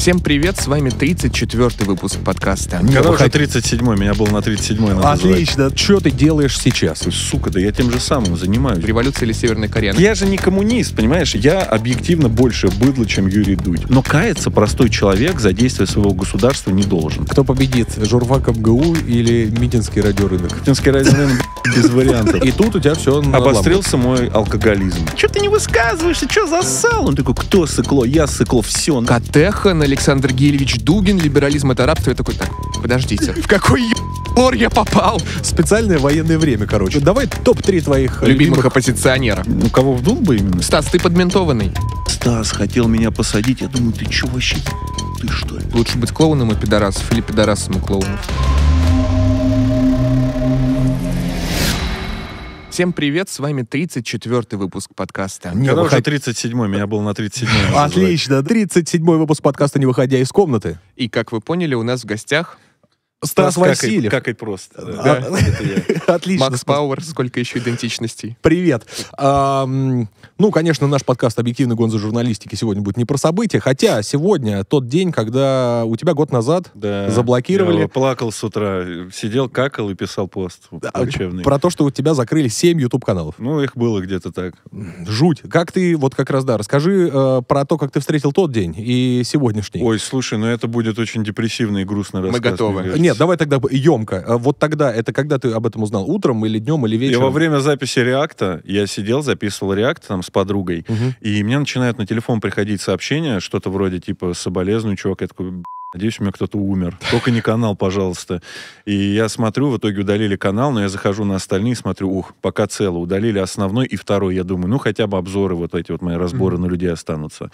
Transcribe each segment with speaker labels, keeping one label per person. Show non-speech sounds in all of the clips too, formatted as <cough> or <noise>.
Speaker 1: Всем привет, с вами 34-й выпуск подкаста. Когда Когда уже 37-й, меня было на 37-й Отлично.
Speaker 2: Что ты делаешь
Speaker 1: сейчас? Сука, да я тем же самым занимаюсь. Революция или Северная Корея? Я же не коммунист, понимаешь? Я объективно больше быдло, чем Юрий Дудь. Но каяться простой человек за действия своего государства
Speaker 2: не должен. Кто победит, журфак МГУ или Митинский радиорынок? Митинский радиорынок <laughs> без вариантов. И тут
Speaker 3: у тебя все Обострился мой алкоголизм. Че ты не высказываешься? Че засал? Он такой, кто сыкло? Я сыкло, все. Катеха на Александр Гильевич Дугин, либерализм это рабство. Я такой, так, подождите, в какой лор я попал? Специальное военное время, короче. Ну, давай топ-3 твоих любимых, любимых оппозиционеров. Ну, кого вдул бы именно? Стас, ты подментованный. Стас хотел меня посадить. Я думаю, ты чё вообще? Ты что? Лучше быть клоуном и пидорасов или пидорасом и клоунов. Всем привет, с вами 34-й выпуск подкаста. Не, Когда выход... уже 37-й, меня был на 37-м.
Speaker 2: Отлично, 37-й выпуск подкаста «Не выходя из комнаты».
Speaker 3: И, как вы поняли, у нас в гостях Стас как Васильев. как и просто. <laughs> Отлично. Макс Пауэр, сколько еще идентичностей.
Speaker 2: Привет. ну, конечно, наш подкаст «Объективный гон за журналистики» сегодня будет не про события, хотя сегодня тот день, когда у тебя год назад
Speaker 1: заблокировали... Я плакал с утра, сидел, какал и писал пост
Speaker 2: учебный. Про то, что у тебя закрыли 7 YouTube-каналов. Ну, их было где-то так. Жуть. Как ты, вот как раз, да, расскажи э, про то, как ты встретил тот день и сегодняшний. Ой, слушай, ну это будет очень депрессивный и грустный рассказ. Мы готовы. Нет, нет, давай тогда емко. А вот тогда, это когда ты об этом узнал? Утром или днем, или вечером? И во
Speaker 1: время записи реакта я сидел, записывал реакт там с подругой, угу. и мне начинают на телефон приходить сообщения, что-то вроде типа «соболезную, чувак». Я такой, Надеюсь, у меня кто-то умер. Только не канал, пожалуйста. И я смотрю, в итоге удалили канал, но я захожу на остальные, и смотрю, ух, пока цело. Удалили основной и второй. Я думаю, ну хотя бы обзоры вот эти вот мои разборы mm-hmm. на людей останутся.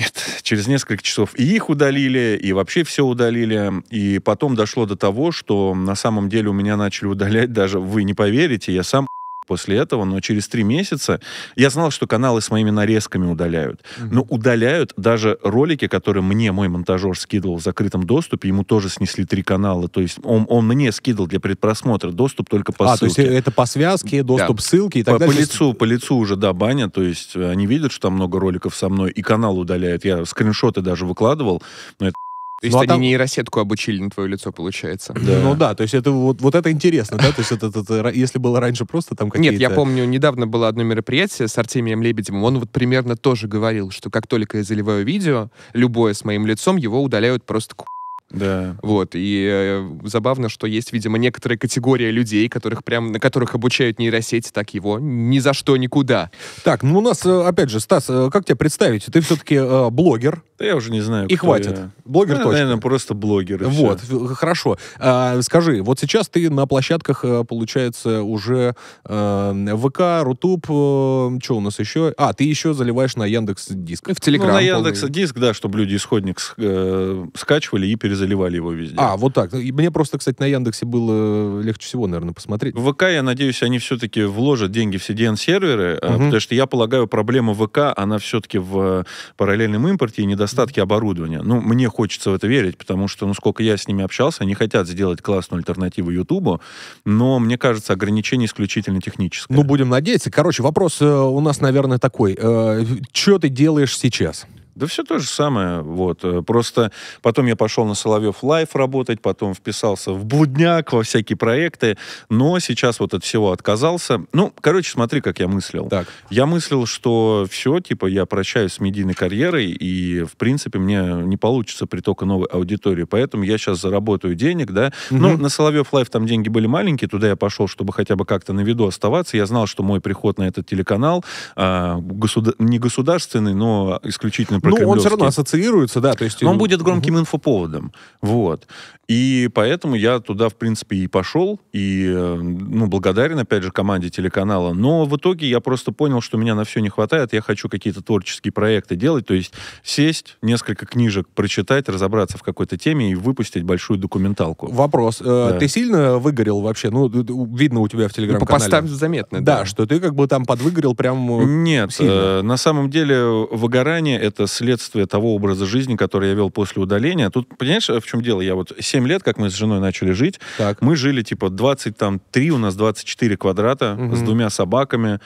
Speaker 1: Нет, через несколько часов и их удалили, и вообще все удалили. И потом дошло до того, что на самом деле у меня начали удалять даже, вы не поверите, я сам после этого, но через три месяца я знал, что каналы с моими нарезками удаляют. Mm-hmm. Но удаляют даже ролики, которые мне мой монтажер скидывал в закрытом доступе, ему тоже снесли три канала. То есть он, он мне скидывал для предпросмотра доступ только по а, ссылке. А, то есть
Speaker 2: это по связке, доступ да. ссылки и так по, далее? По
Speaker 1: лицу, по лицу уже, да, баня. То есть э, они видят, что там много роликов со мной, и канал удаляют. Я скриншоты даже выкладывал, но это
Speaker 2: то есть ну, а они там...
Speaker 3: нейросетку обучили на твое лицо, получается. Да. Ну
Speaker 2: да, то есть это вот, вот это интересно, да? То есть это, это, это если было раньше просто там какие-то... Нет, я помню,
Speaker 3: недавно было одно мероприятие с Артемием Лебедевым, он вот примерно тоже говорил, что как только я заливаю видео, любое с моим лицом, его удаляют просто к да. Вот, и э, забавно, что есть, видимо, некоторая категория людей, которых прям, на которых обучают нейросеть, так его ни за что никуда.
Speaker 2: Так, ну у нас, э, опять же, Стас, э, как тебя представить? Ты все-таки э, блогер.
Speaker 3: Да я уже не знаю, И хватит. Я. Блогер ну, точно. Наверное, просто
Speaker 2: блогер. Вот, все. хорошо. А, скажи, вот сейчас ты на площадках, э, получается, уже э, ВК, Рутуб, э, что у нас еще? А, ты еще заливаешь на Яндекс Диск. В Телеграм. Ну, на Яндекс
Speaker 1: Диск, да, чтобы люди исходник э, скачивали и перезагрузили заливали его везде.
Speaker 2: А, вот так. И мне просто, кстати, на Яндексе было э, легче всего, наверное, посмотреть. В ВК, я
Speaker 1: надеюсь, они все-таки вложат деньги в CDN-серверы, угу. Э, потому что я полагаю, проблема ВК, она все-таки в э, параллельном импорте и недостатке оборудования. Ну, мне хочется в это верить, потому что, ну, сколько я с ними общался, они хотят сделать классную альтернативу Ютубу, но, мне кажется, ограничение
Speaker 2: исключительно техническое. Ну, будем надеяться. Короче, вопрос у нас, наверное, такой. что ты делаешь сейчас?
Speaker 1: Да все то же самое, вот. Э, просто потом я пошел на Соловьев Лайф работать, потом вписался в Блудняк, во всякие проекты, но сейчас вот от всего отказался. Ну, короче, смотри, как я мыслил. Так. Я мыслил, что все, типа, я прощаюсь с медийной карьерой, и, в принципе, мне не получится притока новой аудитории, поэтому я сейчас заработаю денег, да. Угу. Ну, на Соловьев Лайф там деньги были маленькие, туда я пошел, чтобы хотя бы как-то на виду оставаться. Я знал, что мой приход на этот телеканал э, а, государ... не государственный, но исключительно ну, он все равно
Speaker 2: ассоциируется, да. То есть, он будет громким
Speaker 1: угу. инфоповодом. Вот. И поэтому я туда, в принципе, и пошел, и, э, ну, благодарен, опять же, команде телеканала. Но в итоге я просто понял, что меня на все не хватает, я хочу какие-то творческие проекты делать, то есть сесть, несколько книжек прочитать, разобраться в какой-то теме и выпустить большую документалку. Вопрос. Э, да. Ты
Speaker 2: сильно выгорел вообще? Ну, видно у тебя в ну, телеграм-канале. Ну, заметно. Да, да, что ты как бы там подвыгорел прям э, Нет,
Speaker 1: сильно. Э, на самом деле выгорание — это с следствие того образа жизни, который я вел после удаления. Тут, понимаешь, в чем дело? Я вот 7 лет, как мы с женой начали жить, так. мы жили типа 23, у нас 24 квадрата угу. с двумя собаками,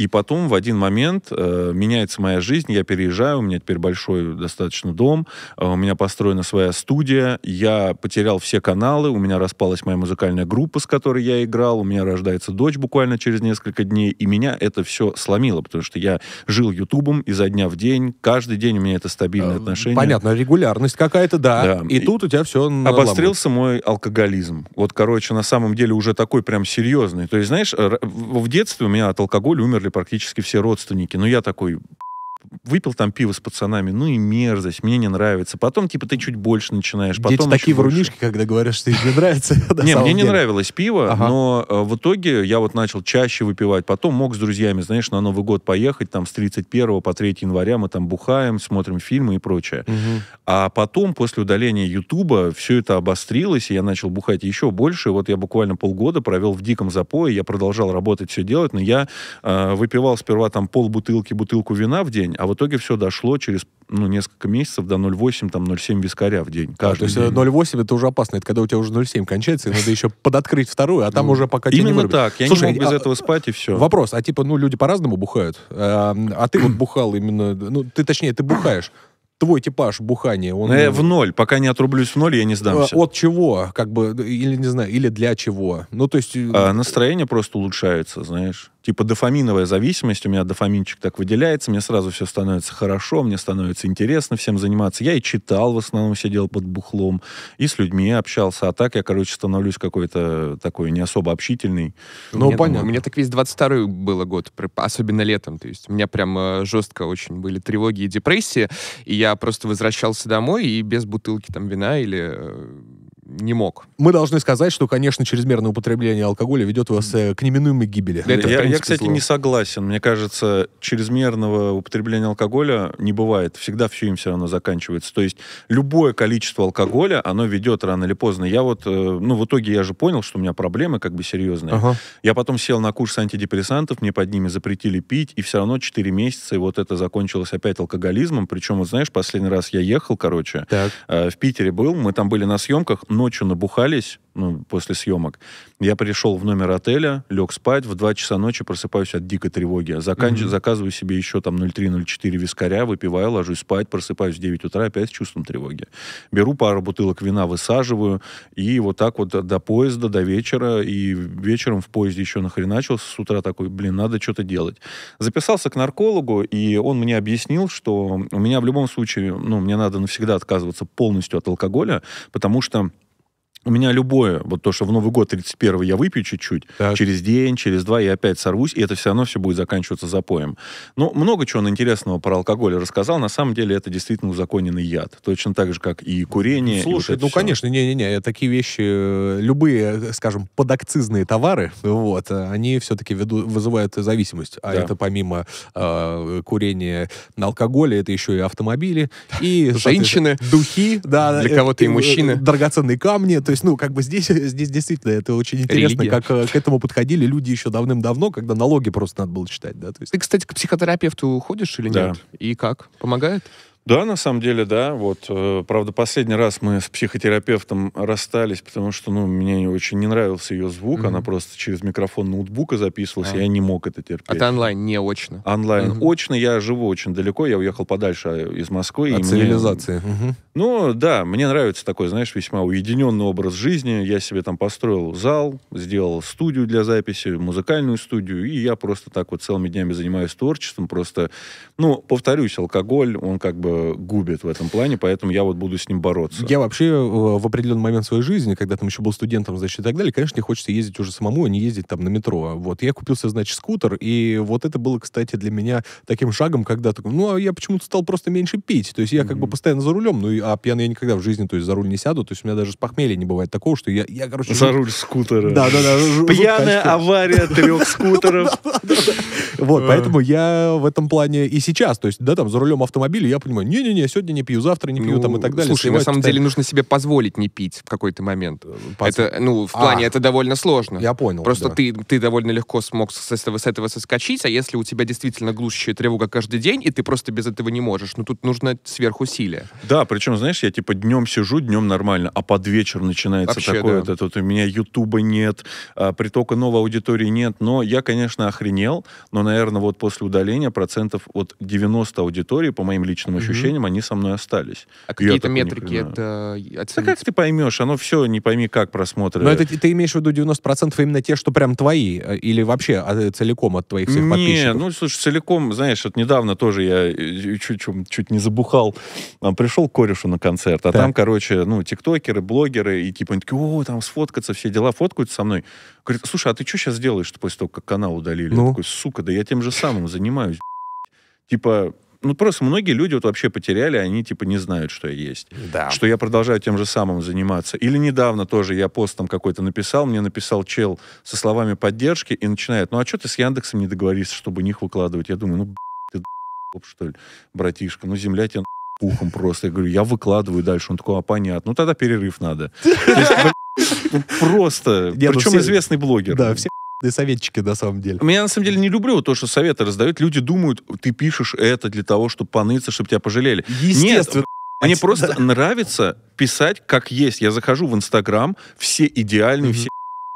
Speaker 1: и потом в один момент э, меняется моя жизнь, я переезжаю, у меня теперь большой достаточно дом, э, у меня построена своя студия, я потерял все каналы, у меня распалась моя музыкальная группа, с которой я играл, у меня рождается дочь буквально через несколько дней, и меня это все сломило, потому что я жил Ютубом изо дня в день, каждый день у меня это стабильное э, отношение. Понятно,
Speaker 2: регулярность какая-то, да. да. И, и тут у тебя все Обострился
Speaker 1: мой алкоголизм. Вот, короче, на самом деле уже такой прям серьезный. То есть, знаешь, в детстве у меня от алкоголя умерли практически все родственники. но ну, я такой выпил там пиво с пацанами, ну и мерзость, мне не нравится. Потом, типа, ты чуть больше начинаешь. Дети потом такие врунишки,
Speaker 2: когда говорят, что им не нравится. <laughs> Не, мне не
Speaker 1: нравилось пиво, но э, в итоге я вот начал чаще выпивать. Потом мог с друзьями, знаешь, на Новый год поехать, там, с 31 по 3 января мы там бухаем, смотрим фильмы и прочее. А потом, после удаления Ютуба, все это обострилось, и я начал бухать еще больше. Вот я буквально полгода провел в диком запое, я продолжал работать, все делать, но я э, выпивал сперва там пол бутылки, бутылку вина в день, а в итоге все дошло через ну, несколько месяцев до 0,8, там, 0,7 вискаря в день. Каждый а, то есть
Speaker 2: 0,8 э, это уже опасно. Это когда у тебя уже 0,7 кончается, и надо еще подоткрыть вторую, а там ну, уже пока Именно не так. Я Слушай, не мог без а,
Speaker 1: этого спать, и все. Вопрос.
Speaker 2: А типа, ну, люди по-разному бухают. А, а ты вот бухал именно... Ну, ты точнее, ты бухаешь твой типаж бухания? Он... Э, в ноль. Пока не отрублюсь в ноль, я не сдамся. Э, от чего? Как бы, или не знаю, или для чего? Ну, то есть... Э, а, настроение просто
Speaker 1: улучшается, знаешь типа дофаминовая зависимость, у меня дофаминчик так выделяется, мне сразу все становится хорошо, мне становится интересно всем заниматься. Я и читал, в основном сидел под бухлом, и с людьми общался, а так я, короче, становлюсь какой-то такой не особо общительный. Ну, понятно. У
Speaker 3: меня так весь 22-й было год, особенно летом, то есть у меня прям э, жестко очень были тревоги и депрессии, и я просто возвращался домой и без бутылки там вина или э, не мог.
Speaker 2: Мы должны сказать, что, конечно, чрезмерное употребление алкоголя ведет вас э, к неминуемой гибели. Это, я, принципе, я, кстати, слово. не
Speaker 1: согласен. Мне кажется, чрезмерного употребления алкоголя не бывает. Всегда все им все равно заканчивается. То есть любое количество алкоголя, оно ведет рано или поздно. Я вот, э, ну, в итоге я же понял, что у меня проблемы как бы серьезные. Ага. Я потом сел на курс антидепрессантов, мне под ними запретили пить, и все равно 4 месяца, и вот это закончилось опять алкоголизмом. Причем, вот знаешь, последний раз я ехал, короче, так. Э, в Питере был, мы там были на съемках, ночью набухались, ну, после съемок. Я пришел в номер отеля, лег спать, в 2 часа ночи просыпаюсь от дикой тревоги. А заканч... Mm-hmm. Заказываю себе еще там 0,3-0,4 вискаря, выпиваю, ложусь спать, просыпаюсь в 9 утра опять с чувством тревоги. Беру пару бутылок вина, высаживаю, и вот так вот до поезда, до вечера, и вечером в поезде еще нахреначился, с утра такой, блин, надо что-то делать. Записался к наркологу, и он мне объяснил, что у меня в любом случае, ну, мне надо навсегда отказываться полностью от алкоголя, потому что у меня любое, вот то, что в Новый год 31 я выпью чуть-чуть, так. через день, через два я опять сорвусь, и это все равно все будет заканчиваться запоем. Но ну, много чего он интересного про алкоголь рассказал. На самом деле это действительно узаконенный яд. Точно так же, как и курение. Слушай, и вот ну, все.
Speaker 2: конечно, не-не-не, такие вещи, э, любые, э, скажем, подакцизные товары, вот, они все-таки вызывают зависимость. А да. это помимо э, курения на алкоголе, это еще и автомобили, и... <laughs> Женщины. Духи, да. Для э, кого-то и мужчины. Драгоценные камни, то есть, ну, как бы здесь, э, здесь действительно это очень интересно, Религия. как э, к этому подходили люди еще давным-давно, когда налоги просто надо было читать, да. То есть... Ты, кстати, к психотерапевту ходишь или да. нет? И
Speaker 3: как?
Speaker 1: Помогает? Да, на самом деле, да. Вот, э, правда, последний раз мы с психотерапевтом расстались, потому что, ну, мне очень не нравился ее звук. Mm-hmm. Она просто через микрофон ноутбука записывалась, а. я не мог это терпеть. Это онлайн, не очно. Онлайн, mm-hmm. очно. Я живу очень далеко, я уехал подальше а, из Москвы. От цивилизации. Мне... Mm-hmm. Ну, да, мне нравится такой, знаешь, весьма уединенный образ жизни. Я себе там построил зал, сделал студию для записи, музыкальную студию, и я просто так вот целыми днями занимаюсь творчеством. Просто, ну, повторюсь, алкоголь, он как бы э, губит в этом плане, поэтому я вот буду с ним бороться.
Speaker 2: Я вообще э, в определенный момент своей жизни, когда там еще был студентом, значит, и так далее, конечно, не хочется ездить уже самому, а не ездить там на метро. Вот, я купился, значит, скутер, и вот это было, кстати, для меня таким шагом, когда такой, ну, а я почему-то стал просто меньше пить, то есть я как mm-hmm. бы постоянно за рулем, ну, а пьяный я никогда в жизни, то есть за руль не сяду, то есть у меня даже с похмелья не бывает такого, что я, я короче... За руль скутера. Да, да, да. Пьяная
Speaker 1: авария
Speaker 3: трех
Speaker 2: скутеров. <laughs> Вот, поэтому я в этом плане и сейчас, то есть, да, там, за рулем автомобиля я понимаю, не-не-не, сегодня не пью, завтра не пью, ну, там и ну, так далее. Слушай, на самом постоянно. деле
Speaker 3: нужно себе позволить не пить в какой-то момент. Пац... Это, ну, в плане, а, это довольно сложно. Я понял. Просто да. ты, ты довольно легко смог с этого, с этого соскочить, а если у тебя действительно глушащая тревога каждый день, и ты просто без этого не можешь, ну, тут нужно сверхусилие.
Speaker 1: Да, причем, знаешь, я типа днем сижу, днем нормально, а под вечер начинается Вообще, такое, да. это тут у меня ютуба нет, а, притока новой аудитории нет, но я, конечно, охренел, но, наверное, вот после удаления процентов от 90 аудитории, по моим личным ощущениям, ощущениям, они со мной остались. А какие-то ну, метрики это оценить? Да как ты поймешь? Оно все, не пойми как просмотры. Но это
Speaker 2: ты имеешь в виду 90% именно те, что прям твои? Э, или вообще а, э, целиком от твоих всех подписчиков? Не,
Speaker 1: ну, слушай, целиком, знаешь, вот недавно тоже я э, чуть, чуть не забухал. А, Пришел к корешу на концерт, а так. там, короче, ну, тиктокеры, блогеры, и типа они такие, о, там сфоткаться, все дела, фоткаются со мной. Говорит, слушай, а ты что сейчас делаешь после того, как канал удалили? Ну? Я такой, сука, да я тем же самым занимаюсь. <laughs> Типа, ну, просто многие люди вот вообще потеряли, они, типа, не знают, что я есть. Да. Что я продолжаю тем же самым заниматься. Или недавно тоже я пост там какой-то написал, мне написал чел со словами поддержки и начинает, ну, а что ты с Яндексом не договорился, чтобы них выкладывать? Я думаю, ну, ты что ли, братишка, ну, земля тебе пухом просто. Я говорю, я выкладываю дальше. Он такой, а, понятно. Ну, тогда перерыв
Speaker 2: надо. <laughs>
Speaker 1: Просто. Ну Причем известный
Speaker 2: блогер. Да, все да советчики, на самом деле.
Speaker 1: Меня, на самом деле, не люблю то, что советы раздают. Люди думают, ты пишешь это для того, чтобы поныться, чтобы тебя пожалели. Естественно. Нет, мне просто да. нравится писать как есть. Я захожу в Инстаграм, все идеальные, mm-hmm.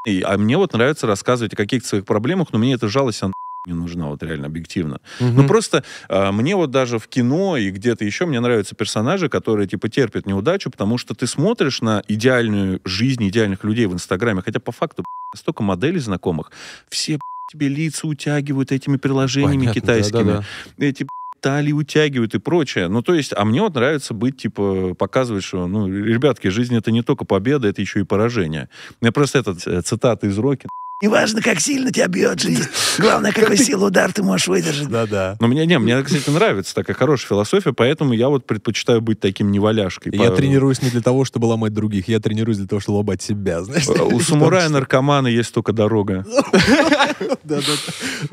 Speaker 1: все... А мне вот нравится рассказывать о каких-то своих проблемах, но мне это жалость, она не нужна, вот реально объективно. Угу. Ну просто а, мне вот даже в кино и где-то еще мне нравятся персонажи, которые типа терпят неудачу, потому что ты смотришь на идеальную жизнь идеальных людей в Инстаграме, хотя по факту столько моделей знакомых, все тебе лица утягивают этими приложениями Понятно, китайскими, да, да, да. эти талии утягивают и прочее. Ну, то есть, а мне вот нравится быть, типа, показывать, что, ну, ребятки, жизнь это не только победа, это еще и поражение. Мне просто этот э, цитата из Роки Неважно, как сильно тебя бьет жизнь. Главное, какой силы удар ты можешь выдержать. Да-да. Но мне, не, мне, кстати, нравится такая хорошая философия, поэтому я вот предпочитаю быть таким неваляшкой. Я тренируюсь
Speaker 2: не для того, чтобы ломать других, я тренируюсь для того, чтобы ломать себя, знаешь. Э, у
Speaker 1: самурая-наркомана есть только дорога. <laughs>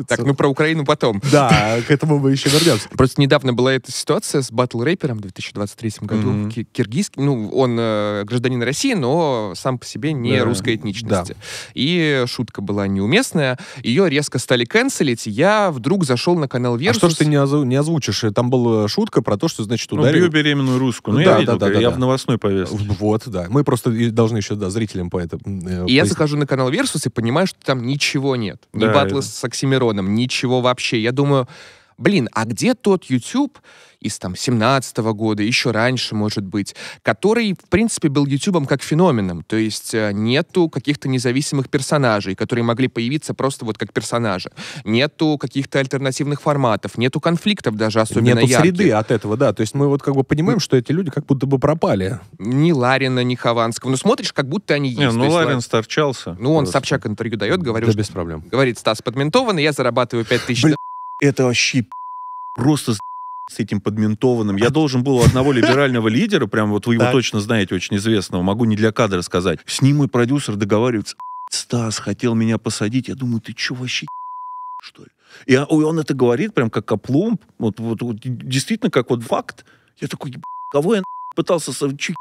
Speaker 3: Так, ну про Украину потом. Да, к этому мы еще вернемся. Просто недавно была эта ситуация с батл-рэпером в 2023 году. Киргизский, ну, он э, гражданин России, но сам по себе не русской этничности. И шутка шутка была неуместная, ее резко стали канцелить, я вдруг зашел на канал Версус. А что ж ты
Speaker 2: не, озв... не озвучишь? Э, там была шутка про то, что, значит, ну, ударил... Убью
Speaker 3: беременную русскую. Ну, да, я видел, да, да, да, я да. в
Speaker 2: новостной повестке. Вот, да. Мы просто должны еще, да, зрителям по этому... Э, и пояснить. я
Speaker 3: захожу на канал Версус и понимаю, что там ничего нет. Ни да, батла это... с Оксимироном, ничего вообще. Я думаю, блин, а где тот YouTube из там 17 -го года, еще раньше, может быть, который, в принципе, был Ютубом как феноменом, то есть э, нету каких-то независимых персонажей, которые могли появиться просто вот как персонажи, нету каких-то альтернативных форматов, нету конфликтов даже особенно Нету ярких.
Speaker 2: среды от этого, да, то есть мы вот как бы понимаем, ну что эти люди как будто бы пропали.
Speaker 3: Ни Ларина, ни Хованского, ну смотришь, как будто они есть. Не, ну есть, Ларин Лар... сторчался. Ну он просто. Собчак интервью дает, говорю, да что... без проблем. Говорит, Стас подментованный, я зарабатываю 5000 тысяч. Это вообще просто с этим
Speaker 1: подментованным. Я должен был у одного либерального лидера, прям вот вы его точно знаете, очень известного, могу не для кадра сказать. С ним мой продюсер договаривается, Стас хотел меня посадить. Я думаю, ты что вообще что ли? И он это говорит прям как опломб, вот, вот, вот действительно как вот факт. Я такой, кого я пытался, чё,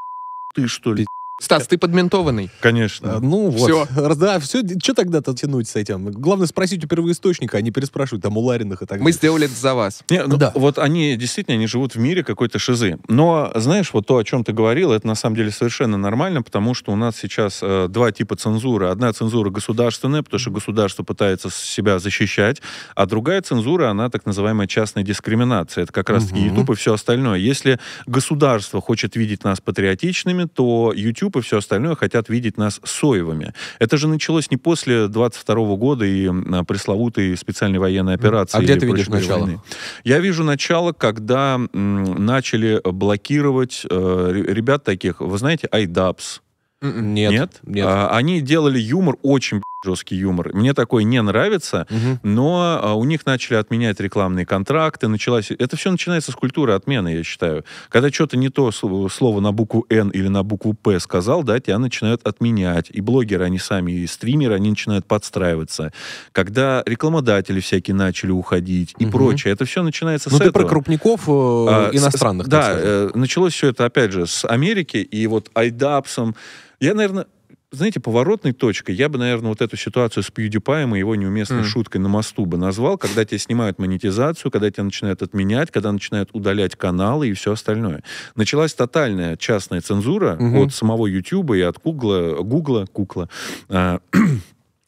Speaker 1: ты что ли? Стас,
Speaker 3: ты подментованный. Конечно. А, ну вот.
Speaker 2: Все. Да, все. Что тогда-то тянуть с этим? Главное спросить у первоисточника, а не переспрашивать там у Лариных и так далее. Мы
Speaker 3: сделали это за вас. Не, ну, да. Вот они действительно,
Speaker 1: они живут в мире какой-то шизы. Но знаешь, вот то, о чем ты говорил, это на самом деле совершенно нормально, потому что у нас сейчас э, два типа цензуры. Одна цензура государственная, потому что государство пытается себя защищать, а другая цензура, она так называемая частная дискриминация. Это как раз-таки угу. YouTube и все остальное. Если государство хочет видеть нас патриотичными, то YouTube YouTube и все остальное хотят видеть нас соевыми. Это же началось не после 22 -го года и пресловутой специальной военной а операции. А где ты видишь начало? Войны. Я вижу начало, когда м, начали блокировать э, ребят таких, вы знаете, Айдапс,
Speaker 2: нет. Нет?
Speaker 1: Нет. А, они делали юмор очень жесткий юмор. Мне такой не нравится, угу. но а, у них начали отменять рекламные контракты, началась... Это все начинается с культуры отмены, я считаю. Когда что-то не то слово на букву «Н» или на букву «П» сказал, да, тебя начинают отменять. И блогеры, они сами, и стримеры, они начинают подстраиваться. Когда рекламодатели всякие начали уходить и угу. прочее, это все начинается но ну, с ты про
Speaker 2: крупников э, а, иностранных. С, да, э,
Speaker 1: началось все это, опять же, с Америки, и вот айдапсом. Я, наверное, знаете, поворотной точкой я бы, наверное, вот эту ситуацию с PewDiePie и его неуместной mm. шуткой на мосту бы назвал, когда тебе снимают монетизацию, когда тебя начинают отменять, когда начинают удалять каналы и все остальное. Началась тотальная частная цензура mm -hmm. от самого YouTube и от Google, Гугла, Кукла. А, <clears throat>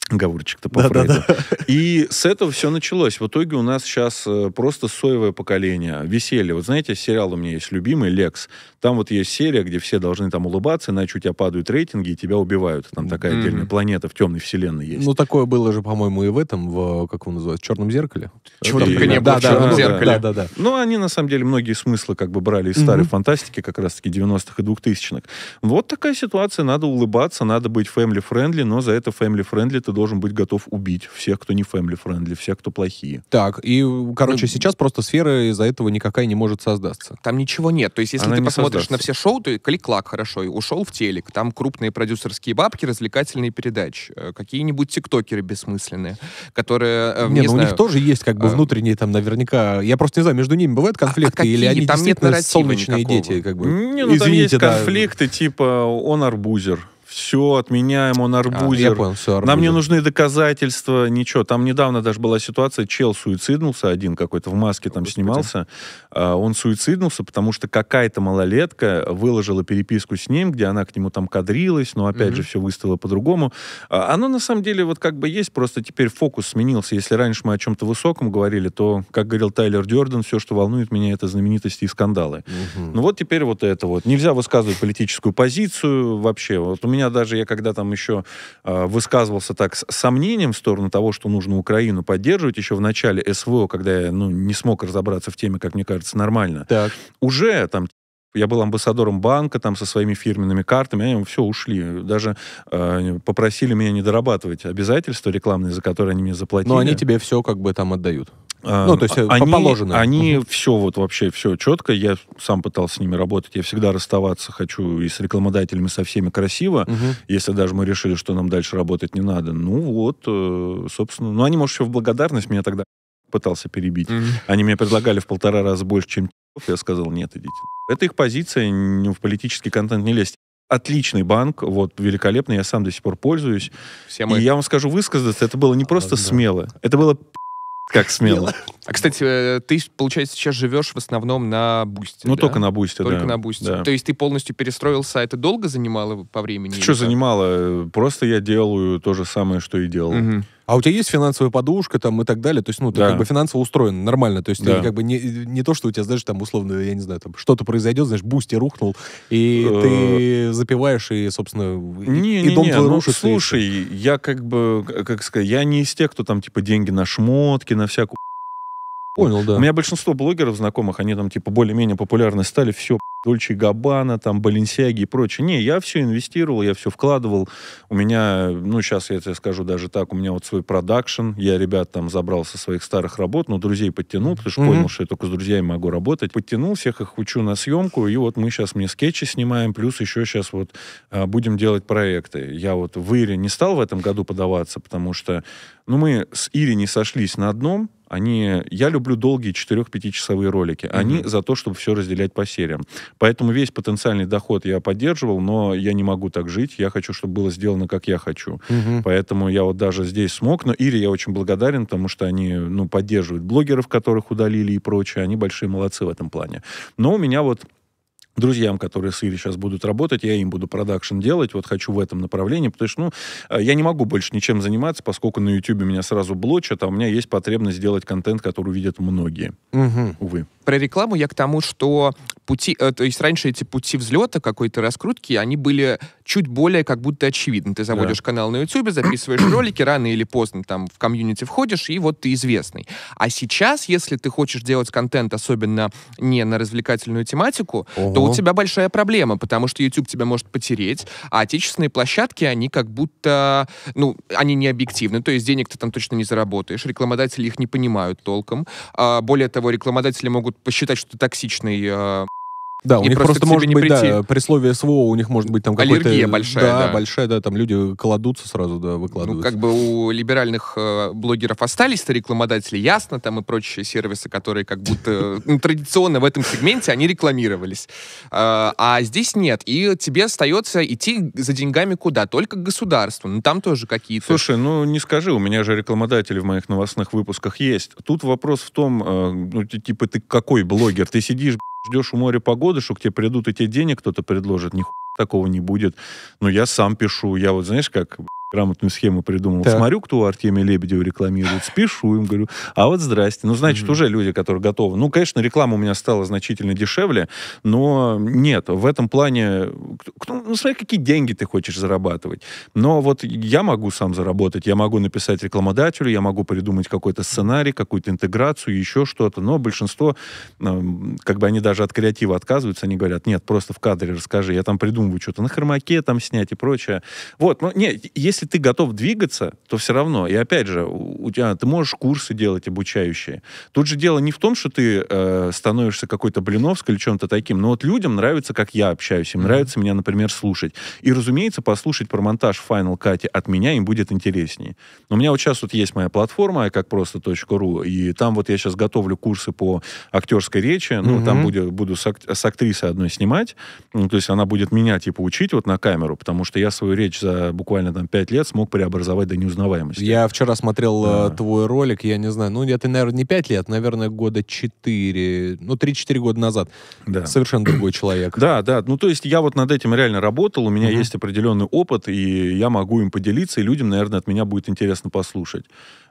Speaker 1: Говорчик-то по да, Фрейду. Да, да. И с этого все началось. В итоге у нас сейчас э, просто соевое поколение, веселье. Вот знаете, сериал у меня есть любимый, «Лекс». Там вот есть серия, где все должны там улыбаться, иначе у тебя падают рейтинги и тебя убивают. Там такая mm-hmm. отдельная планета в темной вселенной
Speaker 2: есть. Ну, такое было же, по-моему, и в этом, в, как он называется, «Черном зеркале». Чего там, только не было да, в «Черном
Speaker 1: да, зеркале». Да, да, да. Ну, они, на самом деле, многие смыслы как бы брали из старой mm-hmm. фантастики, как раз-таки 90-х и 2000-х. Вот такая ситуация, надо улыбаться, надо быть family-friendly, но за это family-friendly ты должен быть готов убить всех, кто не
Speaker 3: family-friendly, всех, кто
Speaker 2: плохие. Так, и, короче, ну, сейчас просто сфера из-за этого никакая не может
Speaker 3: создаться. Там ничего нет. То есть, если Она ты посмотришь смотришь на все шоу, ты клик-клак, хорошо, и ушел в телек. Там крупные продюсерские бабки, развлекательные передачи. Э, какие-нибудь тиктокеры бессмысленные, которые... Э, не, не ну у них тоже
Speaker 2: есть как бы э, внутренние там наверняка... Я просто не знаю, между ними бывают а, а конфликты, или они там нет солнечные дети?
Speaker 1: Как бы? Не, ну Извините, там есть да. конфликты типа он арбузер все, отменяем, он арбузер. А, я понял, все, арбузер. Нам не нужны доказательства, ничего. Там недавно даже была ситуация, чел суициднулся один какой-то, в маске там Господи. снимался. А, он суициднулся, потому что какая-то малолетка выложила переписку с ним, где она к нему там кадрилась, но опять mm же все выставила по-другому. А, оно на самом деле вот как бы есть, просто теперь фокус сменился. Если раньше мы о чем-то высоком говорили, то, как говорил Тайлер Дёрден, все, что волнует меня, это знаменитости и скандалы. mm Ну вот теперь вот это вот. Нельзя высказывать политическую позицию вообще. Вот у меня меня даже, я когда там еще э, а, высказывался так с сомнением в сторону того, что нужно Украину поддерживать, еще в начале СВО, когда я ну, не смог разобраться в теме, как мне кажется, нормально, так. уже там я был амбассадором банка там со своими фирменными картами, они все ушли. Даже э, попросили меня не дорабатывать обязательства рекламные, за которые они мне заплатили. Но они
Speaker 2: тебе все как бы там отдают. А, ну, то есть э, они, положено. Они
Speaker 1: угу. все вот вообще, все четко. Я сам пытался с ними работать. Я всегда расставаться хочу и с рекламодателями, со всеми красиво. Угу. Если даже мы решили, что нам дальше работать не надо. Ну вот, э, собственно. Ну, они, может, еще в благодарность меня тогда пытался перебить. Угу. Они мне предлагали в полтора раза больше, чем я сказал, нет, идите. Это их позиция, в политический контент не лезть отличный банк, вот, великолепный, я сам до сих пор пользуюсь. Все мы... И я вам скажу, высказаться, это было не просто да, смело, да. это было как смело.
Speaker 3: А, кстати, э, ты, получается, сейчас живешь в основном на Бусте, Ну, да? только на Бусте, да. Только на Бусте. Да. То есть ты полностью перестроился. сайт, и долго занимало по времени?
Speaker 2: Что занимало? Просто я делаю то же самое, что и делал. Угу. А у тебя есть финансовая подушка там и так далее? То есть, ну, ты да. как бы финансово устроен нормально. То есть, да. ты как бы не, не то, что у тебя, знаешь, там, условно, я не знаю, там, что-то произойдет, знаешь, бусти рухнул, и ты э. запиваешь, и, собственно,
Speaker 1: не, и, не, дом не, твой ну, рушится. Слушай, и... я как бы, как сказать, я не из тех, кто там, типа, деньги на шмотки, на всякую Понял, да. У меня большинство блогеров знакомых, они там типа более-менее популярны стали, все, Дольче Габана, там, Баленсиаги и прочее. Не, я все инвестировал, я все вкладывал. У меня, ну, сейчас я тебе скажу даже так, у меня вот свой продакшн, я ребят там забрал со своих старых работ, но друзей подтянул, ты же mm-hmm. понял, что я только с друзьями могу работать. Подтянул, всех их учу на съемку, и вот мы сейчас мне скетчи снимаем, плюс еще сейчас вот а, будем делать проекты. Я вот в Ире не стал в этом году подаваться, потому что, ну, мы с Ире не сошлись на одном, они... Я люблю долгие 4-5-часовые ролики. Они mm-hmm. за то, чтобы все разделять по сериям. Поэтому весь потенциальный доход я поддерживал, но я не могу так жить. Я хочу, чтобы было сделано, как я хочу. Mm-hmm. Поэтому я вот даже здесь смог. Но Ире я очень благодарен, потому что они, ну, поддерживают блогеров, которых удалили и прочее. Они большие молодцы в этом плане. Но у меня вот друзьям, которые с Ири сейчас будут работать, я им буду продакшн делать, вот хочу в этом направлении, потому что, ну, а, я не могу больше ничем заниматься, поскольку на YouTube меня сразу блочат,
Speaker 3: а у меня есть потребность сделать контент, который видят многие. Угу. Увы. Про рекламу я к тому, что пути, э, то есть раньше эти пути взлета какой-то раскрутки, они были чуть более как будто очевидно. Ты заводишь да. канал на YouTube, записываешь <clears throat> ролики, рано или поздно там в комьюнити входишь, и вот ты известный. А сейчас, если ты хочешь делать контент, особенно не на развлекательную тематику, Ого. то у тебя большая проблема, потому что YouTube тебя может потереть, а отечественные площадки, они как будто, ну, они не объективны, то есть денег ты там точно не заработаешь, рекламодатели их не понимают толком. А, более того, рекламодатели могут посчитать, что ты токсичный а, да, у них просто, может быть, прийти. да,
Speaker 2: при слове СВО у них может быть там какая то Аллергия большая, да, да. большая, да, там люди кладутся сразу, да, ну, выкладываются. Ну,
Speaker 3: как бы у либеральных э, блогеров остались-то рекламодатели, ясно, там и прочие сервисы, которые как будто э, ну, традиционно в этом сегменте, они рекламировались. А, а здесь нет. И тебе остается идти за деньгами куда? Только к государству. Ну, там тоже какие-то... Слушай, ну, не скажи, у меня же рекламодатели в моих
Speaker 1: новостных выпусках есть. Тут вопрос в том, э, ну, типа, ты какой блогер? Ты сидишь, Ждешь у моря погоды, что к тебе придут и тебе денег кто-то предложит. Нихуя такого не будет. Но я сам пишу. Я вот, знаешь, как грамотную схему придумал. Так. Смотрю, кто у Артемия Лебедева рекламирует, спешу им, говорю, а вот здрасте. Ну, значит, mm-hmm. уже люди, которые готовы. Ну, конечно, реклама у меня стала значительно дешевле, но нет, в этом плане, ну, смотри, какие деньги ты хочешь зарабатывать. Но вот я могу сам заработать, я могу написать рекламодателю, я могу придумать какой-то сценарий, какую-то интеграцию, еще что-то, но большинство, как бы они даже от креатива отказываются, они говорят, нет, просто в кадре расскажи, я там придумываю что-то на хромаке там снять и прочее. Вот, но нет, если если ты готов двигаться, то все равно, и опять же, у тебя, ты можешь курсы делать обучающие. Тут же дело не в том, что ты э, становишься какой-то Блиновской или чем-то таким, но вот людям нравится, как я общаюсь, им mm-hmm. нравится меня, например, слушать. И, разумеется, послушать про монтаж Final Cut от меня им будет интереснее. Но у меня вот сейчас вот есть моя платформа, как просто ру, и там вот я сейчас готовлю курсы по актерской речи, ну, mm-hmm. там буду, буду с, ак- с актрисой одной снимать, ну, то есть она будет меня, типа, учить вот на камеру, потому что я
Speaker 2: свою речь за буквально там 5 лет смог преобразовать до неузнаваемости. Я вчера смотрел э, да. твой ролик, я не знаю, ну это, наверное, не 5 лет, наверное, года 4, ну 3-4 года назад. Да. Совершенно другой человек. Да, да, ну то есть я вот над этим реально работал, у меня угу. есть определенный
Speaker 1: опыт, и я могу им поделиться, и людям, наверное, от меня будет интересно послушать.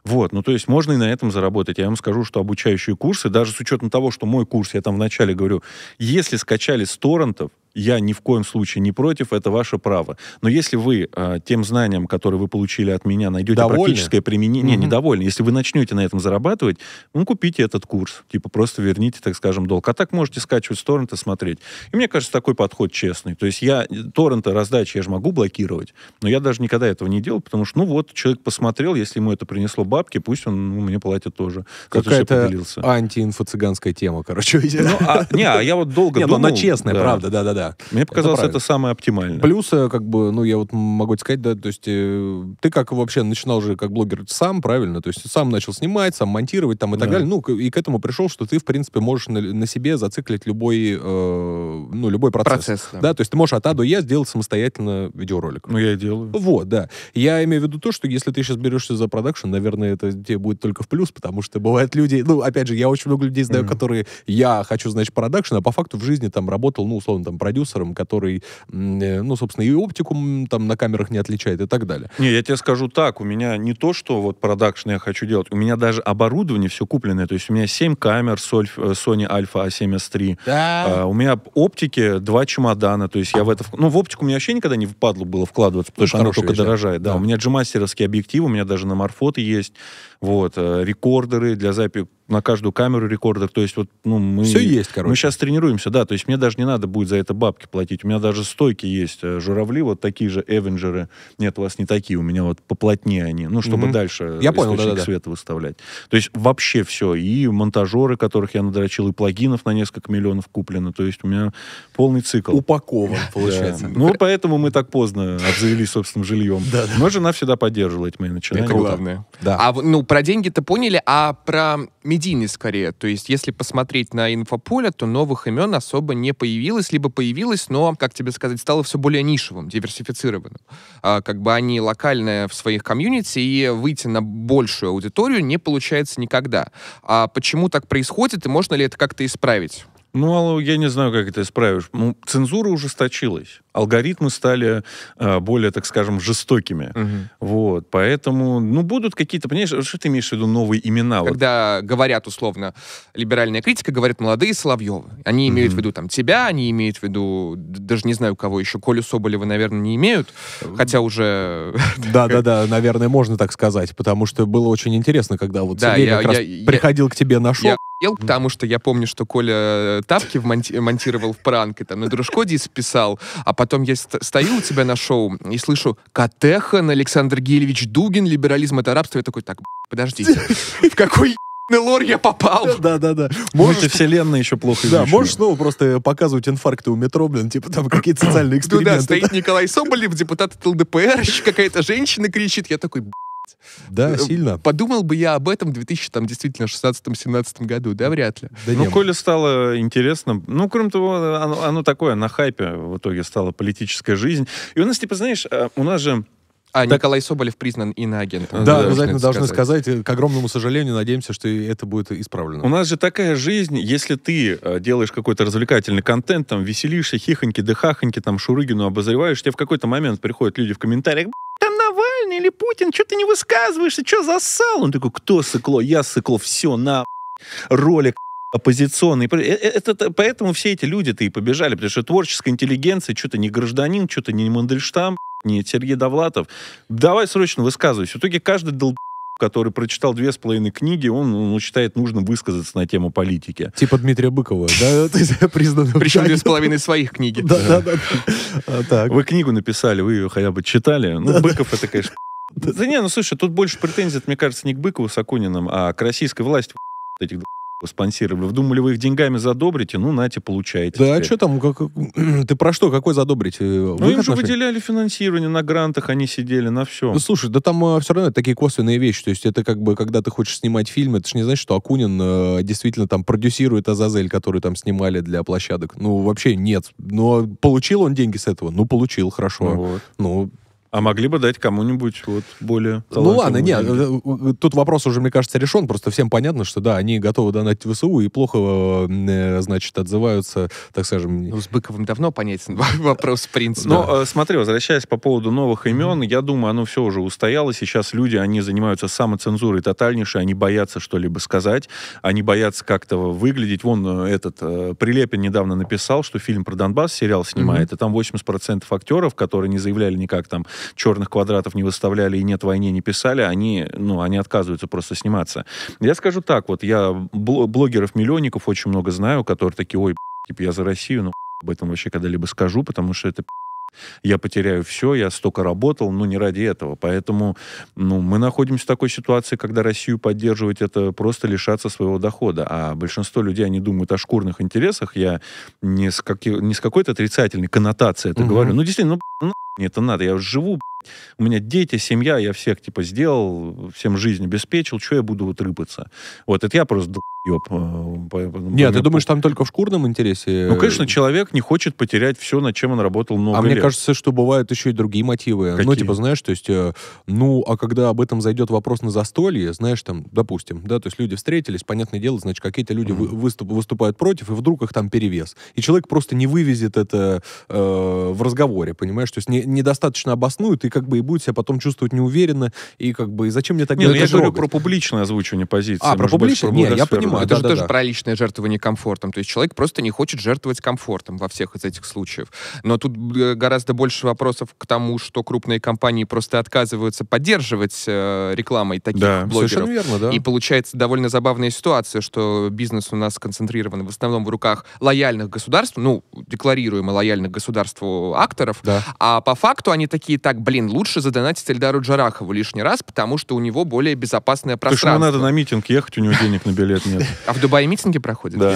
Speaker 1: Вот, ну то есть можно и на этом заработать. Я вам скажу, что обучающие курсы, даже с учетом того, что мой курс, я там вначале говорю, если скачали с торрентов, я ни в коем случае не против, это ваше право. Но если вы э, тем знанием, которые вы получили от меня, найдете довольны? практическое применение, mm-hmm. не, недовольны, если вы начнете на этом зарабатывать, ну, купите этот курс, типа просто верните, так скажем, долг. А так можете скачивать с торрента, смотреть. И мне кажется, такой подход честный. То есть я торрента раздачи я же могу блокировать, но я даже никогда этого не делал, потому что, ну вот, человек посмотрел, если ему это принесло бабки, пусть он
Speaker 2: ну, мне платит тоже. Какая-то анти-инфо-цыганская тема, короче. Ну, а, не,
Speaker 1: а я вот долго не, ну, думал. она честная, правда, да-да-да да. Мне показалось, это, это
Speaker 2: самое оптимальное. Плюс, э, как бы, ну, я вот могу сказать, да, то есть э, ты как вообще начинал же как блогер сам, правильно? То есть сам начал снимать, сам монтировать там и так да. далее. Ну, и к этому пришел, что ты, в принципе, можешь на, на себе зациклить любой, э, ну, любой процесс. процесс да. да, то есть ты можешь от А до Я сделать самостоятельно видеоролик. Ну, я и делаю. Вот, да. Я имею в виду то, что если ты сейчас берешься за продакшн, наверное, это тебе будет только в плюс, потому что бывают люди, ну, опять же, я очень много людей знаю, mm-hmm. которые я хочу, значит, продакшн, а по факту в жизни там работал, ну, условно, там, про продюсером, который, э, ну, собственно, и оптику там на камерах не отличает и так далее.
Speaker 1: Не, я тебе скажу так, у меня не то, что вот продакшн я хочу делать, у меня даже оборудование все купленное, то есть у меня 7 камер э, Sony Alpha a 7 s III, да. а, у меня оптики два чемодана, то есть я в это... Ну, в оптику мне вообще никогда не впадло было вкладываться, потому ну, что она только вещь, дорожает, да. да. У меня g объектив, у меня даже на морфоты есть, вот, э, рекордеры для записи на каждую камеру рекордер. То есть вот, ну, мы... Все есть, короче. Мы сейчас тренируемся, да. То есть мне даже не надо будет за это бабки платить. У меня даже стойки есть. Э, журавли вот такие же, Эвенджеры. Нет, у вас не такие. У меня вот поплотнее они. Ну, чтобы угу. дальше я понял, да, да, да. выставлять. То есть вообще все. И монтажеры, которых я надрочил, и плагинов на несколько миллионов куплено. То есть у меня полный цикл. Упакован, получается. Ну, поэтому мы так поздно обзавелись собственным жильем. Но жена всегда поддерживала эти мои начинания. Это главное.
Speaker 3: Да. А, ну, про деньги-то поняли, а про медийность скорее. То есть, если посмотреть на инфополе, то новых имен особо не появилось, либо появилось, но, как тебе сказать, стало все более нишевым, диверсифицированным. А, как бы они локальные в своих комьюнити, и выйти на большую аудиторию не получается никогда. А почему так происходит, и можно ли это как-то исправить? Ну, я не знаю, как это исправишь. Ну, цензура ужесточилась. Алгоритмы стали э, более,
Speaker 1: так скажем, жестокими. Угу. Вот, поэтому, ну, будут какие-то, понимаешь, что ты имеешь в виду
Speaker 3: новые имена? Когда вот. говорят, условно, либеральная критика, говорят молодые Соловьевы. Они угу. имеют в виду там тебя, они имеют в виду, даже не знаю кого еще, Колю Соболева, наверное, не имеют, хотя уже... <laughs>
Speaker 2: Да-да-да, наверное, можно так сказать, потому что было очень интересно, когда вот Сергей как раз приходил к тебе на шоу,
Speaker 3: ел, потому что я помню, что Коля э, тапки вмонти- монтировал в пранк, и там на дружко списал, а потом я стою у тебя на шоу и слышу Катехан, Александр Гелевич Дугин, либерализм это рабство. Я такой, так, подождите, в какой лор я попал. Да,
Speaker 2: да, да. Может вселенная еще плохо Да, можешь снова просто э, показывать инфаркты у метро, блин, типа там какие-то социальные <clears throat> эксперименты. Ну да, стоит
Speaker 3: Николай Соболев, депутат от ЛДПР, какая-то женщина кричит. Я такой, да, э, сильно. Подумал бы я об этом в 2000, там, действительно, 16-17 году, да, ну, вряд ли. Да ну, Коля стало интересно. Ну,
Speaker 1: кроме того, оно, оно такое, на хайпе в итоге стала политическая жизнь. И у нас, типа, знаешь, э, у нас же а, так... Николай Соболев признан иноагентом. Да, обязательно должны сказать.
Speaker 2: сказать. К огромному сожалению, надеемся, что это будет исправлено.
Speaker 1: У нас же такая жизнь, если ты э, делаешь какой-то развлекательный контент, там, веселишься, хихоньки да хахоньки, там, Шурыгину обозреваешь, тебе в какой-то момент приходят люди в комментариях, или Путин, что ты не высказываешься, что засал? Он такой, кто сыкло? Я сыкло, все, на ролик оппозиционный. Э, э, это, это, поэтому все эти люди-то и побежали, потому что творческая интеллигенция, что-то не гражданин, что-то не Мандельштам, не Сергей Довлатов. Давай срочно высказывайся. В итоге каждый долб который прочитал две с половиной книги, он, он считает нужным высказаться на тему политики.
Speaker 2: Типа Дмитрия Быкова, да? <laughs>
Speaker 3: Причем две с половиной своих книги. Да, да, да.
Speaker 1: А, вы книгу написали, вы ее хотя бы читали. Ну, Быков это, конечно, да <laughs> не, ну слушай, тут больше претензий, мне кажется, не к Быкову с Акуниным, а к российской власти <laughs> этих <laughs> спонсировали. Вы думали, вы их деньгами задобрите? Ну, нате,
Speaker 2: получаете. Да, а теперь. а что там? Как, <clears throat> ты про что? Какой задобрите? Вы э, ну, им отношения? же
Speaker 1: выделяли финансирование на грантах, они сидели на все. Да, ну,
Speaker 2: слушай, да там э, все равно такие косвенные вещи. То есть это как бы, когда ты хочешь снимать фильм, это же не значит, что Акунин э, действительно там продюсирует Азазель, который там снимали для площадок. Ну, вообще нет. Но получил он деньги с этого? Ну, получил, хорошо. Ну вот. Ну,
Speaker 1: а могли бы дать кому-нибудь вот более Ну ладно, нет, э,
Speaker 2: тут вопрос уже, мне кажется, решен. Просто всем понятно, что да, они готовы донать ВСУ и плохо, э, значит, отзываются,
Speaker 3: так скажем... Ну, с Быковым давно понятен <laughs> вопрос, в принципе. Но
Speaker 1: да. Э, смотри, возвращаясь по поводу новых имен, mm-hmm. я думаю, оно все уже устояло. Сейчас люди, они занимаются самоцензурой тотальнейшей, они боятся что-либо сказать, они боятся как-то выглядеть. Вон этот Прилепин недавно написал, что фильм про Донбасс сериал снимает, mm-hmm. и там 80% актеров, которые не заявляли никак там черных квадратов не выставляли и нет войны не писали, они, ну, они отказываются просто сниматься. Я скажу так, вот я блогеров-миллионников очень много знаю, которые такие, ой, типа я за Россию, но ну, об этом вообще когда-либо скажу, потому что это я потеряю все, я столько работал, но ну, не ради этого. Поэтому ну, мы находимся в такой ситуации, когда Россию поддерживать это просто лишаться своего дохода. А большинство людей, они думают о шкурных интересах. Я не с, каки, не с какой-то отрицательной коннотацией это угу. говорю. Ну, действительно, ну, мне это надо, я живу, у меня дети, семья, я всех, типа, сделал, всем жизнь обеспечил, что я буду вот
Speaker 2: рыпаться? Вот, это я просто ёб. Э, Нет, ты думаешь, там только в шкурном интересе? Э, ну, конечно,
Speaker 1: человек не хочет потерять все, над чем он работал много А лет. мне кажется,
Speaker 2: что бывают еще и другие мотивы. Ну, Какие? Ну, типа, знаешь, то есть, э, ну, а когда об этом зайдет вопрос на застолье, знаешь, там, допустим, да, то есть люди встретились, понятное дело, значит, какие-то люди mm-hmm. выступ, выступают против, и вдруг их там перевес. И человек просто не вывезет это э, в разговоре, понимаешь? То есть не, недостаточно обоснуют, и как бы и будет себя потом чувствовать неуверенно, и как бы, и зачем мне так не, ну, Я говорю про
Speaker 3: публичное озвучивание позиции. А, про публичное? Быть, не, я понимаю. Это да, же да, тоже да. про личное жертвование комфортом. То есть человек просто не хочет жертвовать комфортом во всех из этих случаев. Но тут э, гораздо больше вопросов к тому, что крупные компании просто отказываются поддерживать э, рекламой таких да, блогеров. верно, да. И получается довольно забавная ситуация, что бизнес у нас концентрирован в основном в руках лояльных государств, ну, декларируемо лояльных государству акторов, да. а по по факту они такие, так, блин, лучше задонатить Эльдару Джарахову лишний раз, потому что у него более безопасное пространство. Потому надо на
Speaker 1: митинг ехать, у него денег на билет нет. <laughs> А в Дубае митинги проходят? Да.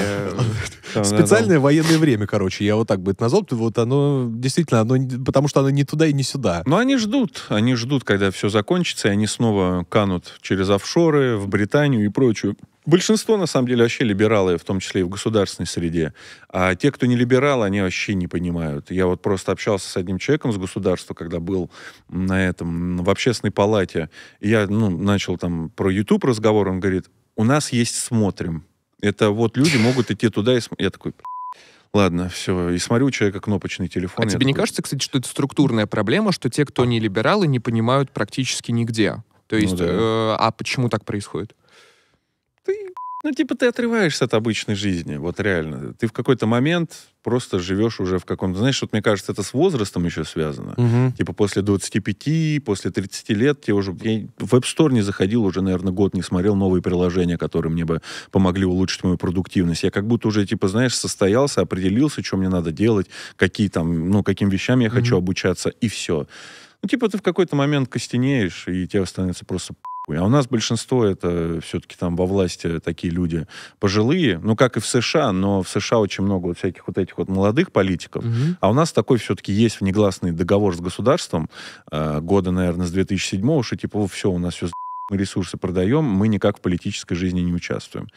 Speaker 1: <laughs> Специальное
Speaker 2: военное время, короче, я вот так бы это назвал, вот оно действительно, оно, потому что оно не туда и не сюда. Но
Speaker 1: они ждут, они ждут, когда все закончится, и они снова канут через офшоры в Британию и прочую Большинство, на самом деле, вообще либералы, в том числе и в государственной среде. А те, кто не либералы, они вообще не понимают. Я вот просто общался с одним человеком с государства, когда был на этом, в общественной палате. я ну, начал там про YouTube разговор, он говорит, у нас есть «Смотрим». Это вот люди могут идти туда и... Я такой, Ладно, все. И смотрю, у человека кнопочный телефон. А тебе такой...
Speaker 3: не кажется, кстати, что это структурная проблема, что те, кто не либералы, не понимают практически нигде? То ну есть, ну, да. э, а почему так происходит? ты, ну, типа, ты отрываешься от обычной жизни, вот реально. Ты в какой-то момент
Speaker 1: просто живешь уже в каком-то... Знаешь, вот мне кажется, это с возрастом еще связано. Угу. Типа после 25, после 30 лет тебе уже... Я в App Store не заходил уже, наверное, год, не смотрел новые приложения, которые мне бы помогли улучшить мою продуктивность. Я как будто уже, типа, знаешь, состоялся, определился, что мне надо делать, какие там, ну, каким вещам я угу. хочу обучаться, и все. Ну, типа, ты в какой-то момент костенеешь, и тебе становится просто хуй. А у нас большинство это все-таки там во власти такие люди пожилые, ну как и в США, но в США очень много вот всяких вот этих вот молодых политиков. Угу. А у нас такой все-таки есть негласный договор с государством э, года, наверное, с 2007 что типа все, у нас все мы ресурсы продаем, мы никак в политической жизни не участвуем.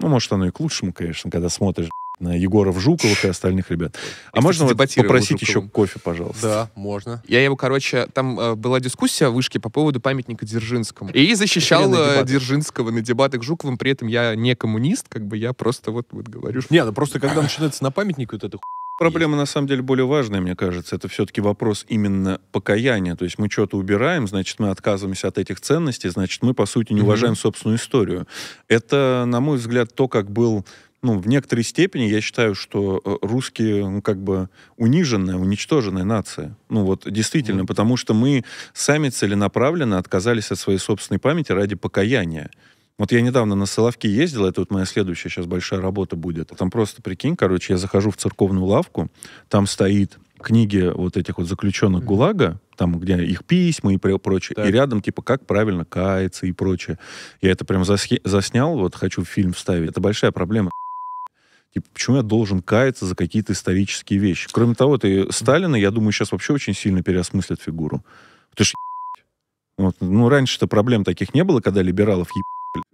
Speaker 1: Ну, может, оно и к лучшему, конечно, когда смотришь Егоров Жуковых и остальных ребят. Я, а кстати, можно вот попросить еще кофе, пожалуйста? Да,
Speaker 3: можно. Я его, короче, там э, была дискуссия в вышке по поводу памятника Дзержинскому. И защищал на э, Дзержинского на дебатах Жуковым, при этом я не коммунист, как бы я просто вот, вот говорю. Не, ну просто когда начинается на памятник вот это
Speaker 1: Проблема, на самом деле, более важная, мне кажется. Это все-таки вопрос именно покаяния. То есть мы что-то убираем, значит, мы отказываемся от этих ценностей, значит, мы, по сути, не уважаем mm-hmm. собственную историю. Это, на мой взгляд, то, как был ну, в некоторой степени я считаю, что э, русские, ну, как бы униженная, уничтоженная нация. Ну, вот действительно, mm. потому что мы сами целенаправленно отказались от своей собственной памяти ради покаяния. Вот я недавно на Соловки ездил, это вот моя следующая сейчас большая работа будет. Там просто, прикинь, короче, я захожу в церковную лавку, там стоит книги вот этих вот заключенных mm-hmm. ГУЛАГа, там, где их письма и прочее, так. и рядом, типа, как правильно каяться и прочее. Я это прям заснял, вот хочу в фильм вставить. Это большая проблема. И почему я должен каяться за какие-то исторические вещи? Кроме того, ты Сталина, я думаю, сейчас вообще очень сильно переосмыслят фигуру. Ты ж, вот. Ну, раньше-то проблем таких не было, когда либералов ебали.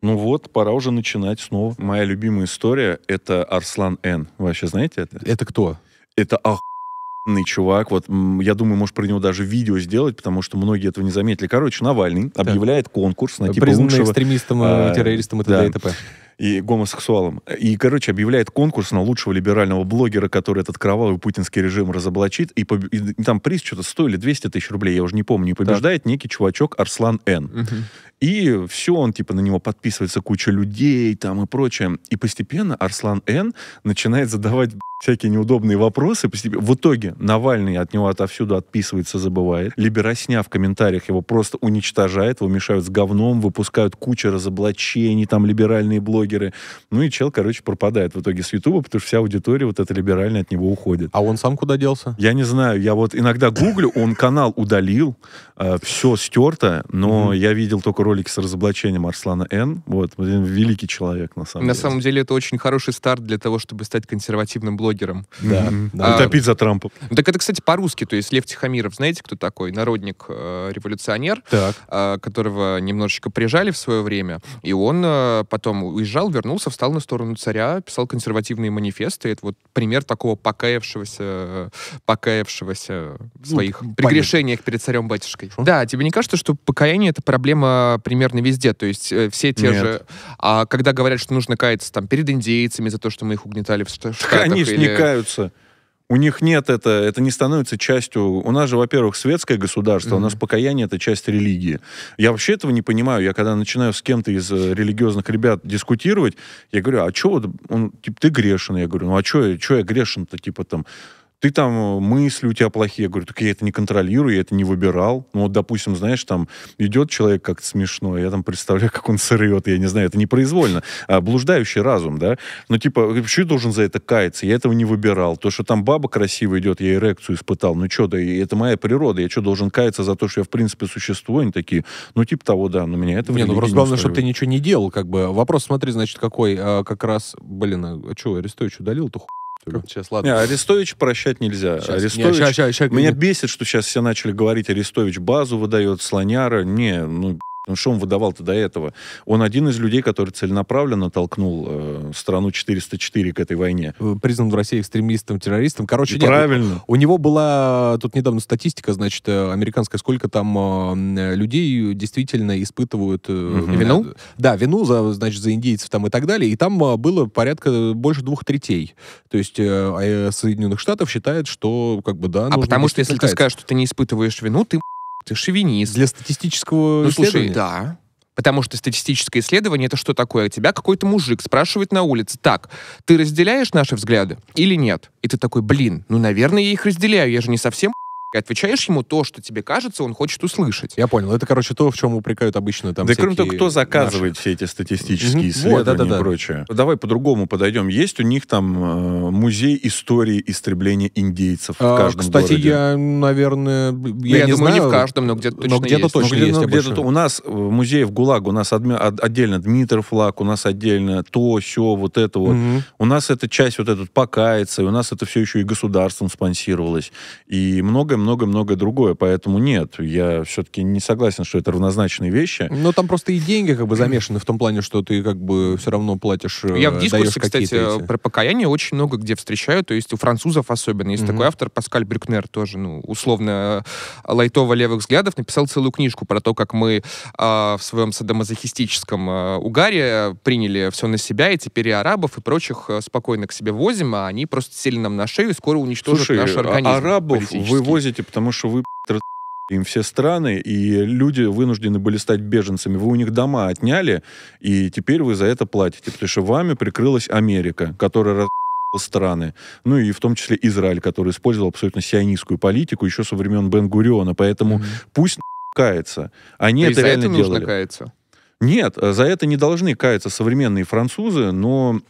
Speaker 1: Ну вот, пора уже начинать снова. Моя любимая история — это Арслан Н. Вы вообще знаете это? Это кто? Это охуенный чувак. Вот, я думаю, может, про него даже видео сделать, потому что многие этого не заметили. Короче, Навальный так. объявляет конкурс на типа лучшего... экстремистом, а, э, террористом и т.д. Да. и т.п и гомосексуалом. И, короче, объявляет конкурс на лучшего либерального блогера, который этот кровавый путинский режим разоблачит. И, поб... и там приз что-то стоили 200 тысяч рублей, я уже не помню. И побеждает да. некий чувачок Арслан Н. Угу. И все, он типа на него подписывается куча людей там и прочее. И постепенно Арслан Н начинает задавать всякие неудобные вопросы. В итоге Навальный от него отовсюду отписывается, забывает. Либеросня в комментариях его просто уничтожает, его мешают с говном, выпускают кучу разоблачений, там либеральные блогеры. Ну и чел, короче, пропадает в итоге с Ютуба, потому что вся аудитория вот эта либеральная от него уходит. А он сам куда делся? Я не знаю. Я вот иногда гуглю, он канал удалил, э, все стерто, но mm-hmm. я видел только ролики с разоблачением Арслана Н. Вот, великий человек, на самом на деле. На
Speaker 3: самом деле это очень хороший старт для того, чтобы стать консервативным блогером блогером. Да, mm-hmm. да. А, Утопить за Трампа. Ну, так это, кстати, по-русски. То есть Лев Тихомиров, знаете, кто такой? Народник, э, революционер, так. Э, которого немножечко прижали в свое время. И он э, потом уезжал, вернулся, встал на сторону царя, писал консервативные манифесты. Это вот пример такого покаявшегося, покаявшегося в ну, своих ну, прегрешениях перед царем-батюшкой. Да, тебе не кажется, что покаяние — это проблема примерно везде? То есть все те Нет. же... А когда говорят, что нужно каяться там перед индейцами за то, что мы их угнетали в Штатах Конечно,
Speaker 1: проникаются. У них нет это, это не становится частью. У нас же, во-первых, светское государство, mm-hmm. у нас покаяние это часть религии. Я вообще этого не понимаю. Я когда начинаю с кем-то из э, религиозных ребят дискутировать, я говорю, а что вот он, типа, ты грешен? Я говорю, ну а что я грешен-то, типа там ты там, э, мысли у тебя плохие. Я говорю, так я это не контролирую, я это не выбирал. Ну вот, допустим, знаешь, там идет человек как-то смешно, я там представляю, как он сырет, я не знаю, это непроизвольно. А, блуждающий разум, да? Но ну, типа, э, вообще должен за это каяться? Я этого не выбирал. То, что там баба красиво идет, я эрекцию испытал. Ну что, да, это моя природа. Я что,
Speaker 2: должен каяться за то, что я в принципе существую? Они
Speaker 1: такие, ну типа того, да, но меня это Не, ну просто главное, чтобы ты
Speaker 2: ничего не делал, как бы. Вопрос, смотри, значит, какой, а, как раз, блин, а, а что, Арестович удалил, то хуй Сейчас, ладно. Не,
Speaker 1: Арестович прощать нельзя. Сейчас. Арестович... Не, ща, ща, ща, Меня
Speaker 2: бесит, что сейчас все начали
Speaker 1: говорить, Арестович базу выдает, слоняра. Не, ну, ну, что он выдавал-то до этого? Он
Speaker 2: один из людей, который целенаправленно толкнул э, страну 404 к этой войне. Э, признан в России экстремистом, террористом. Короче, нет, Правильно. У, него была тут недавно статистика, значит, э, американская, сколько там э, людей действительно испытывают э, угу. вину. Да, вину, за, значит, за индейцев там и так далее. И там э, было порядка больше двух третей. То есть а, э, Соединенных Штатов считает, что как бы да, А потому что если ты скажешь,
Speaker 3: что ты не испытываешь вину, ты ты шовинист. Для статистического ну, исследования? Слушай, да. Потому что статистическое исследование — это что такое? Тебя какой-то мужик спрашивает на улице, так, ты разделяешь наши взгляды или нет? И ты такой, блин, ну, наверное, я их разделяю, я же не совсем и отвечаешь ему то, что тебе кажется, он хочет услышать. Я понял. Это, короче, то, в чем упрекают обычно там Да кроме того, кто заказывает наши...
Speaker 1: все эти статистические mm-hmm. исследования вот, да, да, да. и прочее. Ну, давай по-другому подойдем. Есть у них там э, музей истории истребления индейцев а, в каждом кстати, городе? Кстати, я,
Speaker 2: наверное, я, ну, я
Speaker 1: не думаю, знаю. не в каждом, но где-то точно но где-то есть. Точно ну, есть где-то, больше... У нас в э, музее в ГУЛАГ, у нас адми... отдельно Дмитров флаг, у нас отдельно то, все, вот это вот. Mm-hmm. У нас эта часть вот этот покаяться, и у нас это все еще и государством спонсировалось. И многое многое-многое другое. Поэтому нет, я все-таки не согласен, что это равнозначные вещи.
Speaker 2: Но там просто и деньги как бы замешаны в том плане, что ты как бы все равно платишь. Я в э, дискуссии, кстати, э, эти... про
Speaker 3: покаяние очень много где встречаю. То есть у французов особенно есть угу. такой автор Паскаль Брюкнер тоже, ну условно э, лайтово левых взглядов написал целую книжку про то, как мы э, в своем садомазохистическом э, угаре приняли все на себя и теперь и арабов и прочих спокойно к себе возим, а они просто сели нам на шею и скоро уничтожат Слушай, наш а организм. арабов вывозить
Speaker 1: ездите, потому что вы <laughs> <laughs> им все страны, и люди вынуждены были стать беженцами. Вы у них дома отняли, и теперь вы за это платите, потому что вами прикрылась Америка, которая раз <laughs> страны, ну и в том числе Израиль, который использовал абсолютно сионистскую политику еще со времен Бен-Гуриона, поэтому mm-hmm. пусть кается. Они да это реально это делали. Нужно каяться. Нет, э, за это не должны каяться современные французы, но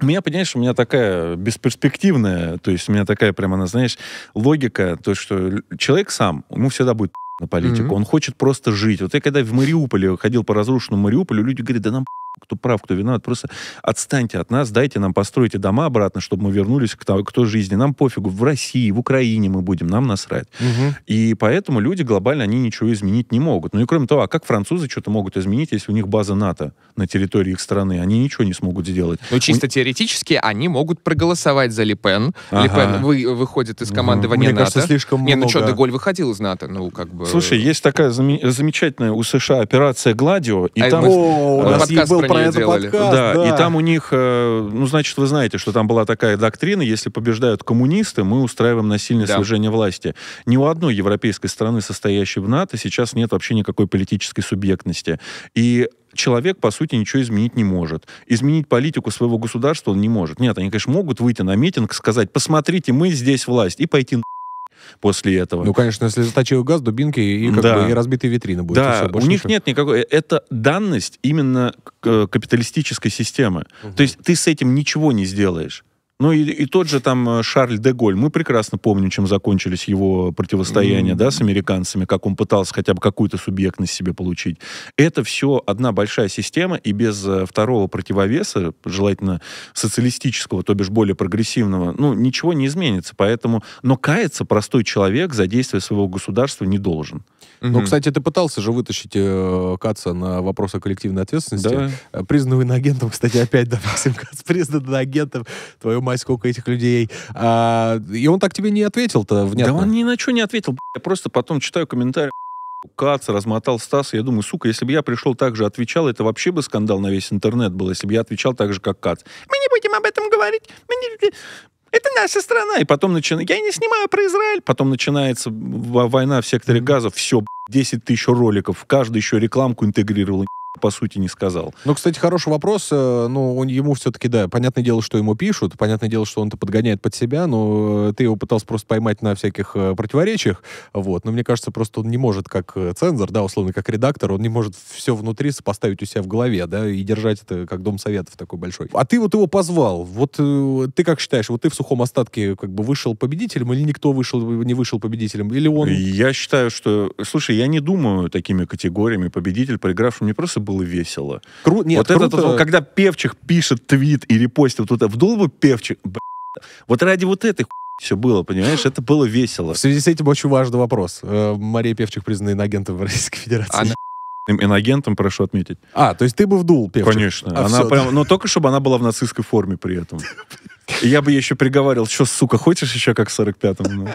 Speaker 1: у меня, понимаешь, у меня такая бесперспективная, то есть у меня такая прямо, она, знаешь, логика, то, что человек сам, ему всегда будет на политику, mm-hmm. он хочет просто жить. Вот я когда в Мариуполе ходил по разрушенному Мариуполю, люди говорят, да нам кто прав, кто виноват. Просто отстаньте от нас, дайте нам построить дома обратно, чтобы мы вернулись к, к той жизни. Нам пофигу, в России, в Украине мы будем, нам насрать. Угу. И поэтому люди глобально, они ничего изменить не могут. Ну и кроме того, а как французы что-то могут изменить, если у них база НАТО на территории их страны? Они ничего не смогут сделать.
Speaker 3: Ну чисто у... теоретически они могут проголосовать за Липен. Ага. Липен вы, выходит из команды угу. Мне НАТО. Кажется, слишком Не, ну много... ну что, Деголь выходил из НАТО, ну как бы... Слушай,
Speaker 1: есть такая зам... замечательная у США операция «Гладио», и а там... Мы... О, у нас был про, про нее делали. Подкаст, да, да, и там у них, э, ну, значит, вы знаете, что там была такая доктрина, если побеждают коммунисты, мы устраиваем насильное да. свержение власти. Ни у одной европейской страны, состоящей в НАТО, сейчас нет вообще никакой политической субъектности. И человек, по сути, ничего изменить не может. Изменить политику своего государства он не может. Нет, они, конечно, могут выйти на митинг, сказать, посмотрите, мы здесь власть, и пойти на после этого. Ну, конечно, если заточил газ, дубинки и, как да. бы, и разбитые витрины будут. Да, все, у них ничего. нет никакой... Это данность именно э, капиталистической системы. Угу. То есть ты с этим ничего не сделаешь. Ну и, и тот же там э, Шарль де Голь, мы прекрасно помним, чем закончились его противостояния, mm да, с американцами, как он пытался хотя бы какую-то субъектность себе получить. Это все одна большая система, и без э, второго противовеса, желательно социалистического, то бишь более прогрессивного, ну, ничего не изменится. Поэтому, но каяться простой человек за действия своего государства не
Speaker 2: должен. Mm-hmm. Ну, кстати, ты пытался же вытащить э, Каца на вопрос о коллективной ответственности. Да. Э, признанный агентом, кстати, опять, да, Максим Кац признан агентом. Твою мать мать, сколько этих людей. А, и он так тебе не ответил-то внятно. Да он ни на что не ответил. Я просто потом
Speaker 1: читаю комментарии. Кац размотал Стас, я думаю, сука, если бы я пришел так же, отвечал, это вообще бы скандал на весь интернет был, если бы я отвечал так же, как Кац. Мы не будем об этом говорить. Мы не... Это наша страна. И потом начинает... Я не снимаю про Израиль. Потом начинается война в секторе газа. Все, 10 тысяч роликов. Каждый еще рекламку интегрировал по сути, не сказал.
Speaker 2: Ну, кстати, хороший вопрос. Э, ну, он, ему все-таки, да, понятное дело, что ему пишут, понятное дело, что он-то подгоняет под себя, но э, ты его пытался просто поймать на всяких э, противоречиях, вот. Но мне кажется, просто он не может, как цензор, да, условно, как редактор, он не может все внутри сопоставить у себя в голове, да, и держать это как дом советов такой большой. А ты вот его позвал. Вот ты как считаешь, вот ты в сухом остатке как бы вышел победителем или никто вышел, не вышел победителем? Или он... Я считаю,
Speaker 1: что... Слушай, я не думаю такими категориями победитель, проигравший. Мне просто было было весело. Кру... Нет, вот круто. Этот, когда Певчих пишет твит и репостит вот это, вдул бы Певчих, б***.
Speaker 2: вот ради вот этой все было, понимаешь? Это было весело. В связи с этим очень важный вопрос. Э, Мария Певчих признана иноагентом в Российской Федерации. Она
Speaker 1: иноагентом, прошу отметить.
Speaker 2: А, то есть ты бы вдул Певчих? Конечно. А она все, прям,
Speaker 1: да. Но ну, только, чтобы она была в нацистской форме при этом. Я бы еще приговаривал, что, сука, хочешь еще как в 45-м?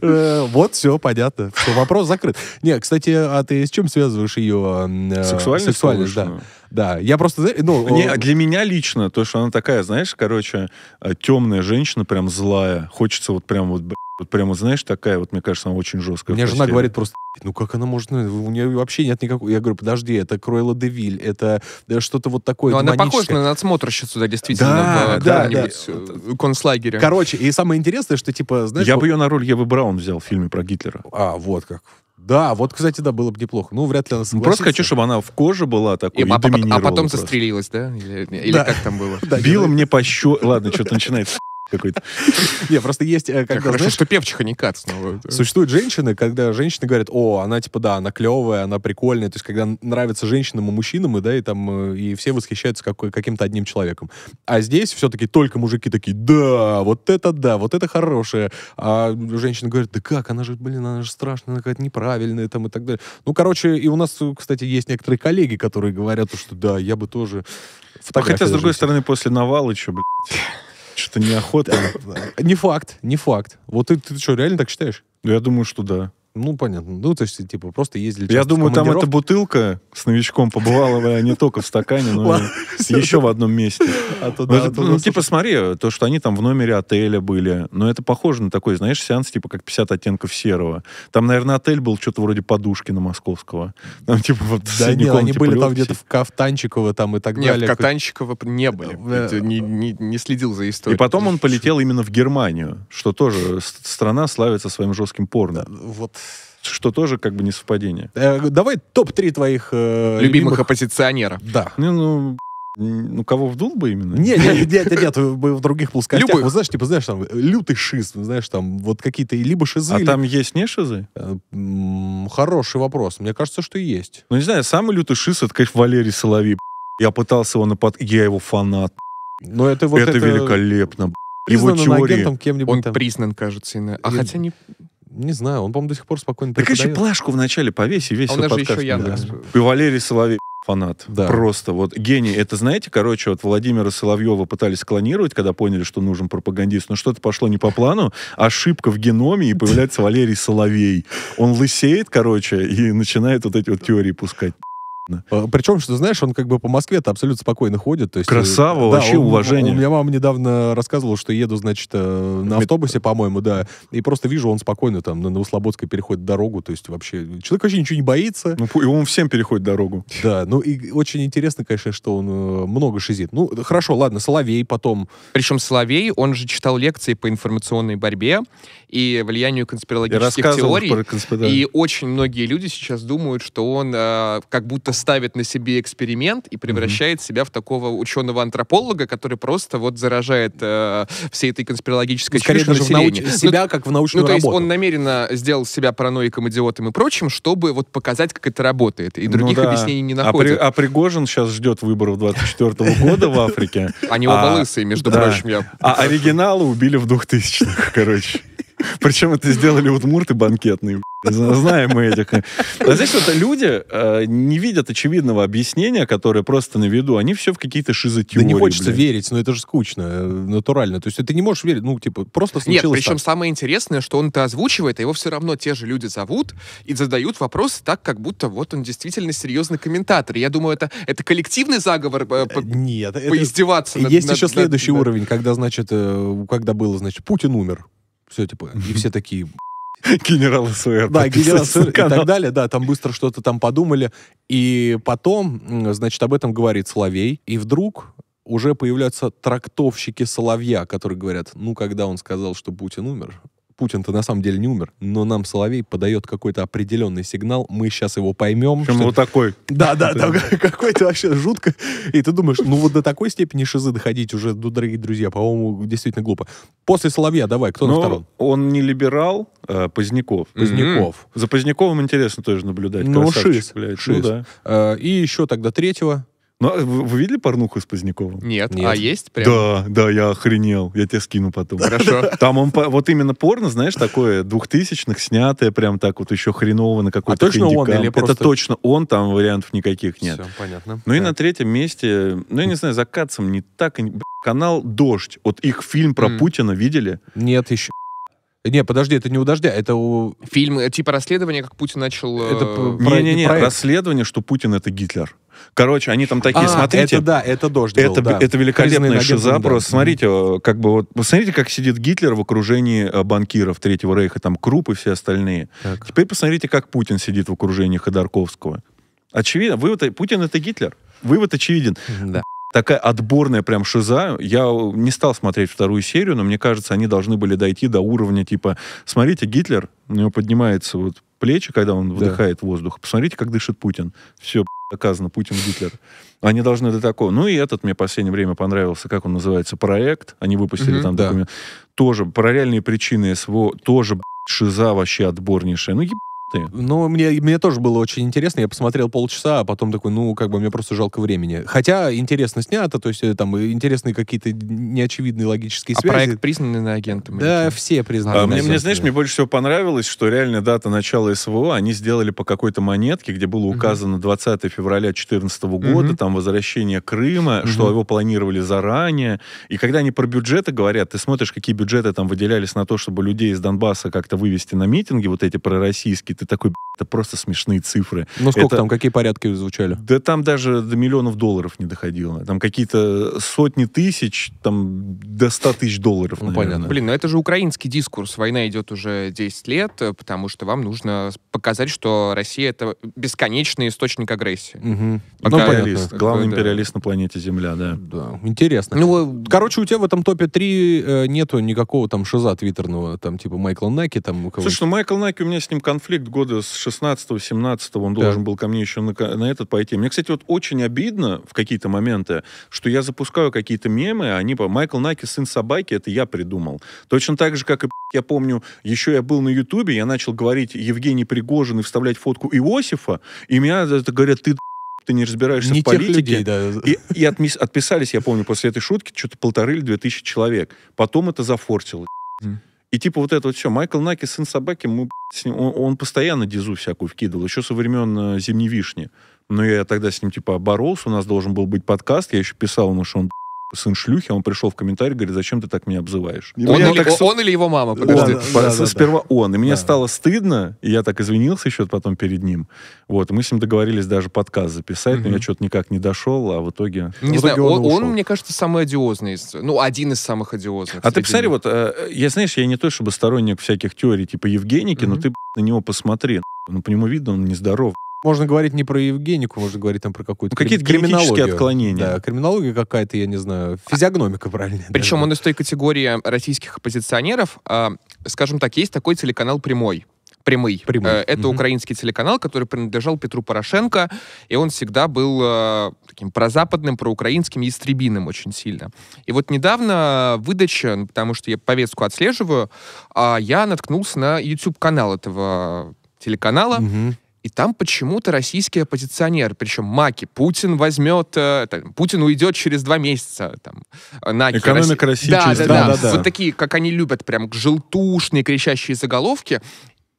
Speaker 2: Э, вот, все, понятно. Вопрос закрыт. Не, кстати, а ты с чем связываешь ее? Э, сексуальность? Сексуальность, да.
Speaker 1: Да, я просто, ну... Не, э, для меня лично, то, что она такая, знаешь, короче, э, темная женщина, прям злая, хочется вот прям вот, вот прямо, знаешь, такая, вот, мне кажется, она очень жесткая.
Speaker 2: У жена говорит просто, ну как она может, у нее вообще нет никакого... Я говорю, подожди, это Кройла Виль, это э, что-то вот такое Но ну, она похожа на
Speaker 3: надсмотрщицу, да, действительно, да, в да, да. концлагере. Короче,
Speaker 2: и самое интересное, что, типа, знаешь... Я бы ее на роль Евы Браун взял в фильме про Гитлера. А, вот как. Да, вот, кстати, да, было бы неплохо. Ну, вряд ли она ну, согласится. Просто хочу, чтобы она в коже была такой и, и а,
Speaker 1: а потом
Speaker 3: застрелилась, да? Или, или да. как там было? Била
Speaker 2: мне по щеке. Ладно, что-то начинается какой-то.
Speaker 3: Не, просто есть... Э, когда, Хорошо, знаешь, что певчиха не кац. Существуют
Speaker 2: женщины, когда женщины говорят, о, она типа, да, она клевая, она прикольная. То есть, когда нравится женщинам и мужчинам, и да, и там, э, и все восхищаются какой, каким-то одним человеком. А здесь все-таки только мужики такие, да, вот это да, вот это хорошее. А женщина говорит, да как, она же, блин, она же страшная, она какая-то неправильная, там, и так далее. Ну, короче, и у нас, кстати, есть некоторые коллеги, которые говорят, что да, я бы тоже... Хотя, с другой женщины. стороны, после Навалыча, блядь... Что-то неохота. Не факт, не факт. Вот ты, ты что, реально так считаешь? Ну, Я думаю, что да. Ну, понятно. Ну, то есть, типа, просто ездили Я думаю, там эта
Speaker 1: бутылка с новичком побывала а не только в стакане, но еще в одном месте. А ну, ну типа, смотри, то, что они там в номере отеля были, но это похоже на такой, знаешь, сеанс, типа, как 50 оттенков серого. Там,
Speaker 2: наверное, отель был что-то вроде подушки на московского. Там, типа, вот Да нет, они типа, были там где-то в Кафтанчиково там и так далее. Нет, в
Speaker 3: Кафтанчиково не были. Э, не следил за историей. И потом
Speaker 1: он полетел именно в Германию, что тоже страна славится своим жестким порно. Вот что тоже как бы не совпадение.
Speaker 2: Э, давай топ-3 твоих... Э, любимых, любимых
Speaker 1: оппозиционера.
Speaker 2: Да. Ну, ну, ну, кого вдул бы именно? <laughs> Нет, нет, нет, нет, нет в других плоскостях. Любых. Вот знаешь, типа, знаешь, там, лютый шиз, знаешь, там, вот какие-то либо шизы. А или... там
Speaker 1: есть не шизы? Э,
Speaker 2: хороший вопрос. Мне кажется, что есть.
Speaker 1: Ну, не знаю, самый лютый шиз, это, конечно, Валерий Соловей. Я пытался его напад... Я его фанат. Но ну, это вот это... Это великолепно. Его теория. Агентом,
Speaker 3: кем-нибудь Он там. признан, кажется, и... А и... хотя не... Не знаю, он, по-моему, до сих пор
Speaker 2: спокойно Так еще
Speaker 1: плашку вначале повеси, весь а он подкаст. Еще Яндекс. Да. И Валерий Соловей <laughs> фанат. Да. Просто вот гений. Это, знаете, короче, вот Владимира Соловьева пытались клонировать, когда поняли, что нужен пропагандист, но что-то пошло не по плану, ошибка в геноме, и появляется <laughs> Валерий Соловей.
Speaker 2: Он лысеет, короче, и начинает вот эти вот теории пускать. А, Причем, что знаешь, он как бы по Москве-то абсолютно спокойно ходит. То есть, э, Красава, да, вообще он, уважение. У меня мама недавно рассказывала, что еду, значит, э, на автобусе, по-моему, да, и просто вижу, он спокойно там на Новослободской переходит
Speaker 3: дорогу, то есть вообще
Speaker 2: человек вообще ничего не боится. Ну, и он всем переходит дорогу. <laughs> Да, ну и очень
Speaker 3: интересно, конечно, что
Speaker 2: он э, много шизит. Ну, хорошо, ладно, Соловей потом.
Speaker 3: Причем Соловей, он же читал лекции по информационной борьбе и влиянию конспирологических и теорий. Про конспир... И очень многие люди сейчас думают, что он э, как будто просто ставит на себе эксперимент и превращает mm-hmm. себя в такого ученого-антрополога, который просто вот заражает э, всей этой конспирологической ну, скорее даже в науч... Э, ну, себя ну, как в научную ну, то работу. есть он намеренно сделал себя параноиком, идиотом и прочим, чтобы вот показать, как это работает. И ну других ну, да. объяснений не а находит. А, при... а
Speaker 1: Пригожин сейчас ждет выборов 24
Speaker 3: <laughs> года в Африке.
Speaker 1: Они оба а, лысые, между прочим. А оригиналы убили в 2000-х, короче. Причем это сделали удмурты банкетные. Знаем мы этих. А здесь вот люди э, не видят очевидного объяснения, которое
Speaker 2: просто на виду. Они все в какие-то шизотеории. Да не хочется верить, но ну это же скучно, э, натурально. То есть ты не можешь верить, ну, типа, просто случилось Нет, причем
Speaker 3: самое интересное, что он это озвучивает, а его все равно те же люди зовут и задают вопросы так, как будто вот он действительно серьезный комментатор. Я думаю, это, это коллективный заговор э, Нет, поиздеваться. Это... есть еще следующий
Speaker 2: уровень, когда, значит, когда было, значит, Путин умер. Все, типа, и все такие... <laughs> Генерал СВР. Да, генерал СВР и так далее. Да, там быстро что-то там подумали. И потом, значит, об этом говорит Соловей. И вдруг уже появляются трактовщики Соловья, которые говорят, ну, когда он сказал, что Путин умер, Путин-то на самом деле не умер, но нам Соловей подает какой-то определенный сигнал, мы сейчас его поймем. чем что... вот такой. Да, да, какой-то вообще жутко. И ты думаешь, ну вот до такой степени шизы доходить уже, ну, дорогие друзья, по-моему, действительно глупо. После Соловья давай, кто но на втором? Он не либерал,
Speaker 1: а Поздняков. Поздняков. Mm-hmm. За Поздняковым интересно тоже наблюдать. Ну, шиз. Блядь. Ну шиз. Ну, да. А, и еще тогда третьего. Ну, а вы, вы видели порнуху с Поздняковым? Нет. Нет. А есть прям? Да, да, я охренел. Я тебе скину потом. Хорошо. <laughs> Там он, вот именно порно, знаешь, такое двухтысячных, снятое прям так вот еще хреново на какой-то а точно он или просто... Это точно он, там вариантов никаких нет. Все, понятно. Ну и на третьем месте, ну я не знаю, за Кацем не так... Канал «Дождь». Вот их фильм про mm.
Speaker 3: Путина видели? Нет еще. Не, подожди, это не у дождя, это у... Фильм э, типа расследование, как Путин начал... Э, это Не-не-не,
Speaker 1: расследование, что Путин — это Гитлер. Короче, они там такие, а, смотрите. Это да,
Speaker 3: это дождь. Это, был, да. это великолепная шиза. Да. смотрите,
Speaker 1: э, как бы вот посмотрите, как сидит Гитлер в окружении банкиров Третьего Рейха, там Круп и все остальные. Так. Теперь посмотрите, как Путин сидит в окружении Ходорковского. Очевидно, вывод Путин это Гитлер. Вывод очевиден. Да такая отборная прям шиза. Я не стал смотреть вторую серию, но мне кажется, они должны были дойти до уровня типа, смотрите, Гитлер, у него поднимается вот плечи, когда он да. воздух. Посмотрите, как дышит Путин. Все, доказано, Путин, Гитлер. Они должны до такого. Ну и этот мне в последнее время понравился, как он называется, проект. Они выпустили mm-hmm, там да.
Speaker 2: Тоже про реальные причины СВО, тоже шиза вообще отборнейшая. Ну, еб ты? Ну, мне, мне тоже было очень интересно. Я посмотрел полчаса, а потом такой, ну, как бы мне просто жалко времени. Хотя интересно снято, то есть э, там э, интересные какие-то неочевидные логические а связи. проект
Speaker 3: признан иноагентом? Да, все признаны а, мне, мне, знаешь, мне
Speaker 1: больше всего понравилось, что реально дата начала СВО они сделали по какой-то монетке, где было указано 20 февраля 2014 года, угу. там, возвращение Крыма, угу. что его планировали заранее. И когда они про бюджеты говорят, ты смотришь, какие бюджеты там выделялись на то, чтобы людей из Донбасса как-то вывести на митинги, вот эти пророссийские, ты такой, это просто смешные цифры. Ну сколько это... там, какие порядки звучали? Да там даже до миллионов долларов не доходило. Там какие-то сотни тысяч, там до 100 тысяч долларов,
Speaker 2: ну, понятно.
Speaker 3: Блин, ну это же украинский дискурс. Война идет уже 10 лет, э, потому что вам нужно показать, что Россия — это бесконечный источник агрессии. Угу. Пока ну, империалист. Такой, Главный да. империалист на планете Земля, да. да. Интересно.
Speaker 2: Ну, короче, у тебя в этом топе 3 э, нету никакого там шиза твиттерного, там типа Майкла Наки. Там, Слушай,
Speaker 1: ну Майкл Наки, у меня с ним конфликт года с 16-17 он да. должен был ко мне еще на, на этот пойти. Мне, кстати, вот очень обидно в какие-то моменты, что я запускаю какие-то мемы, а они по Майкл Наки, сын собаки, это я придумал. Точно так же, как и <laughs> я помню, еще я был на Ютубе, я начал говорить Евгений Пригожин и вставлять фотку Иосифа, и меня это говорят, ты <laughs> ты не разбираешься не в политике. людей, да. И, и отмис, отписались, я помню, после этой шутки что-то полторы или две тысячи человек. Потом это зафортило. Mm. И типа вот это вот все. Майкл Наки, сын собаки, мы, с ним, он, он постоянно дизу всякую вкидывал, еще со времен э, «Зимней вишни». Но я тогда с ним типа боролся, у нас должен был быть подкаст, я еще писал ему, что он сын шлюхи, он пришел в комментарий, говорит, зачем ты так меня обзываешь? Он, я или, так...
Speaker 3: он или его мама? Подожди. Он, да, да,
Speaker 1: сперва да. он. И мне да. стало стыдно, и я так извинился еще потом перед ним. Вот, мы с ним договорились даже подкаст записать, угу. но я что-то никак не дошел, а в итоге... Не ну, в итоге знаю, он, он, он,
Speaker 3: мне кажется, самый одиозный. Из... Ну, один из самых одиозных. А ты, писали
Speaker 1: вот, э, я, знаешь, я не то чтобы сторонник всяких теорий типа Евгеники, угу. но ты, на него посмотри.
Speaker 2: Ну, по нему видно, он нездоров. Можно говорить не про Евгенику, можно говорить там про какую-то ну, какие-то криминологию. отклонения. Да, криминология какая-то, я не знаю, физиогномика, правильно.
Speaker 3: Причем даже. он из той категории российских оппозиционеров, э, скажем так, есть такой телеканал «Прямой». Прямый. Прямой. Э, это угу. украинский телеканал, который принадлежал Петру Порошенко, и он всегда был э, таким прозападным, проукраинским, ястребиным очень сильно. И вот недавно выдача, ну, потому что я повестку отслеживаю, э, я наткнулся на YouTube-канал этого телеканала, угу. И там почему-то российские оппозиционеры, причем маки, Путин возьмет, э, это, Путин уйдет через два месяца. Там, э, наки, Экономика России, России да, через да, да, да, да. Вот такие, как они любят, прям желтушные, кричащие заголовки.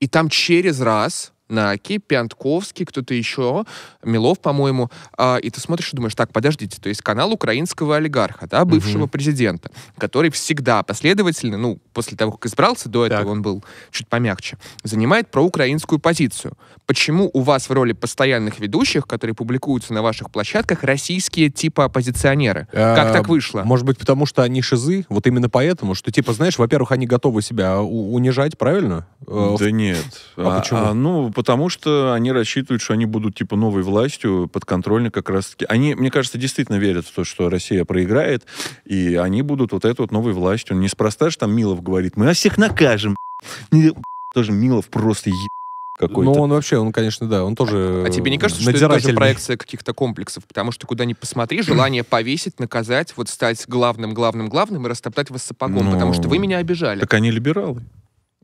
Speaker 3: И там через раз Наки, Пиантковский, кто-то еще, Милов, по-моему. А, и ты смотришь и думаешь, так, подождите, то есть канал украинского олигарха, да, бывшего угу. президента, который всегда последовательно, ну, после того, как избрался, до так. этого он был чуть помягче, занимает проукраинскую позицию. Почему у вас в роли постоянных ведущих, которые публикуются на ваших площадках, российские типа оппозиционеры? как а, так
Speaker 2: вышло? Может быть, потому что они шизы? Вот именно поэтому, что, типа, знаешь, во-первых, они готовы себя унижать, правильно? Э, да нет. А, а почему? А,
Speaker 1: ну, потому что они рассчитывают, что они будут типа новой властью подконтрольны как раз-таки. Они, мне кажется, действительно верят в то, что Россия проиграет, и они будут вот этой вот новой властью. Неспроста же там Милов говорит, мы всех накажем. Тоже Милов просто е
Speaker 3: какой-то. Ну, он
Speaker 2: вообще, он, конечно, да, он тоже А, а тебе не кажется, что это тоже проекция
Speaker 3: каких-то комплексов? Потому что куда ни посмотри, желание повесить, наказать, вот стать главным, главным, главным и растоптать вас сапогом, ну, потому что вы ну, меня обижали. Так они либералы.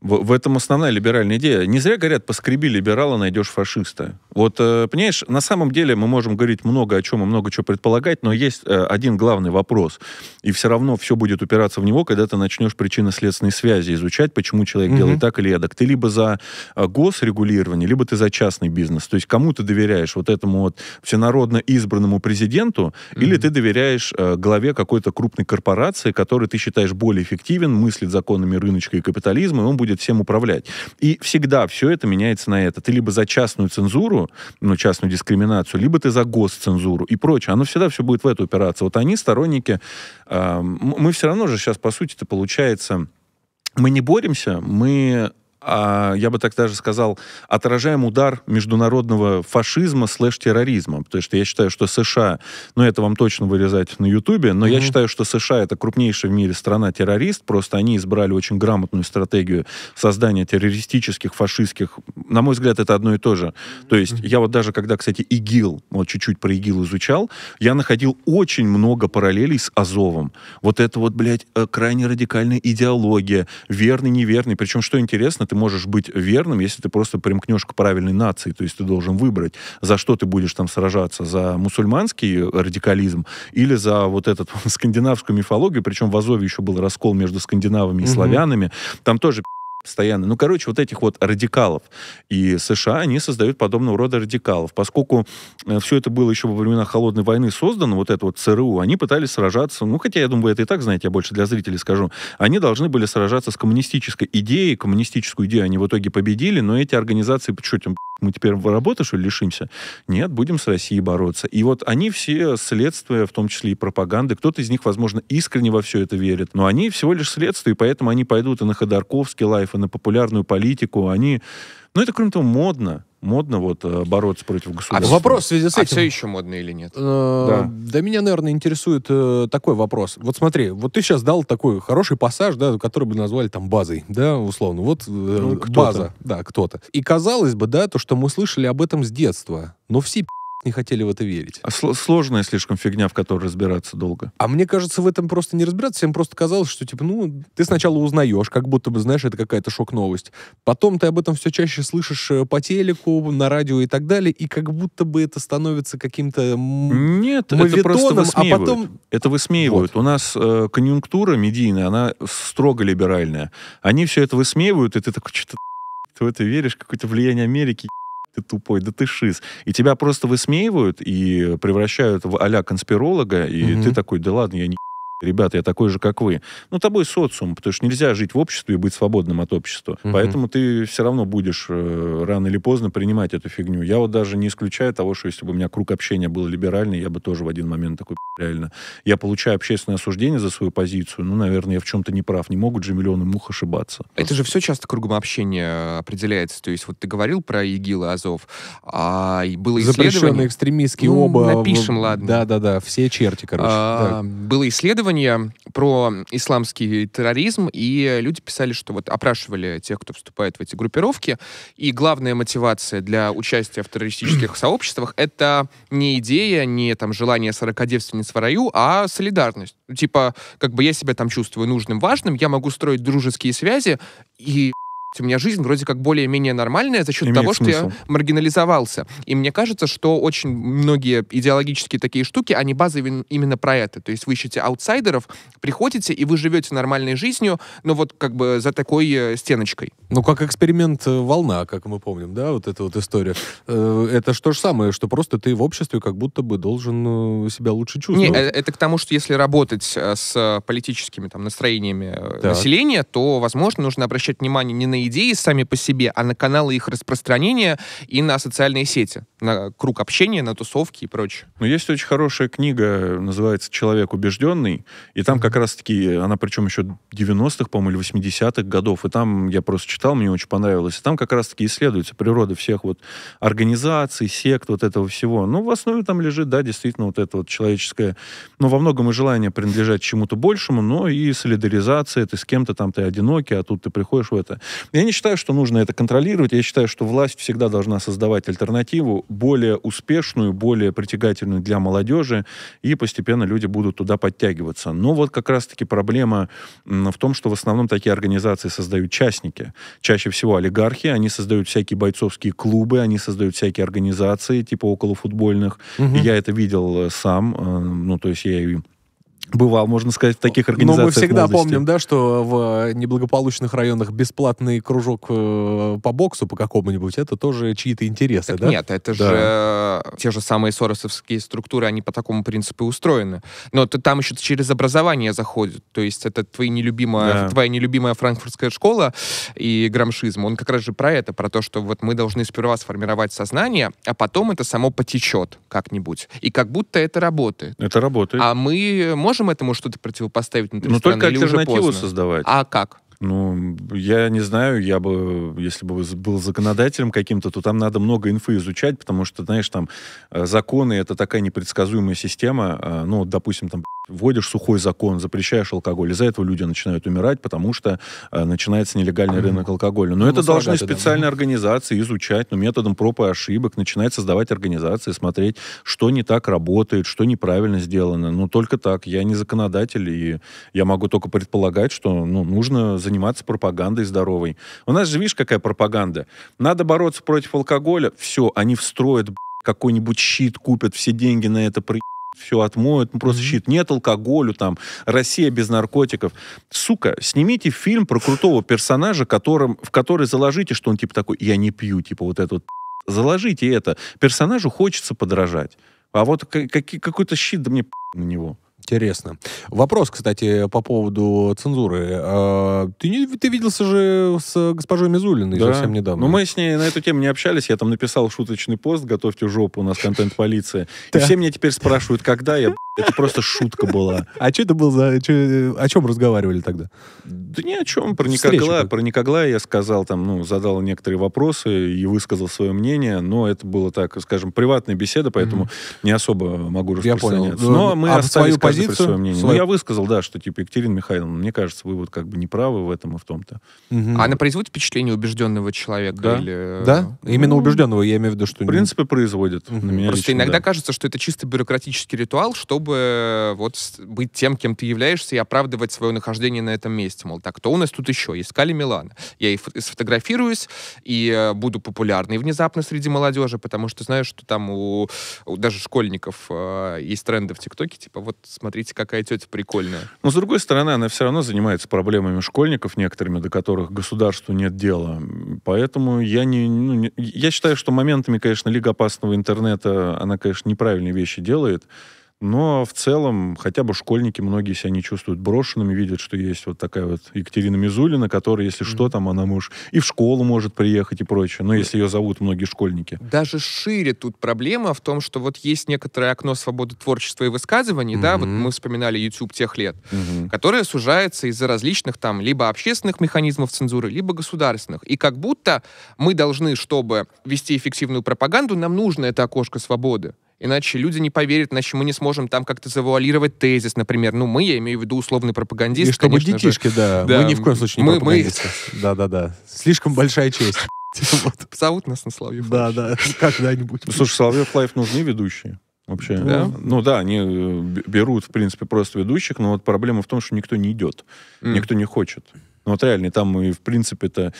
Speaker 3: В, в этом основная либеральная идея. Не зря говорят, поскреби
Speaker 1: либерала, найдешь фашиста. Вот, э, понимаешь, на самом деле мы можем говорить много о чем и много чего предполагать, но есть э, один главный вопрос. И все равно все будет упираться в него, когда ты начнешь причинно-следственные связи изучать, почему человек mm-hmm. делает так или эдак. Ты либо за э, госрегулирование, либо ты за частный бизнес. То есть кому ты доверяешь, вот этому вот всенародно избранному президенту, mm-hmm. или ты доверяешь главе какой-то крупной корпорации, который ты считаешь более эффективен, мыслит законами рыночка и капитализма, и он будет будет всем управлять. И всегда все это меняется на это. Ты либо за частную цензуру, ну, частную дискриминацию, либо ты за госцензуру и прочее. Оно всегда все будет в эту опираться. Вот они, сторонники, э, мы все равно же сейчас, по сути это получается мы не боремся, мы а, я бы так даже сказал, отражаем удар международного фашизма слэш-терроризма. Потому что я считаю, что США, ну это вам точно вырезать на Ютубе, но mm-hmm. я считаю, что США это крупнейшая в мире страна-террорист, просто они избрали очень грамотную стратегию создания террористических, фашистских. На мой взгляд, это одно и то же. То есть я вот даже, когда, кстати, ИГИЛ, вот чуть-чуть про ИГИЛ изучал, я находил очень много параллелей с Азовом. Вот это вот, блядь, э, крайне радикальная идеология, верный, неверный. Причем, что интересно, ты можешь быть верным, если ты просто примкнешь к правильной нации, то есть ты должен выбрать, за что ты будешь там сражаться, за мусульманский радикализм или за вот эту <laughs> скандинавскую мифологию, причем в Азове еще был раскол между скандинавами и славянами, там тоже постоянно. Ну, короче, вот этих вот радикалов. И США, они создают подобного рода радикалов. Поскольку э, все это было еще во времена Холодной войны создано, вот это вот ЦРУ, они пытались сражаться, ну, хотя, я думаю, вы это и так знаете, я больше для зрителей скажу, они должны были сражаться с коммунистической идеей, коммунистическую идею они в итоге победили, но эти организации, что там, мы теперь работы, что ли, лишимся? Нет, будем с Россией бороться. И вот они все следствия, в том числе и пропаганды. Кто-то из них, возможно, искренне во все это верит, но они всего лишь следствия, и поэтому они пойдут и на Ходорковский лайф, и на популярную политику. Они но ну, это, кроме того,
Speaker 2: модно. Модно
Speaker 3: вот э, бороться против а государства. А вопрос в связи с а этим. А все еще модно или нет? Э, да.
Speaker 2: да меня, наверное, интересует э, такой вопрос. Вот смотри, вот ты сейчас дал такой хороший пассаж, да, который бы назвали там базой, да, условно. Вот ну, база, да, кто-то. И казалось бы, да, то, что мы слышали об этом с детства. Но все не хотели в это верить. А сложная слишком фигня, в которой разбираться долго. А мне кажется, в этом просто не разбираться. Всем просто казалось, что, типа, ну, ты сначала узнаешь, как будто бы, знаешь, это какая-то шок-новость. Потом ты об этом все чаще слышишь э, по телеку, на радио и так далее, и как будто бы это становится каким-то Нет, это просто высмеивают. А потом...
Speaker 1: Это высмеивают. Вот. У нас э, конъюнктура медийная, она строго либеральная. Они все это высмеивают, и ты такой, что <laughs> ты в это веришь, какое-то влияние Америки, ты тупой, да ты шиз. И тебя просто высмеивают и превращают в а-ля конспиролога, и угу. ты такой, да ладно, я не ребята, я такой же, как вы. Ну, тобой социум, потому что нельзя жить в обществе и быть свободным от общества. Угу. Поэтому ты все равно будешь э, рано или поздно принимать эту фигню. Я вот даже не исключаю того, что если бы у меня круг общения был либеральный, я бы тоже в один момент такой, реально. Я получаю общественное осуждение за свою позицию, ну, наверное, я в чем-то не прав. Не могут же миллионы мух ошибаться.
Speaker 3: Это же все часто кругом общения определяется. То есть вот ты говорил про ИГИЛ и Азов, а было исследование... Запрещенные
Speaker 2: экстремистские ну, оба. напишем, ладно. Да-да-да, все черти, короче. А, да.
Speaker 3: Было исследование исследования про исламский терроризм, и люди писали, что вот опрашивали тех, кто вступает в эти группировки, и главная мотивация для участия в террористических <clears throat> сообществах — это не идея, не там желание 40 девственниц в раю, а солидарность. Типа, как бы я себя там чувствую нужным, важным, я могу строить дружеские связи, и у меня жизнь вроде как более-менее нормальная за счет Имеет того, смысл. что я маргинализовался. И мне кажется, что очень многие идеологические такие штуки, они базовые именно про это. То есть вы ищете аутсайдеров, приходите, и вы живете нормальной жизнью, но вот как бы за такой э, стеночкой.
Speaker 2: Ну, как эксперимент э, «Волна», как мы помним,
Speaker 3: да, вот эта вот история.
Speaker 2: Э, это что же самое, что просто ты в обществе как будто бы должен себя лучше чувствовать. Не,
Speaker 3: это к тому, что если работать с политическими там настроениями так. населения, то, возможно, нужно обращать внимание не на идеи сами по себе, а на каналы их распространения и на социальные сети, на круг общения, на тусовки и прочее. Ну, есть очень хорошая
Speaker 1: книга, называется «Человек убежденный», и там как раз-таки, она причем еще 90-х, по-моему, или 80-х годов, и там я просто читал, мне очень понравилось, и там как раз-таки исследуется природа всех вот организаций, сект, вот этого всего. Ну, в основе там лежит, да, действительно, вот это вот человеческое, ну, во многом и желание принадлежать чему-то большему, но и солидаризация, ты с кем-то там, ты одинокий, а тут ты приходишь в это. Я не считаю, что нужно это контролировать. Я считаю, что власть всегда должна создавать альтернативу более успешную, более притягательную для молодежи, и постепенно люди будут туда подтягиваться. Но вот как раз-таки проблема в том, что в основном такие организации создают частники. Чаще всего олигархи, они создают всякие бойцовские клубы, они создают всякие организации, типа околофутбольных. Угу. я это видел э, сам, э, ну, то есть я и бывал, можно сказать, в таких ну, организациях. Но мы всегда молодости. помним,
Speaker 2: да, что в э, неблагополучных районах бесплатный кружок э, по боксу по какому-нибудь, это тоже
Speaker 3: чьи-то интересы, так да? Нет, это да. же э, те же самые соросовские структуры, они по такому принципу устроены. Но ты, там еще через образование заходит, то есть это твои нелюбимая, да. твоя нелюбимая франкфуртская школа и грамшизм, он как раз же про это, про то, что вот мы должны сперва сформировать сознание, а потом это само потечет как-нибудь. И как будто это работает. Это работает. А мы можем можем этому что-то противопоставить внутри Но ну, страны? только альтернативу создавать. А
Speaker 1: как? Ну, я не знаю, я бы, если бы был законодателем каким-то, то там надо много инфы изучать, потому что, знаешь, там э, законы — это такая непредсказуемая система. Э, ну, допустим, там вводишь сухой закон, запрещаешь алкоголь, из-за этого люди начинают умирать, потому что э, начинается нелегальный рынок алкоголя. Но ну, это должны специальные да. организации изучать, но ну, методом проб и ошибок начинать создавать организации, смотреть, что не так работает, что неправильно сделано. Ну, только так. Я не законодатель, и я могу только предполагать, что ну, нужно за заниматься пропагандой здоровой. У нас же, видишь, какая пропаганда. Надо бороться против алкоголя. Все, они встроят какой-нибудь щит, купят все деньги на это, при все отмоют, ну, просто mm-hmm. щит. Нет алкоголю, там, Россия без наркотиков. Сука, снимите фильм про крутого персонажа, которым, в который заложите, что он типа такой, я не пью, типа вот этот. Заложите это. Персонажу хочется подражать. А вот какой-то щит, да
Speaker 2: мне на него. Интересно. Вопрос, кстати, по поводу цензуры. А, ты, не, ты виделся же с госпожой Мизулиной да. совсем недавно. Ну,
Speaker 1: мы с ней на эту тему не общались. Я там написал шуточный пост «Готовьте жопу, у нас <laughs> контент полиция». И все меня теперь спрашивают, когда я...
Speaker 2: Это просто шутка была. А что это был за... О чем разговаривали тогда?
Speaker 1: Да ни о чем. Про никогла. про никогла я сказал, там, ну, задал некоторые вопросы и высказал свое мнение, но это было так, скажем, приватная беседа, поэтому не особо могу распространяться. Но ну, мы а оставили позицию. Свое мнение. Свое... Ну, я высказал, да, что, типа, Екатерина Михайловна, мне кажется, вы вот как бы не правы
Speaker 3: в этом и в том-то. Угу. А она производит впечатление убежденного человека? Да. Или... Э, да, ну, именно ну,
Speaker 2: убежденного, я имею в виду, что... В принципе, производит. Угу. На меня Просто лично, иногда
Speaker 3: да. кажется, что это чисто бюрократический ритуал, чтобы э, вот быть тем, кем ты являешься, и оправдывать свое нахождение на этом месте. Мол, так, кто у нас тут еще? Искали Милана. Я и сфотографируюсь, и э, буду популярной внезапно среди молодежи, потому что знаю, что там у, у даже школьников э, есть тренды в ТикТоке, типа вот смотрите, какая тетя прикольная.
Speaker 1: Но, с другой стороны, она все равно занимается проблемами школьников некоторыми, до которых государству нет дела. Поэтому я не... Ну, не я считаю, что моментами, конечно, Лига опасного интернета, она, конечно, неправильные вещи делает. Но в целом хотя бы школьники многие себя не чувствуют брошенными, видят, что есть вот такая вот Екатерина Мизулина, которая, если mm-hmm. что, там она может и в школу может приехать и прочее. Но если ее зовут многие школьники.
Speaker 3: Даже шире тут проблема в том, что вот есть некоторое окно свободы творчества и высказываний, mm-hmm. да, вот мы вспоминали YouTube тех лет, mm-hmm. которое сужается из-за различных там либо общественных механизмов цензуры, либо государственных. И как будто мы должны, чтобы вести эффективную пропаганду, нам нужно это окошко свободы иначе люди не поверят, иначе мы не сможем там как-то завуалировать тезис, например. Ну, мы, я имею в виду условный пропагандист, И чтобы детишки, же.
Speaker 2: да, да, мы ни в коем случае не мы, пропагандисты. Мы... Да-да-да, слишком большая честь. <laughs>
Speaker 3: Зовут нас на Соловьев.
Speaker 1: Да, да, <laughs> когда-нибудь. Слушай, Соловьев Лайф нужны ведущие вообще. Да? Ну да, они э, берут, в принципе, просто ведущих, но вот проблема в том, что никто не идет, mm. никто не хочет. Ну вот реально, там и, в принципе-то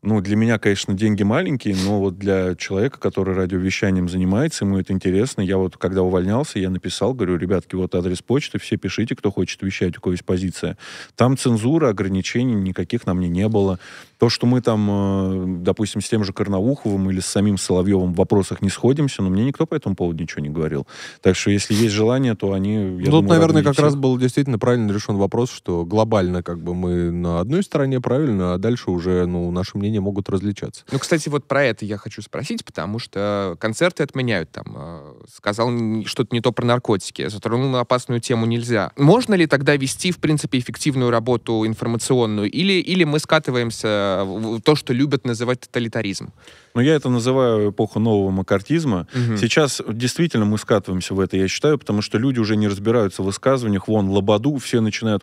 Speaker 1: ну, для меня, конечно, деньги маленькие, но вот для человека, который радиовещанием занимается, ему это интересно. Я вот, когда увольнялся, я написал, говорю, ребятки, вот адрес почты, все пишите, кто хочет вещать, у кого есть позиция. Там цензура, ограничений никаких на мне не было. То, что мы там, э, допустим, с тем же Корнауховым или с самим Соловьевым в вопросах не сходимся, но мне никто по этому поводу ничего не говорил. Так что, если есть желание, то они...
Speaker 3: Я ну,
Speaker 2: думаю, Тут, наверное, как раз был действительно правильно решен вопрос, что глобально как бы мы на одной стороне правильно, а дальше уже, ну, наше мнение мнения могут различаться.
Speaker 3: Ну, кстати, вот про это я хочу спросить, потому что концерты отменяют там. Э, сказал что-то не то про наркотики, а затронул опасную тему нельзя. Можно ли тогда вести, в принципе, эффективную работу информационную? Или, или мы скатываемся в то, что любят называть тоталитаризм? Но ну, я это называю
Speaker 1: эпоху нового макартизма. Угу. Сейчас действительно мы скатываемся в это, я считаю, потому что люди уже не разбираются в высказываниях. Вон, лободу, все начинают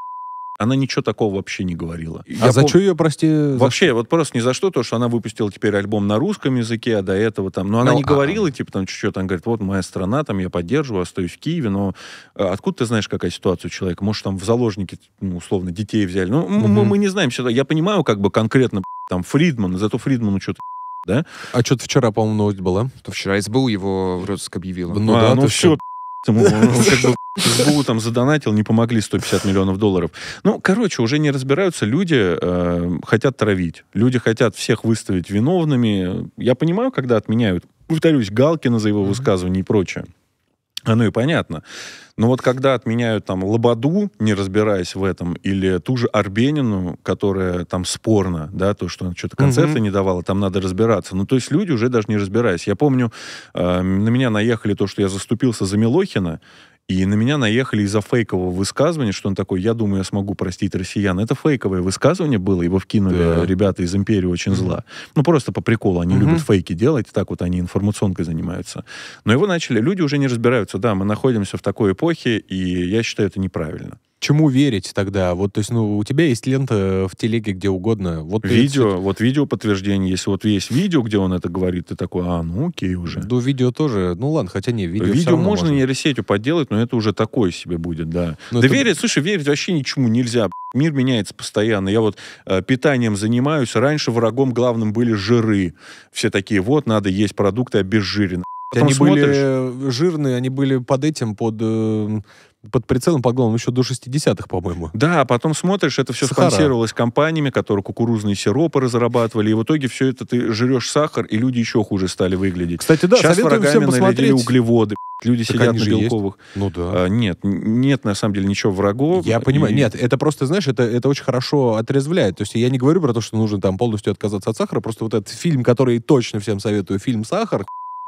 Speaker 1: она ничего такого вообще не говорила. А я за пом... что
Speaker 2: ее, прости? Вообще,
Speaker 1: вот просто ни за что, то, что она выпустила теперь альбом на русском языке, а до этого там... Но ну, она ну, не а... говорила, типа, там, чуть-чуть, там, говорит, вот моя страна, там, я поддерживаю, остаюсь в Киеве, но э, откуда ты знаешь, какая ситуация у человека? Может, там, в заложники, ну, условно, детей взяли? Ну, угу. мы, мы не знаем всегда. Я понимаю, как бы, конкретно, <laughs> там, Фридман, зато Фридману что-то <laughs> да? А что-то вчера, по-моему, новость была. То вчера СБУ его в розыск объявила. Ну а, да, ну все, он, ну, как бы СБУ там задонатил, не помогли 150 миллионов долларов. Ну, короче, уже не разбираются, люди э, хотят травить, люди хотят всех выставить виновными. Я понимаю, когда отменяют, повторюсь, Галкина за его высказывание и прочее. <laughs> ну и понятно. Но вот когда отменяют там Лободу, не разбираясь в этом, или ту же Арбенину, которая там спорно, да, то, что она что-то концерты mm-hmm. не давала, там надо разбираться. Ну, то есть люди уже даже не разбираясь. Я помню, э, на меня наехали то, что я заступился за Милохина, и на меня наехали из-за фейкового высказывания, что он такой, я думаю, я смогу простить россиян. Это фейковое высказывание было, его вкинули да. ребята из «Империи очень зла». Ну, просто по приколу, они mm любят фейки делать, так вот они информационкой занимаются. Но его начали, люди уже не разбираются, да, мы находимся в такой эпохе, и я считаю это неправильно чему верить тогда? Вот, то есть, ну, у тебя есть лента э, в телеге где угодно. Вот видео, это... вот видео подтверждение. Если вот есть видео, где он это говорит, ты такой, а, ну окей уже. Да, ну, видео тоже, ну ладно, хотя не, видео Видео можно, можно нейросетью подделать, но это уже такое себе будет, да. Но ну, да это... верить, слушай, верить вообще ничему нельзя. Мир меняется постоянно. Я вот э, питанием занимаюсь. Раньше врагом главным были жиры. Все такие, вот, надо есть продукты обезжиренные. Потом они смотришь... были
Speaker 2: э, жирные, они были под этим, под... Э, под прицелом, под главным еще до 60-х, по-моему.
Speaker 1: Да, а потом смотришь, это все Сахара. спонсировалось компаниями, которые кукурузные сиропы разрабатывали, и в итоге все это ты жрешь сахар, и люди еще хуже стали выглядеть. Кстати, да, Сейчас врагами всем посмотреть. углеводы. Люди так сидят на белковых. Есть. Ну да. А, нет,
Speaker 2: нет на самом деле ничего врагов. Я и... понимаю. Нет, это просто, знаешь, это, это очень хорошо отрезвляет. То есть я не говорю про то, что нужно там полностью отказаться от сахара, просто вот этот фильм, который точно всем советую, фильм «Сахар»,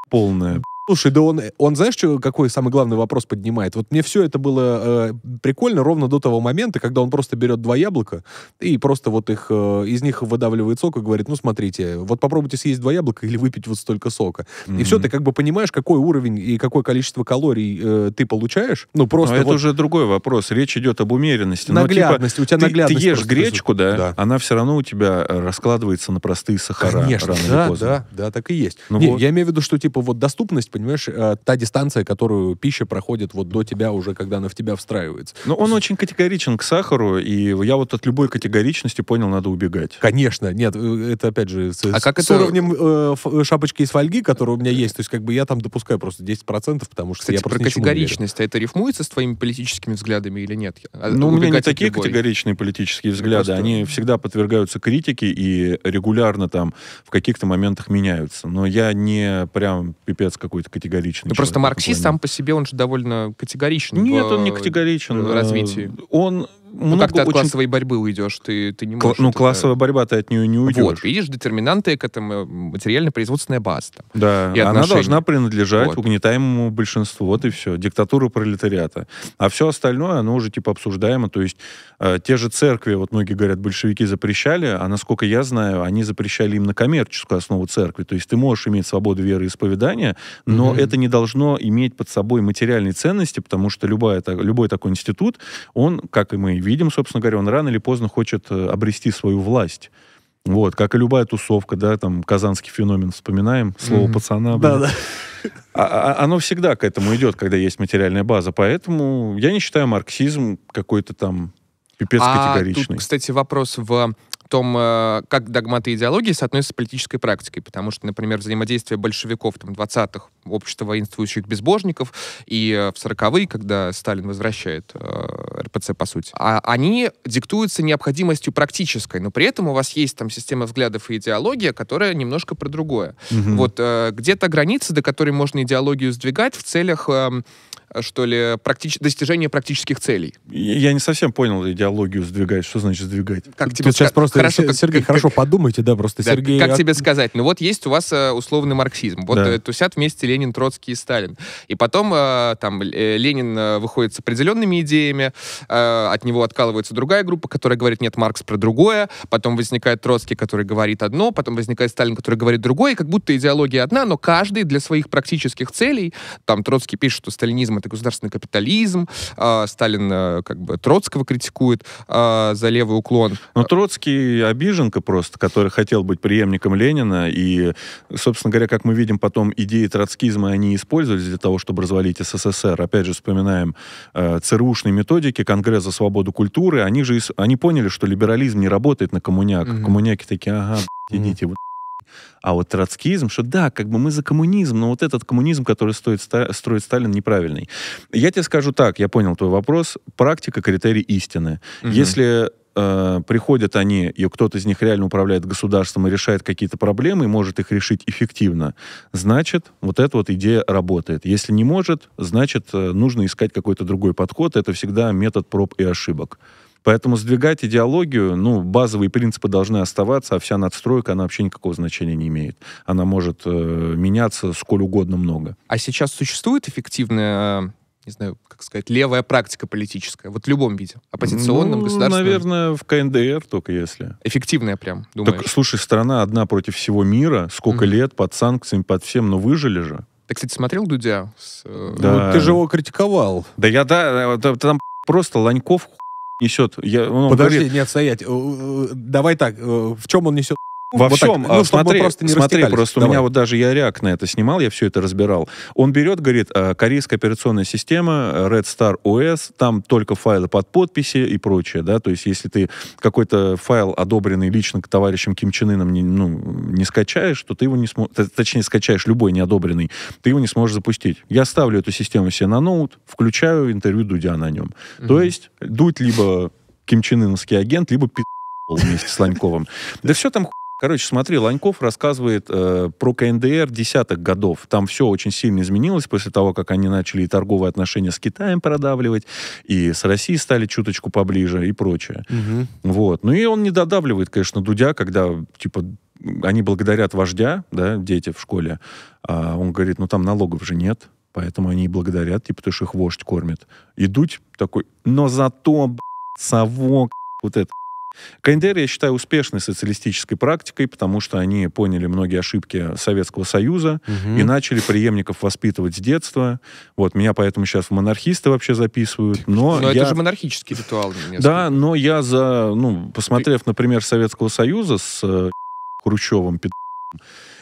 Speaker 2: полная Слушай, да он, он знаешь, что, какой самый главный вопрос поднимает? Вот мне все это было э, прикольно ровно до того момента, когда он просто берет два яблока и просто вот их, э, из них выдавливает сок и говорит, ну смотрите, вот попробуйте съесть два яблока или выпить вот столько сока. Mm-hmm. И все, ты как бы понимаешь, какой уровень и какое количество калорий э, ты получаешь. Ну просто... Но вот... это
Speaker 1: уже другой вопрос. Речь идет об умеренности. Наглядность. Но, типа, у тебя наглядность. Ты ешь гречку, да, да, она все равно у тебя э, раскладывается на простые сахара. Конечно, да, да,
Speaker 2: да, так и есть. Ну, Не, вот... Я имею в виду, что типа вот доступность понимаешь, э, та дистанция, которую пища проходит вот до тебя уже, когда она в тебя встраивается.
Speaker 1: Но ну, он очень категоричен к сахару, и я вот от любой категоричности понял,
Speaker 2: надо убегать. Конечно, нет, э, это опять же с, а как с это... уровнем э, э, шапочки из фольги, которая у меня есть, то есть как бы я там допускаю просто 10%, потому что Кстати, я просто про категоричность, а это рифмуется с твоими
Speaker 3: политическими взглядами или нет? А, ну, у меня не такие любой.
Speaker 1: категоричные политические ну, взгляды, просто... они всегда подвергаются критике и регулярно там в каких-то моментах меняются, но я не прям пипец какой-то какой-то Ну, просто марксист сам
Speaker 3: по себе, он же довольно категоричен. Нет, в... он не категоричен. В развитии. Э, он ну, много, как ты от очень... классовой борьбы уйдешь, ты, ты не можешь... Кла- ну, это... классовая борьба, ты от нее не уйдешь. Вот, видишь, детерминанты к этому э, материально-производственная база. Там, да, и она должна принадлежать вот.
Speaker 1: угнетаемому большинству, вот и все, диктатура пролетариата. А все остальное, оно уже типа обсуждаемо, то есть э, те же церкви, вот многие говорят, большевики запрещали, а насколько я знаю, они запрещали именно коммерческую основу церкви, то есть ты можешь иметь свободу веры и исповедания, но mm-hmm. это не должно иметь под собой материальные ценности, потому что любая, так, любой такой институт, он, как и мы видим, собственно говоря, он рано или поздно хочет э, обрести свою власть. Вот, как и любая тусовка, да, там казанский феномен вспоминаем, слово mm-hmm. пацана. Да, да. А, а, а, оно всегда к этому идет, когда есть материальная база. Поэтому я не считаю марксизм какой-то там пипец а категоричный.
Speaker 3: Тут, кстати, вопрос в э, том, э, как догматы и идеологии соотносятся с политической практикой, потому что, например, взаимодействие большевиков там, 20-х общество воинствующих безбожников, и э, в сороковые, когда Сталин возвращает э, РПЦ, по сути, а они диктуются необходимостью практической, но при этом у вас есть там система взглядов и идеология, которая немножко про другое. Угу. Вот э, где-то границы, до которой можно идеологию сдвигать в целях... Э, что ли, практич... достижение практических целей.
Speaker 1: Я не совсем понял идеологию сдвигать. Что значит сдвигать? Как тебе Тут ска... сейчас просто,
Speaker 3: хорошо, как, Сергей, как, хорошо подумайте, да,
Speaker 2: просто да, Сергей... Как тебе
Speaker 3: сказать? Ну вот есть у вас э, условный марксизм. Вот да. Э, тусят вместе Ленин, Троцкий и Сталин. И потом э, там э, Ленин э, выходит с определенными идеями, от него откалывается другая группа, которая говорит, нет, Маркс про другое, потом возникает Троцкий, который говорит одно, потом возникает Сталин, который говорит другое, и как будто идеология одна, но каждый для своих практических целей, там Троцкий пишет, что сталинизм — это государственный капитализм, Сталин как бы Троцкого критикует за левый уклон. Но Троцкий
Speaker 1: обиженка просто, который хотел быть преемником Ленина, и, собственно говоря, как мы видим потом, идеи Троцкий соцсофизмы они использовались для того, чтобы развалить СССР. Опять же, вспоминаем э, ЦРУшные методики, Конгресс за свободу культуры. Они же они поняли, что либерализм не работает на коммуняк. mm Коммуняки такие, ага, б***ь, идите, mm-hmm. А вот троцкизм, что да, как бы мы за коммунизм, но вот этот коммунизм, который стоит, строит Сталин, неправильный. Я тебе скажу так, я понял твой вопрос. Практика — критерий истины. Угу. Если э, приходят они, и кто-то из них реально управляет государством и решает какие-то проблемы, и может их решить эффективно, значит, вот эта вот идея работает. Если не может, значит, э, нужно искать какой-то другой подход. Это всегда метод проб и ошибок. Поэтому сдвигать идеологию, ну, базовые принципы должны оставаться, а вся надстройка, она вообще никакого значения не имеет. Она может э, меняться сколь угодно много.
Speaker 3: А сейчас существует эффективная не знаю, как сказать, левая практика политическая? Вот в любом виде. Оппозиционном, ну, государственном? наверное, в КНДР только если. Эффективная прям,
Speaker 1: думаешь? Так, слушай, страна одна против всего мира, сколько mm. лет под санкциями, под всем, но выжили же.
Speaker 3: Ты, кстати, смотрел Дудя? С... Э, да. Ну, ты же его критиковал.
Speaker 1: Да я, да, э, да там просто Ланьков несет. Я, он Подожди, говорит...
Speaker 2: нет, стоять. Э, давай так, в чем он несет во ну, вот всем. Так. Ну, а, смотри, просто не смотри, просто Давай. у меня вот
Speaker 1: даже я реакт на это снимал, я все это разбирал. Он берет, говорит, а, корейская операционная система, э, Red Star OS, там только файлы под подписи и прочее, да, то есть если ты какой-то файл, одобренный лично к товарищам Ким Чен Ыном, не, ну, не скачаешь, то ты его не сможешь, точнее, скачаешь любой неодобренный, ты его не сможешь запустить. Я ставлю эту систему себе на ноут, включаю интервью Дудя на нем. Mm-hmm. То есть Дудь либо Ким Чен Ыновский агент, либо пи***л вместе с Ланьковым. <laughs> Да все там хуй Короче, смотри, Ланьков рассказывает э, про КНДР десятых годов. Там все очень сильно изменилось после того, как они начали и торговые отношения с Китаем продавливать, и с Россией стали чуточку поближе и прочее. Угу. Вот. Ну и он не додавливает, конечно, Дудя, когда, типа, они благодарят вождя, да, дети в школе. А он говорит, ну там налогов же нет, поэтому они и благодарят, типа, ты их вождь кормит. И Дудь такой, но зато, б***ь, совок, вот это КНДР, я считаю, успешной социалистической практикой, потому что они поняли многие ошибки Советского Союза угу. и начали преемников воспитывать с детства. Вот, меня поэтому сейчас в монархисты вообще записывают. Но, но я... это же
Speaker 3: монархический ритуал. Да,
Speaker 1: но я за... Ну, посмотрев, например, Советского Союза с э, Хрущевым,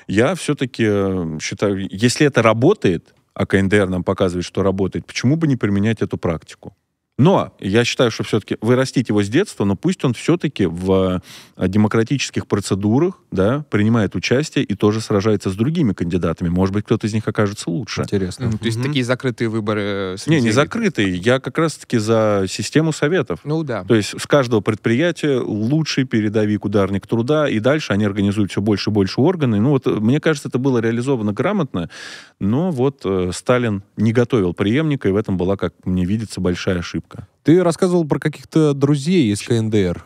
Speaker 1: я все-таки э, считаю, если это работает, а КНДР нам показывает, что работает, почему бы не применять эту практику? Но я считаю, что все-таки вырастить его с детства, но пусть он все-таки в э, демократических процедурах да, принимает участие и тоже сражается с другими кандидатами. Может быть, кто-то из них окажется лучше. Интересно. Ну,
Speaker 3: то есть такие закрытые выборы? Э, не, не закрытые. Я как
Speaker 1: раз-таки за систему советов. Ну да. То есть с каждого предприятия лучший передовик, ударник труда, и дальше они организуют все больше и больше органы. Ну вот, э, мне кажется, это было реализовано грамотно, но вот э, Сталин не готовил преемника, и в этом была, как мне видится, большая
Speaker 2: ошибка ошибка. Ты рассказывал про каких-то друзей из КНДР.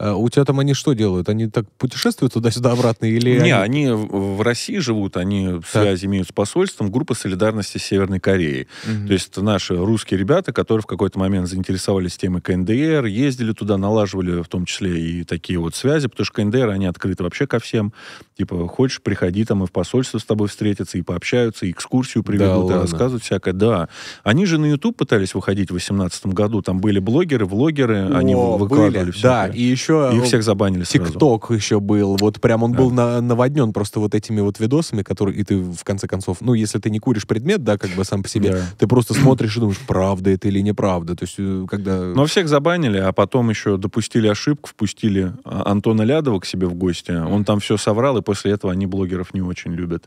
Speaker 2: Э, у тебя там они что делают? Они так путешествуют туда-сюда обратно или... Не,
Speaker 1: они, они в России живут, они связи имеют с посольством группы солидарности с Северной Кореи. Угу. То есть это наши русские ребята, которые в какой-то момент заинтересовались темой КНДР, ездили туда, налаживали в том числе и такие вот связи, потому что КНДР, они открыты вообще ко всем. Типа, хочешь, приходи там и в посольство с тобой встретятся, и пообщаются, и экскурсию приведут, да, и рассказывают всякое. Да. Они же на YouTube пытались выходить в
Speaker 2: 2018 году, там были блогеры, влогеры, О, они выкладывали все. Да, и еще еще... Их э, всех забанили ТикТок еще был. Вот прям он да. был на, наводнен просто вот этими вот видосами, которые... И ты, в конце концов, ну, если ты не куришь предмет, да, как бы сам по себе, да. ты просто смотришь и думаешь, правда это или неправда. То есть, э, когда... Но
Speaker 1: всех забанили, а потом еще допустили ошибку, впустили а, Антона Лядова к себе в гости. Он там все соврал, и после этого они блогеров не очень любят.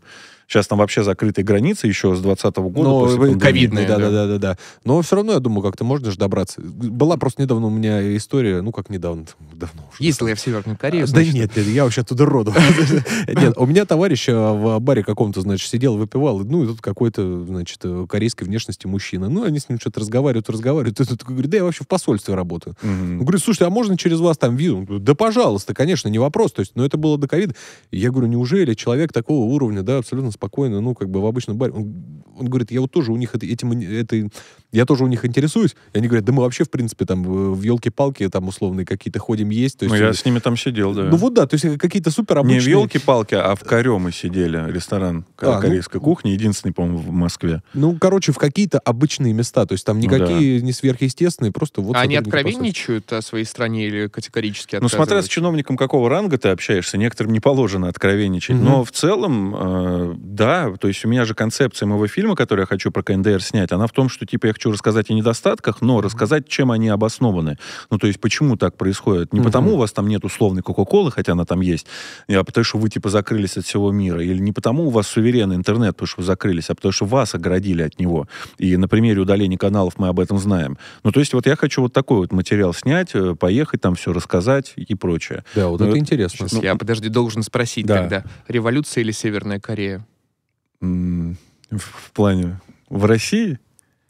Speaker 1: Сейчас там вообще закрыты границы еще с 2020 года. Ну, ковидные, да-да-да.
Speaker 2: да Но все равно, я думаю, как-то можно же добраться. Была просто недавно у меня история, ну, как недавно, давно уже. Ездил я в Северную Корею. А, да нет, я вообще оттуда роду. <laughs> Нет, у меня товарищ э, в баре каком-то, значит, сидел, выпивал, ну, и тут какой-то, значит, э, корейской внешности мужчина. Ну, они с ним что-то разговаривают, разговаривают. И тут говорит, да я вообще в посольстве работаю. Говорю, слушай, а можно через вас там визу? Да, пожалуйста, конечно, не вопрос. То есть, но это было до ковида. Я говорю, неужели человек такого уровня, да, абсолютно спокойно, ну, как бы в обычном баре. Он, он говорит, я вот тоже у них это, этим, этой я тоже у них интересуюсь, и они говорят, да мы вообще, в принципе, там, э, в елки-палки там условные какие-то ходим есть. То есть ну, я с ними
Speaker 1: там сидел, да. Ну, вот
Speaker 2: да, то есть э, какие-то супер обычные... Не в
Speaker 1: елки-палки, а в Коре мы сидели, ресторан а, ну корейской
Speaker 2: ну... кухни, единственный, по-моему, в Москве. Ну, короче, в какие-то обычные места, то есть там ну никакие да. не
Speaker 3: сверхъестественные, просто вот... А они откровенничают о своей стране или категорически Ну, смотря с
Speaker 2: чиновником
Speaker 1: какого ранга ты общаешься, некоторым не положено откровенничать, mm но в целом, э, да, то есть у меня же концепция моего фильма, который я хочу про КНДР снять, она в том, что, типа, я хочу хочу рассказать о недостатках, но рассказать, чем они обоснованы. Ну, то есть, почему так происходит. Не угу. потому у вас там нет условной Кока-Колы, хотя она там есть, а потому что вы, типа, закрылись от всего мира. Или не потому у вас суверенный интернет, потому что вы закрылись, а потому что вас оградили от него. И на примере удаления каналов мы об этом знаем. Ну, то есть, вот я хочу вот такой вот материал снять, э, поехать там все рассказать и прочее. Да, вот но ну, это э, интересно. Ну, я,
Speaker 3: подожди, должен спросить да. тогда. Революция или Северная Корея?
Speaker 2: в плане в России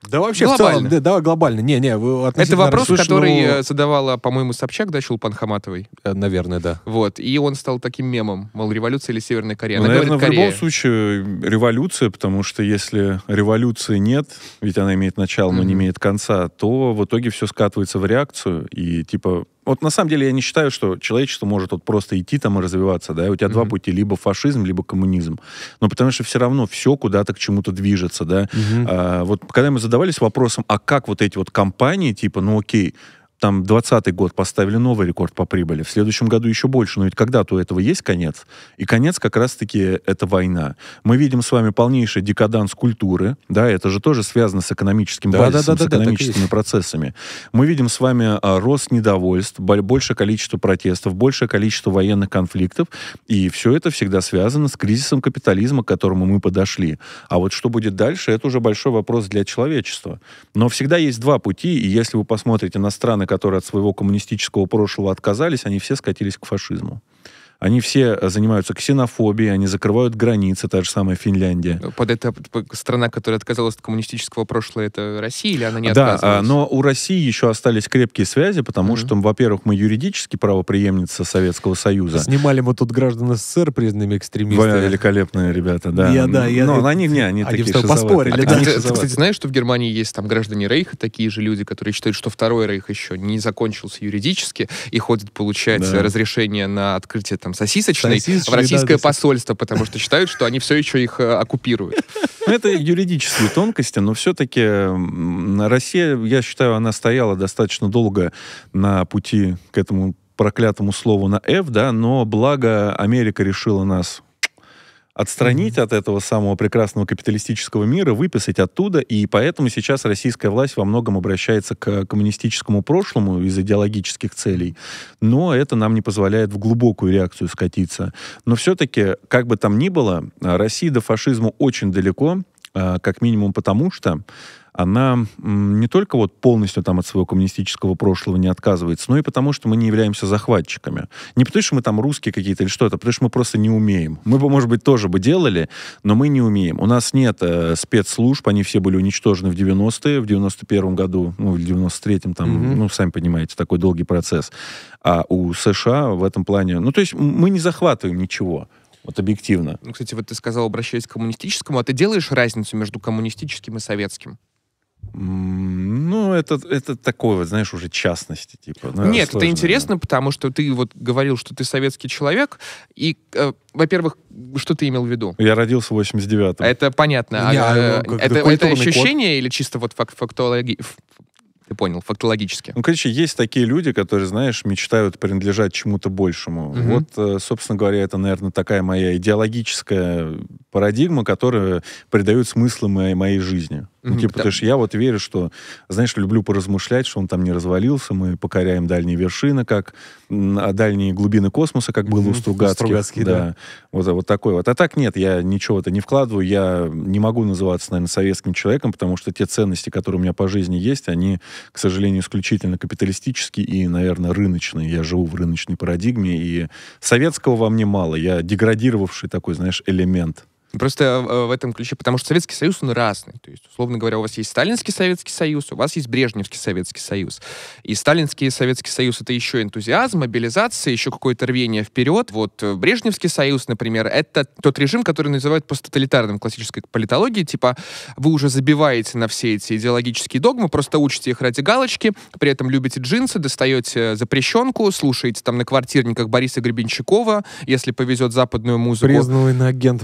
Speaker 2: да вообще глобально. в целом, да, да глобально. Не, не, вы Это вопрос, ресурс, ну, который
Speaker 3: ну... задавала, по-моему, Собчак, да, Чулпан э, Наверное, да. Вот, и он стал таким мемом, мол, революция или Северная Корея. она наверное, говорит, в Корея. любом случае
Speaker 1: революция, потому что если революции нет, ведь она имеет начало, но mm-hmm. не имеет конца, то в итоге все скатывается в реакцию, и типа вот на самом деле я не считаю, что человечество может вот просто идти там и развиваться, да, и у тебя mm два пути, либо фашизм, либо коммунизм. Но потому что все равно все куда-то к чему-то движется, да. mm А, вот когда мы задавались вопросом, а как вот эти вот компании, типа, ну окей, там 20 год поставили новый рекорд по прибыли, в следующем году еще больше, но ведь когда-то у этого есть конец, и конец как раз-таки это война. Мы видим с вами полнейший декаданс культуры, да, это же тоже связано с экономическим да, базисом, да, да, с экономическими да, процессами. Мы видим с вами а, рост недовольств, большее количество протестов, большее количество военных конфликтов, и все это всегда связано с кризисом капитализма, к которому мы подошли. А вот что будет дальше, это уже большой вопрос для человечества. Но всегда есть два пути, и если вы посмотрите на страны, которые от своего коммунистического прошлого отказались, они все скатились к фашизму. Они все э, занимаются ксенофобией, они закрывают границы, та же самая Финляндия.
Speaker 3: Э, под это страна, которая отказалась от коммунистического прошлого, это Россия или она не да, отказывалась?
Speaker 1: Да, но у России еще остались крепкие связи, потому mm что, во-первых, мы юридически правоприемница Советского
Speaker 3: Союза.
Speaker 2: Снимали мы тут граждан СССR признанными экстремистами.
Speaker 3: Великолепные ребята, да. Я, да, я... Но это... они, не, они, они такие поспорили. А, да. Ты, ты, кстати, знаешь, что в Германии есть там граждане Рейха, такие же люди, которые считают, что Второй Рейх еще не закончился юридически и ходят получать да. разрешение на открытие там там сосисочный, сосисочный в российское да, посольство, потому что считают, что они все еще их э, оккупируют.
Speaker 1: Ну, это юридические тонкости, но все-таки Россия, я считаю, она стояла достаточно долго на пути к этому проклятому слову на F, да, но благо Америка решила нас отстранить от этого самого прекрасного капиталистического мира, выписать оттуда, и поэтому сейчас российская власть во многом обращается к коммунистическому прошлому из идеологических целей, но это нам не позволяет в глубокую реакцию скатиться. Но все-таки, как бы там ни было, Россия до фашизма очень далеко, а, как минимум потому, что она не только вот полностью там от своего коммунистического прошлого не отказывается, но и потому, что мы не являемся захватчиками. Не потому, что мы там русские какие-то или что-то, а потому что мы просто не умеем. Мы бы, может быть, тоже бы делали, но мы не умеем. У нас нет э, спецслужб, они все были уничтожены в 90-е, в 91-м году, ну, в 93-м там, mm-hmm. ну, сами понимаете, такой долгий процесс. А у США в этом плане... Ну, то есть мы не захватываем
Speaker 3: ничего. Вот объективно. Ну, кстати, вот ты сказал, обращаясь к коммунистическому, а ты делаешь разницу между коммунистическим и советским? Ну, это, это такое, вот, знаешь, уже частности. Типа, ну, Нет, сложно, это интересно, да. потому что ты вот говорил, что ты советский человек, и, э, во-первых, что ты имел в виду? Я родился в 89-м. Это понятно. Я, а, ну, э, это, это ощущение код. или чисто вот фак фактологи... Ты понял, фактологически.
Speaker 1: Ну, короче, есть такие люди, которые, знаешь, мечтают принадлежать чему-то большему. Угу. Вот, э, собственно говоря, это, наверное, такая моя идеологическая парадигма, которая придает смысл моей, моей жизни. Ну, типа, потому... ты я вот верю, что, знаешь, люблю поразмышлять, что он там не развалился, мы покоряем дальние вершины, как а дальние глубины космоса, как было у Стругацких. Стругацкий, да. да. Вот, вот такой вот. А так нет, я ничего это не вкладываю, я не могу называться, наверное, советским человеком, потому что те ценности, которые у меня по жизни есть, они, к сожалению, исключительно капиталистические и, наверное, рыночные. Я живу в рыночной парадигме, и советского во мне мало. Я деградировавший такой, знаешь, элемент.
Speaker 3: Просто э, в этом ключе, потому что Советский Союз, он разный. То есть, условно говоря, у вас есть Сталинский Советский Союз, у вас есть Брежневский Советский Союз. И Сталинский Советский Союз — это еще энтузиазм, мобилизация, еще какое-то рвение вперед. Вот э, Брежневский Союз, например, это тот режим, который называют посттоталитарным классической политологии, типа вы уже забиваете на все эти идеологические догмы, просто учите их ради галочки, при этом любите джинсы, достаете запрещенку, слушаете там на квартирниках Бориса Гребенщикова, если повезет западную музыку.
Speaker 2: Признанный агент.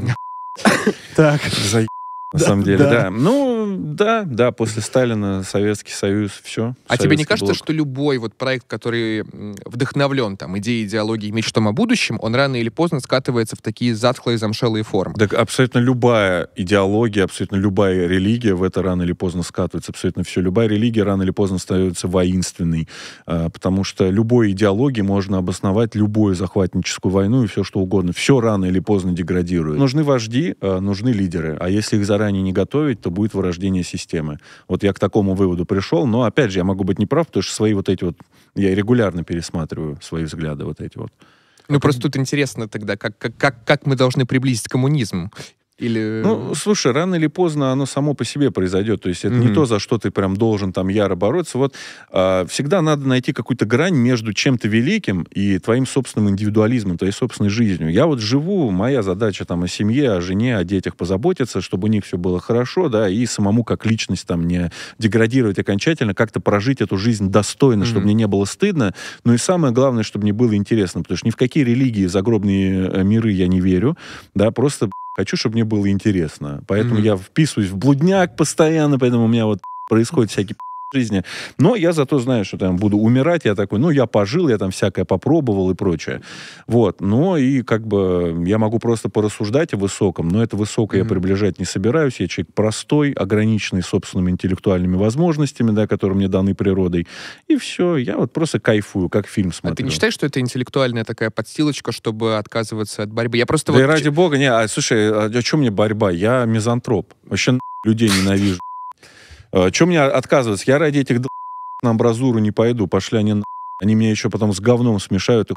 Speaker 2: Так. За
Speaker 3: на да, самом деле, да. да.
Speaker 1: Ну, да, да, после Сталина Советский Союз, все. А Советский тебе не кажется, блок.
Speaker 3: что любой вот проект, который вдохновлен там идеей, идеологией, мечтам о будущем, он рано или поздно скатывается в такие затхлые, замшелые формы?
Speaker 1: Так абсолютно любая идеология, абсолютно любая религия в это рано или поздно скатывается, абсолютно все. Любая религия рано или поздно становится воинственной, а, потому что любой идеологии можно обосновать любую захватническую войну и все что угодно. Все рано или поздно деградирует. Нужны вожди, а, нужны лидеры, а если их за заранее не готовить, то будет вырождение системы. Вот я к такому выводу пришел, но опять же, я могу быть неправ, потому что свои вот эти вот, я регулярно пересматриваю свои взгляды вот эти вот.
Speaker 3: Ну, просто тут интересно тогда, как, как, как мы должны приблизить коммунизм. Или... Ну,
Speaker 1: слушай, рано или поздно оно само по себе произойдет. То есть это mm-hmm. не то, за что ты прям должен там яро бороться. Вот а, всегда надо найти какую-то грань между чем-то великим и твоим собственным индивидуализмом, твоей собственной жизнью. Я вот живу, моя задача там о семье, о жене, о детях позаботиться, чтобы у них все было хорошо, да, и самому как личность там не деградировать окончательно, как-то прожить эту жизнь достойно, mm-hmm. чтобы мне не было стыдно. Ну и самое главное, чтобы мне было интересно, потому что ни в какие религии загробные э, миры я не верю, да, просто Хочу, чтобы мне было интересно. Поэтому mm-hmm. я вписываюсь в блудняк постоянно, поэтому у меня вот происходит всякие жизни. Но я зато знаю, что там буду умирать. Я такой, ну, я пожил, я там всякое попробовал и прочее. Вот. Но и как бы я могу просто порассуждать о высоком, но это высокое mm-hmm. я приближать не собираюсь. Я человек простой, ограниченный собственными интеллектуальными возможностями, да, которые мне даны природой. И все. Я вот просто кайфую, как фильм смотрю. А ты не
Speaker 3: считаешь, что это интеллектуальная такая подстилочка, чтобы отказываться от борьбы? Я просто... Да вот... и ради
Speaker 1: бога, не, а, слушай, а, о чем мне борьба? Я мизантроп. Вообще людей ненавижу. «Э, Че мне отказываться? Я ради этих на амбразуру не пойду, пошли они на... Они меня еще потом с говном смешают и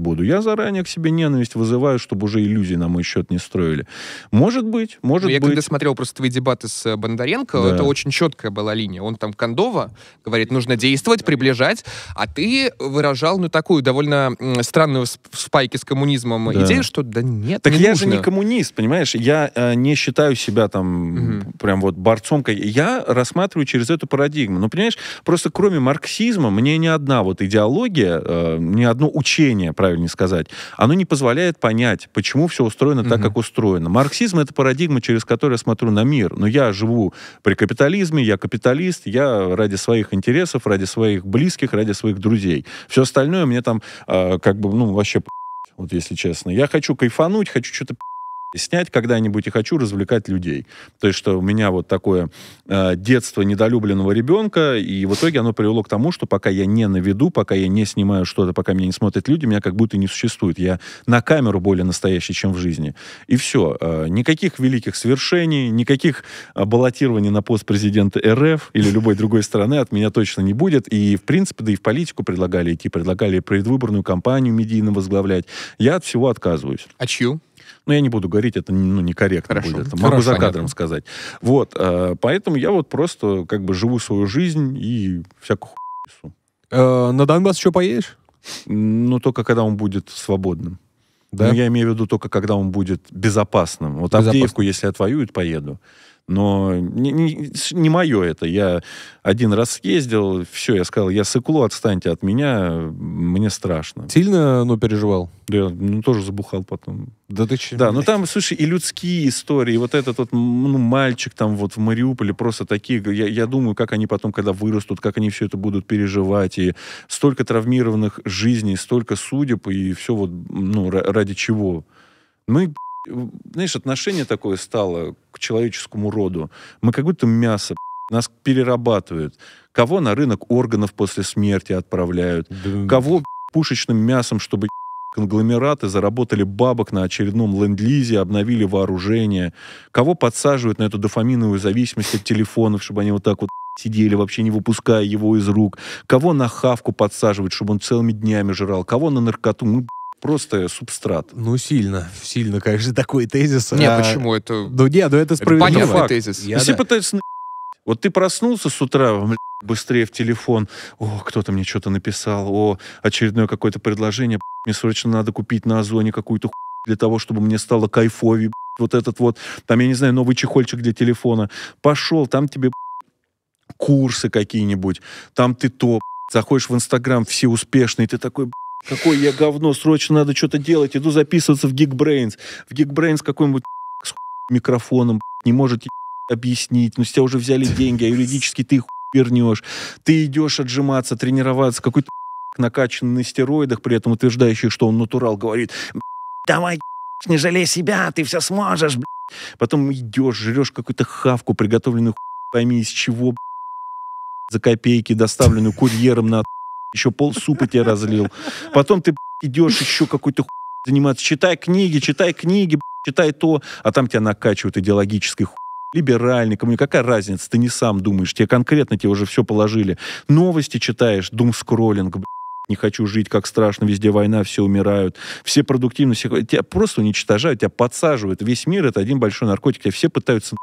Speaker 1: буду. Я заранее к себе ненависть вызываю, чтобы уже иллюзии на мой счет не строили. Может быть, может я
Speaker 3: ну, быть. Я когда смотрел просто твои дебаты с э, Бондаренко, да. это очень четкая была линия. Он там Кондова говорит, нужно действовать, приближать, а ты выражал, ну, такую довольно странную в спайке с коммунизмом э, да. идею, что да нет, Так не я нужно. же не
Speaker 1: коммунист, понимаешь? Я э, не считаю себя там угу. прям вот борцом. Я рассматриваю через эту парадигму. Ну, понимаешь, просто кроме марксизма мне ни одна вот идеология, э, ни одно учение, правильнее сказать, оно не позволяет понять, почему все устроено так, угу. как устроено. Марксизм — это парадигма, через которую я смотрю на мир. Но я живу при капитализме, я капиталист, я ради своих интересов, ради своих близких, ради своих друзей. Все остальное мне там э, как бы, ну, вообще вот если честно. Я хочу кайфануть, хочу что-то снять когда-нибудь и хочу развлекать людей. То есть, что у меня вот такое э, детство недолюбленного ребенка, и в итоге оно привело к тому, что пока я не на виду, пока я не снимаю что-то, пока меня не смотрят люди, меня как будто не существует. Я на камеру более настоящий, чем в жизни. И все. Э, никаких великих свершений, никаких э, баллотирований на пост президента РФ или любой другой страны от меня точно не будет. И, в принципе, да и в политику предлагали идти, предлагали предвыборную кампанию медийно возглавлять. Я от всего отказываюсь. А чью? Ну я не буду говорить, это ну, некорректно Хорошо. будет. могу Хорошо, за кадром понятно. сказать. Вот, э, поэтому я вот просто как бы живу свою жизнь и всякую хуйню. Э, на Донбасс еще поедешь? Ну, только когда он будет свободным. Да? Но ну, я имею в виду только когда он будет безопасным. Вот Безопасно. Авдеевку, если отвоюют, поеду. Но не, не, не мое это. Я один раз съездил, все, я сказал, я сыклу, отстаньте от меня, мне страшно. Сильно, ну, переживал? Да, я ну, тоже забухал потом. Да ты че? Да, ну там, слушай, и людские истории, вот этот вот ну, мальчик там вот в Мариуполе, просто такие, я, я думаю, как они потом, когда вырастут, как они все это будут переживать, и столько травмированных жизней, столько судеб, и все вот, ну, ради чего. Мы ну, знаешь, отношение такое стало к человеческому роду. Мы как будто мясо, нас перерабатывают. Кого на рынок органов после смерти отправляют, да. кого пушечным мясом, чтобы конгломераты заработали бабок на очередном ленд-лизе, обновили вооружение, кого подсаживают на эту дофаминовую зависимость от телефонов, чтобы они вот так вот сидели, вообще не выпуская его из рук, кого на хавку подсаживают, чтобы он целыми днями жрал, кого на наркоту. Мы, ну, просто субстрат. Ну, сильно, сильно, конечно, такой тезис. Не, а... почему
Speaker 3: это... Ну, не, ну это справедливо. Это факт. тезис. Я, Все ну, да.
Speaker 1: пытаются... Вот ты проснулся с утра, быстрее в телефон, о, кто-то мне что-то написал, о, очередное какое-то предложение, мне срочно надо купить на Озоне какую-то для того, чтобы мне стало кайфовее, вот этот вот, там, я не знаю, новый чехольчик для телефона. Пошел, там тебе курсы какие-нибудь, там ты то заходишь в Инстаграм, все успешные, ты такой, Какое я говно, срочно надо что-то делать, иду записываться в Geekbrains. В Geekbrains какой-нибудь с микрофоном, не можете объяснить, ну с тебя уже взяли деньги, а юридически ты их вернешь. Ты идешь отжиматься, тренироваться, какой-то накачанный на стероидах, при этом утверждающий, что он натурал, говорит, давай, не жалей себя, ты все сможешь, блядь. Потом идешь, жрешь какую-то хавку, приготовленную хуй, пойми из чего, за копейки, доставленную курьером на еще пол супа тебе разлил. Потом ты идешь еще какой-то заниматься. Читай книги, читай книги, читай то, а там тебя накачивают идеологической хуй либеральный, кому какая разница, ты не сам думаешь, тебе конкретно тебе уже все положили. Новости читаешь, дум скроллинг, не хочу жить, как страшно, везде война, все умирают, все продуктивно, все... тебя просто уничтожают, тебя подсаживают. Весь мир — это один большой наркотик, тебя все пытаются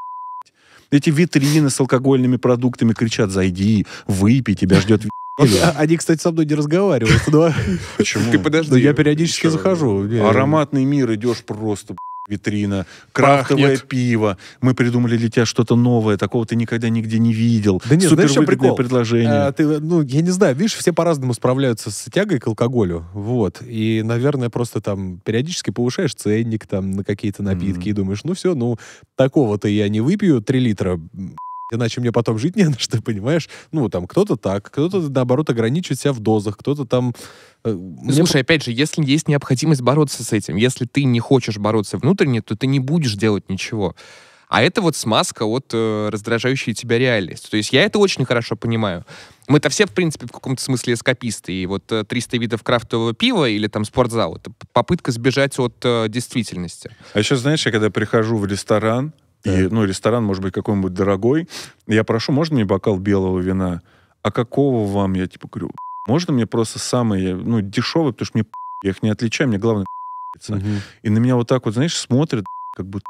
Speaker 1: эти витрины с алкогольными продуктами кричат, зайди, выпей, тебя ждет а,
Speaker 2: они, кстати, со мной не разговаривают. Ну, а <laughs>
Speaker 1: Почему? Ты подожди. Ну, я периодически захожу. Ароматный мир идешь просто витрина, крафтовое Пахнет. пиво. Мы придумали для тебя что-то новое, такого ты никогда нигде не видел. Да нет, Супер знаешь, прикол? предложение. А,
Speaker 2: ты, ну, я не знаю, видишь, все по-разному справляются с тягой к алкоголю. Вот. И, наверное, просто там периодически повышаешь ценник там на какие-то напитки mm-hmm. и думаешь, ну все, ну такого-то я не выпью, три литра Иначе мне потом жить не на что, <laughs> понимаешь? Ну, там кто-то так, кто-то,
Speaker 3: наоборот, ограничивает себя в дозах, кто-то там... Э, мне... Слушай, опять же, если есть необходимость бороться с этим, если ты не хочешь бороться внутренне, то ты не будешь делать ничего. А это вот смазка от э, раздражающей тебя реальности. То есть я это очень хорошо понимаю. Мы-то все, в принципе, в каком-то смысле эскаписты. И вот э, 300 видов крафтового пива или там спортзал — это попытка сбежать от э, действительности.
Speaker 1: А еще, знаешь, я когда прихожу в ресторан, и, ну, ресторан, может быть, какой-нибудь дорогой. Я прошу, можно мне бокал белого вина? А какого вам? Я, типа, говорю, можно мне просто самые, ну, дешевые, потому что мне я их не отличаю, мне главное угу. И на меня вот так вот, знаешь, смотрят, как будто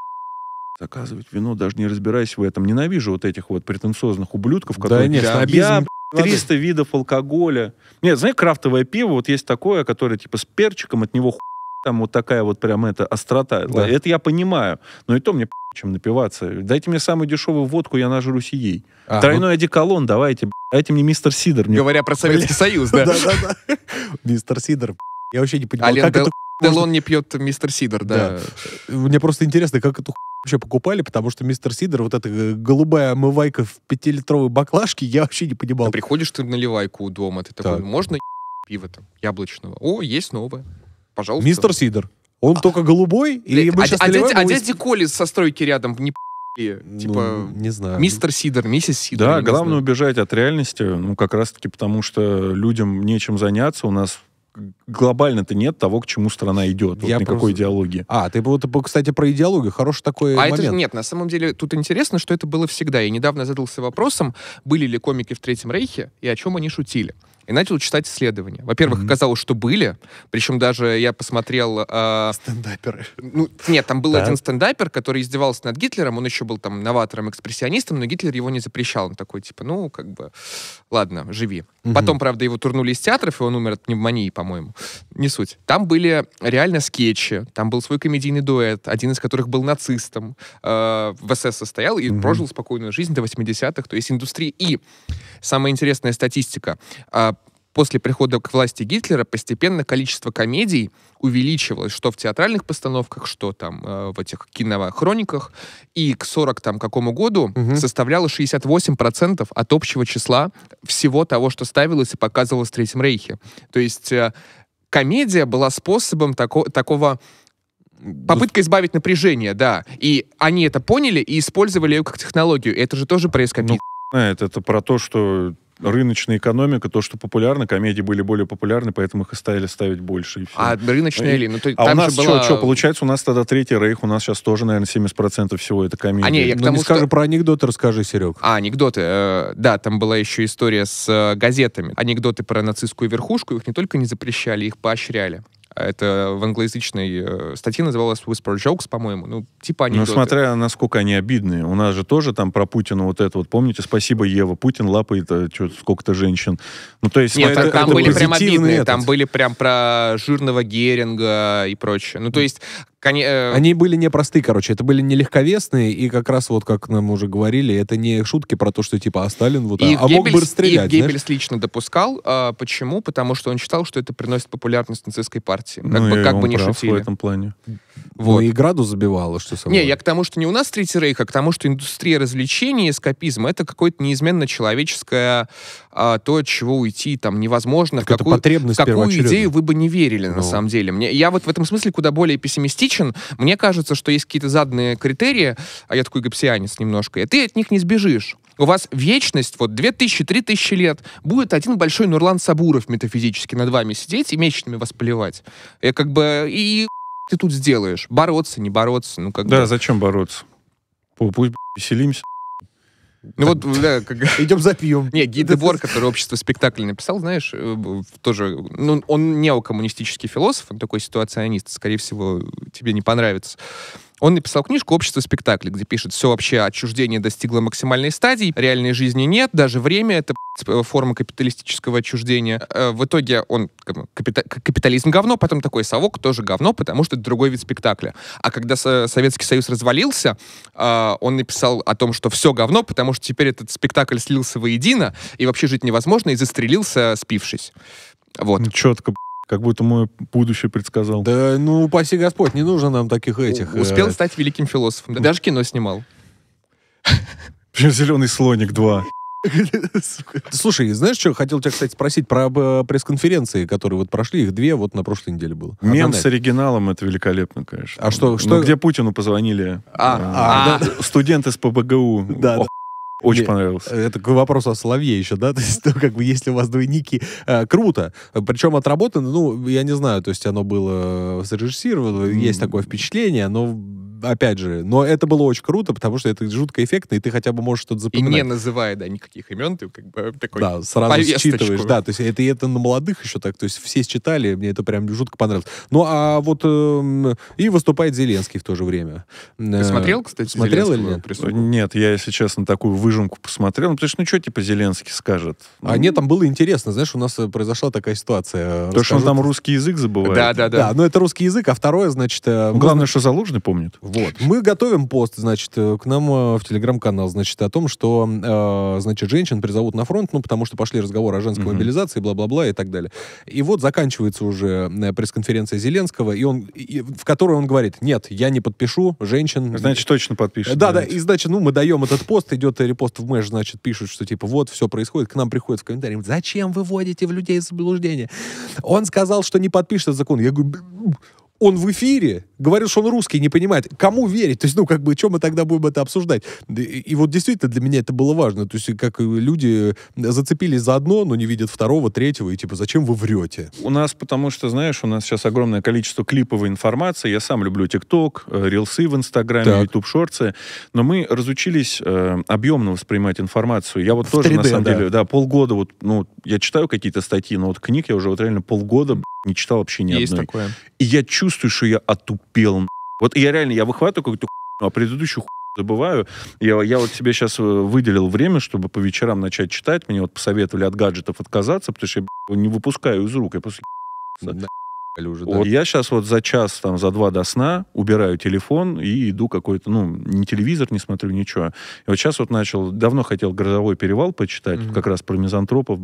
Speaker 1: заказывать вино, даже не разбираясь в этом. Ненавижу вот этих вот претенциозных ублюдков, которые... Да, нет, я, я 300 видов алкоголя. Нет, знаешь, крафтовое пиво, вот есть такое, которое типа с перчиком, от него хуй там вот такая вот прям эта острота. Да. Это я понимаю. Но и то мне чем напиваться. Дайте мне самую дешевую водку, я нажрусь ей. А, Тройной ну... одеколон давайте. Дайте мне мистер Сидор. Мне...
Speaker 2: Говоря про Советский Союз, да? <laughs> <laughs> Мистер Сидор. Я вообще не понимаю, как это... Делон
Speaker 3: не пьет мистер Сидор, да.
Speaker 2: Мне просто интересно, как эту вообще покупали, потому что мистер Сидор, вот эта э, голубая омывайка в пятилитровой баклажке, я вообще не понимал.
Speaker 3: приходишь ты наливайку у дома, ты такой, можно пиво там, яблочного? О, есть новое пожалуйста. Мистер Сидор. Он а... только голубой, и мы а, а, дядя, а дядя Коли со стройки рядом не ну, типа, не знаю.
Speaker 1: Мистер Сидор, миссис Сидор. Да, главное знаю. убежать от реальности, ну, как раз-таки потому, что людям нечем заняться, у нас глобально-то нет того, к чему страна
Speaker 2: идет, Я вот никакой просто... идеологии. А, ты вот, кстати, про идеологию, хороший такой а момент. это
Speaker 3: нет, на самом деле тут интересно, что это было всегда. Я недавно задался вопросом, были ли комики в Третьем Рейхе и о чем они шутили и начал читать исследования. Во-первых, mm-hmm. оказалось, что были, причем даже я посмотрел... Э, Стендаперы. Ну, нет, там был да. один стендапер, который издевался над Гитлером, он еще был там новатором-экспрессионистом, но Гитлер его не запрещал. Он такой, типа, ну, как бы, ладно, живи. Mm-hmm. Потом, правда, его турнули из театров, и он умер от пневмонии, по-моему не суть. Там были реально скетчи, там был свой комедийный дуэт, один из которых был нацистом, э, в СС состоял и mm-hmm. прожил спокойную жизнь до 80-х, то есть индустрии. И самая интересная статистика. Э, после прихода к власти Гитлера постепенно количество комедий увеличивалось, что в театральных постановках, что там э, в этих кинохрониках, и к 40 там какому году угу. составляло 68% от общего числа всего того, что ставилось и показывалось в Третьем Рейхе. То есть э, комедия была способом тако такого попытка избавить напряжение, да. И они это поняли и использовали ее как технологию. это же тоже происходит.
Speaker 1: Ну, это, это про то, что рыночная экономика, то, что популярно, комедии были более популярны, поэтому их и стали ставить больше. И все.
Speaker 3: А рыночная и... ли? Ну, то, а у нас что, была... что,
Speaker 1: получается, у нас тогда третий рейх, у нас сейчас тоже, наверное, 70% всего это комедия. А, не, я к ну, тому, ну, не
Speaker 2: скажи про анекдоты, расскажи, Серег.
Speaker 3: А, анекдоты. Э, да, там была еще история с э, газетами. Анекдоты про нацистскую верхушку, их не только не запрещали, их поощряли. Это в англоязычной э, статье называлась Whisper Jokes, по-моему. Ну, типа они. Ну, смотря
Speaker 1: насколько они обидные. У нас же тоже там про Путина вот это вот, помните, спасибо, Ева, Путин лапает э, сколько-то женщин.
Speaker 2: Ну, то есть... Нет, ну, это, там были прям обидные, этот. там
Speaker 3: были прям про жирного Геринга и прочее. Ну, то есть Кони... Э, Они
Speaker 2: были непростые, короче, это были не легковесные и как раз вот, как нам уже говорили, это не шутки про то, что типа, а Сталин вот, и а, Геббельс, а мог бы расстрелять. И Геббельс
Speaker 3: знаешь? лично допускал. А, почему? Потому что он считал, что это приносит популярность нацистской партии. Как ну, бы, как бы не шутили. в этом
Speaker 1: плане. Вот. Ну, и граду забивало, что самое. Не,
Speaker 3: я к тому, что не у нас Третий Рейх, а к тому, что индустрия развлечений, эскапизм — это какое-то неизменно человеческое а, то, чего уйти там невозможно, так какую, потребность какую идею вы бы не верили, ну. на самом деле. Мне, я вот в этом смысле куда более пессимистичен. Мне кажется, что есть какие-то заданные критерии, а я такой гипсианец немножко, и ты от них не сбежишь. У вас вечность, вот 2000-3000 лет, будет один большой Нурлан Сабуров метафизически над вами сидеть и месячными вас поливать. Я как бы... И <laughs> ты тут сделаешь? Бороться, не бороться? Ну, как да, бы... зачем бороться? Пусть б, <laughs> веселимся. Ну вот, да, как... <laughs> Идем запьем. Не, Гей Дебор, который «Общество спектакля» написал, знаешь, э, тоже... Ну, он не неокоммунистический философ, он такой ситуационист, скорее всего, тебе не понравится. Он написал книжку «Общество спектаклей», где пишет, все вообще отчуждение достигло максимальной стадии, реальной жизни нет, даже время — это форма капиталистического отчуждения. Э, в итоге он капита капитализм говно, потом такой совок тоже говно, потому что это другой вид спектакля. А когда Советский Союз развалился, э, он написал о том, что все говно, потому что теперь этот спектакль слился воедино, и вообще жить невозможно, и застрелился, спившись. Вот. Ну,
Speaker 2: Четко, как будто мое будущее предсказал. Да, ну, упаси Господь, не нужно нам таких этих. Успел э...
Speaker 3: стать великим философом. Да, даже кино снимал.
Speaker 2: «Зеленый слоник 2». <laughs> Слушай, знаешь, что хотел тебя, кстати, спросить про э, пресс-конференции, которые вот прошли, их две вот на прошлой неделе было. Мем с
Speaker 1: оригиналом это великолепно, конечно. А что, ну, что? где Путину позвонили
Speaker 2: студенты с ПБГУ. Да. А. Очень Мне, понравилось. Э, это к вопросу о слове еще, да? <laughs> То есть, ну, как бы, если у вас двойники, э, круто. Причем отработано, ну, я не знаю, то есть оно было э, срежиссировано, mm. есть такое впечатление, но опять же, но это было очень круто, потому что это жутко эффектно, и ты хотя бы можешь что-то запоминать. И не
Speaker 3: называя, да, никаких имен, ты как бы такой Да, сразу повесточку. считываешь,
Speaker 2: да, то есть это, это на молодых еще так, то есть все считали, мне это прям жутко понравилось. Ну, а вот э, и выступает Зеленский в то же время. Ты
Speaker 1: э, смотрел, кстати, Смотрел Зеленского или нет? Нет, я, если честно, такую выжимку посмотрел, ну, потому что, ну, что, типа, Зеленский скажет? А ну, нет, там было интересно,
Speaker 2: знаешь, у нас э, произошла такая ситуация. То, что он там русский язык забывает. Да, да, да. Да, но это русский язык, а второе, значит... Э, ну, главное, что Залужный помнит. Вот. Мы готовим пост, значит, э, к нам э, в телеграм-канал, значит, о том, что, э, значит, женщин призовут на фронт, ну, потому что пошли разговоры о женской mm-hmm. мобилизации, бла-бла-бла и так далее. И вот заканчивается уже э, пресс-конференция Зеленского, и он, и, в которой он говорит, нет, я не подпишу женщин. Значит, точно подпишет. Да, да, и, значит, ну, мы даем этот пост, идет репост в Мэш, значит, пишут, что, типа, вот, все происходит, к нам приходит в комментарии, зачем вы вводите в людей заблуждение? Он сказал, что не подпишет этот закон. Я говорю, он в эфире говорит, что он русский, не понимает. Кому верить? То есть, ну, как бы, чем мы тогда будем это обсуждать? И, и вот действительно для меня это было важно. То есть, как люди э, зацепились за одно, но не видят второго, третьего, и типа, зачем вы врете?
Speaker 1: У нас, потому что, знаешь, у нас сейчас огромное количество клиповой информации. Я сам люблю ТикТок, э, рилсы в Инстаграме, Ютуб-шорцы. но мы разучились э, объемно воспринимать информацию. Я вот в тоже, 3D, на самом да. деле, да, полгода вот, ну, я читаю какие-то статьи, но вот книг я уже вот реально полгода, не читал вообще ни Есть одной. Такое. И я чувствую чувствую, что я отупел. Вот я реально, я выхватываю какую-то а предыдущую забываю. Я, я вот себе сейчас э, выделил время, чтобы по вечерам начать читать. Мне вот посоветовали от гаджетов отказаться, потому что я б, не выпускаю из рук. Я просто Уже, да. вот я сейчас вот за час, там, за два до сна убираю телефон и иду какой-то, ну, не телевизор не смотрю, ничего. И вот сейчас вот начал, давно хотел «Грозовой перевал» почитать, mm-hmm. как раз про мизантропов,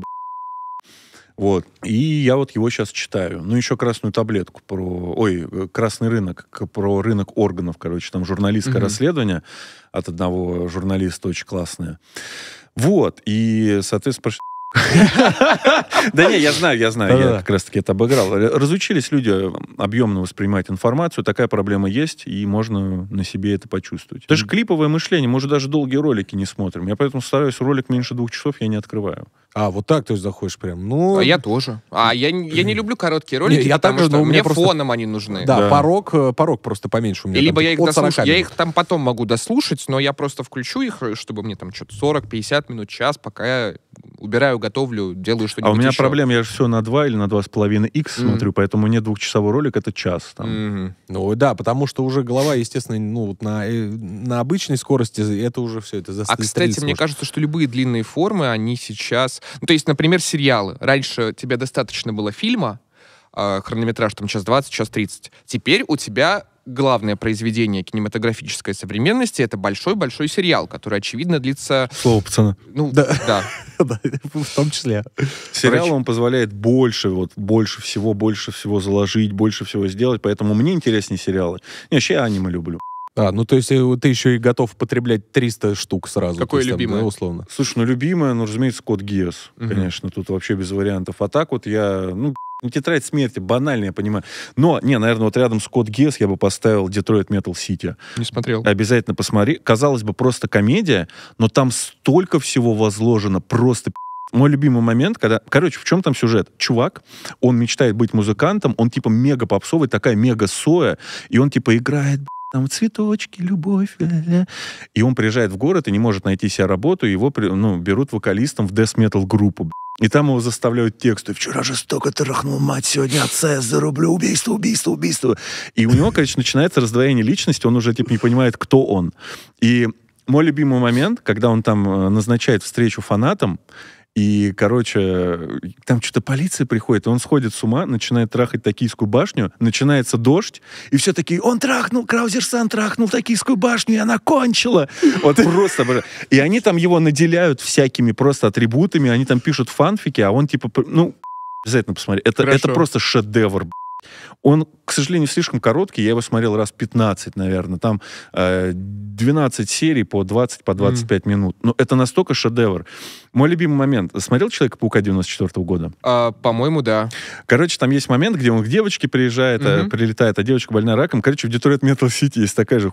Speaker 1: вот. И я вот его сейчас читаю. Ну, еще «Красную таблетку» про... Ой, «Красный рынок», про рынок органов, короче. Там журналистское mm расследование от одного журналиста очень классное. Вот. И, соответственно, <laughs> Да не, я знаю, я знаю, я как раз-таки это обыграл. Разучились люди э, объемно воспринимать информацию, такая проблема есть, и можно на себе это почувствовать. Это же клиповое мышление, мы же даже долгие ролики не смотрим. Я поэтому стараюсь ролик меньше двух часов я не открываю. А, вот так то есть заходишь прям.
Speaker 3: Ну... А я тоже. А я, я не люблю короткие ролики, не, я потому также, что ну, мне просто... фоном они нужны. Да, да,
Speaker 2: порог, э, порог просто поменьше у меня. И либо типа, я их, дослуш... я
Speaker 3: их там потом могу дослушать, но я просто включу их, э, чтобы мне там что-то 40-50 минут, час, пока я убираю, готовлю, делаю что-нибудь А у меня еще. проблема,
Speaker 1: я же все на 2 или на 2,5 x mm-hmm. смотрю, поэтому не двухчасовой ролик, это час. Там. Mm-hmm.
Speaker 2: Ну да, потому что уже голова, естественно, ну вот на, э, на обычной скорости это уже все это застрелит. А, кстати, сможет. мне
Speaker 3: кажется, что любые длинные формы, они сейчас... Ну, то есть, например, сериалы. Раньше тебе достаточно было фильма, а, хронометраж там час 20, час 30. Теперь у тебя главное произведение кинематографической современности — это большой-большой сериал, который, очевидно, длится...
Speaker 2: Слово пацана.
Speaker 3: Ну, да. да. <laughs> В том числе. Сериал, вам
Speaker 1: позволяет больше, вот, больше всего, больше всего заложить, больше всего сделать, поэтому мне
Speaker 2: интереснее сериалы. Не, вообще я аниме люблю. А, ну то есть э, ты еще и готов потреблять 300 штук сразу. Какое есть, любимое? Там, да, условно. Слушай, ну
Speaker 1: любимое, ну разумеется, код Гиас, угу. конечно, тут вообще без вариантов. А так вот я, ну, <laughs> тетрадь смерти, банально, я понимаю. Но, не, наверное, вот рядом с код Гиас я бы поставил Детройт Метал Сити. Не смотрел. Обязательно посмотри. Казалось бы, просто комедия, но там столько всего возложено, просто мой любимый момент, когда... Короче, в чем там сюжет? Чувак, он мечтает быть музыкантом, он типа мега попсовый, такая мега соя, и он типа играет, там цветочки, любовь. Ля-ля. И он приезжает в город и не может найти себе работу, его ну, берут вокалистом в death-metal группу. И там его заставляют тексты. «Вчера жестоко трахнул мать, сегодня отца я зарублю. Убийство, убийство, убийство». И у него, конечно, начинается раздвоение личности. Он уже, типа, не понимает, кто он. И мой любимый момент, когда он там э, назначает встречу фанатам, и, короче, там что-то полиция приходит, и он сходит с ума, начинает трахать Токийскую башню, начинается дождь, и все такие, он трахнул, Краузер-сан трахнул Токийскую башню, и она кончила. Вот просто. И они там его наделяют всякими просто атрибутами, они там пишут фанфики, а он типа, ну, обязательно посмотри. Это, это просто шедевр, он, к сожалению, слишком короткий. Я его смотрел раз 15, наверное. Там э, 12 серий по 20, по 25 mm. минут. Но ну, это настолько шедевр. Мой любимый момент. Смотрел «Человека-паука» 94 -го года? А, по-моему, да. Короче, там есть момент, где он к девочке приезжает, mm-hmm. а, прилетает, а девочка больна раком. Короче, в Детройт Метал Сити есть такая же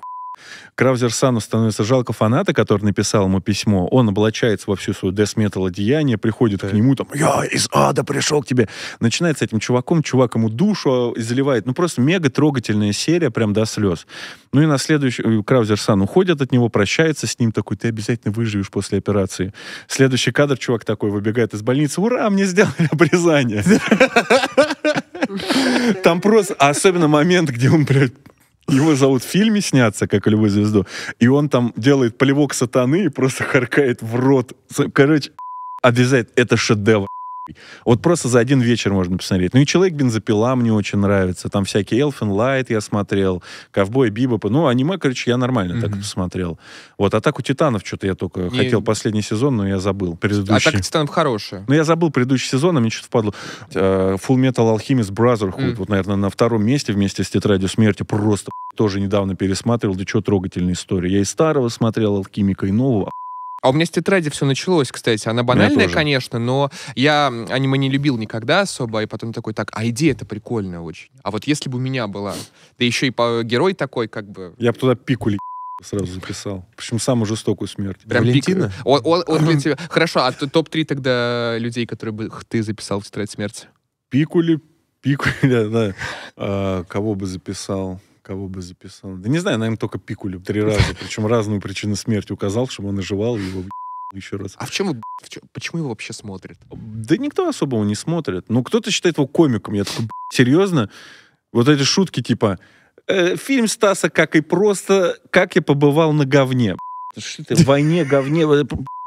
Speaker 1: Кравзерсану становится жалко фаната, который написал ему письмо. Он облачается во всю свою death одеяние, приходит да. к нему там, я из ада пришел к тебе. Начинает с этим чуваком, чувак ему душу а, изливает. Ну, просто мега трогательная серия, прям до слез. Ну и на следующий... Э, Кравзерсан уходит от него, прощается с ним, такой, ты обязательно выживешь после операции. Следующий кадр, чувак такой выбегает из больницы, ура, мне сделали обрезание. <laughs> Там просто, а особенно момент, где он, блядь, его зовут в фильме сняться, как и любую звезду. И он там делает полевок сатаны и просто <laughs> харкает в рот. Короче, обязательно это шедевр. Вот просто за один вечер можно посмотреть. Ну и «Человек-бензопила» мне очень нравится. Там всякие «Элфин Лайт» я смотрел, «Ковбой Бибопы. Ну, аниме, короче, я нормально mm-hmm. так посмотрел. Вот «Атаку Титанов» что-то я только не... хотел последний сезон, но я забыл предыдущий. «Атака
Speaker 3: Титанов» хорошая.
Speaker 1: Ну, я забыл предыдущий сезон, а мне что-то впадло. Э, «Full Metal Alchemist Brotherhood», mm-hmm. вот, наверное, на втором месте вместе с «Тетрадью смерти» просто тоже недавно пересматривал. Да что трогательная история. Я и старого смотрел «Алхимика», и
Speaker 3: нового. А у меня с тетради все началось, кстати. Она банальная, конечно, но я аниме не любил никогда особо, и потом такой, так, а идея это прикольная очень. А вот если бы у меня была, да еще и по э, герой такой, как бы...
Speaker 1: Я бы туда пикули <laughs> сразу записал. Причем самую жестокую смерть.
Speaker 3: Прям Валентина? Он, он, он для <clears throat> тебя... Хорошо, а топ-3 тогда людей, которые бы ты записал в тетрадь смерти? Пикули, Пикуля, <laughs> да. А, кого бы записал?
Speaker 1: кого бы записал. Да не знаю, наверное только пикули три раза. Причем разную причину смерти указал, чтобы он оживал его <laughs> еще раз. А в чем, в чем почему его вообще смотрят? Да никто особо его не смотрит. Ну, кто-то считает его комиком. Я такой, серьезно? Вот эти шутки типа э, фильм Стаса, как и просто, как я побывал на говне. Ну что ты, в войне,
Speaker 3: говне,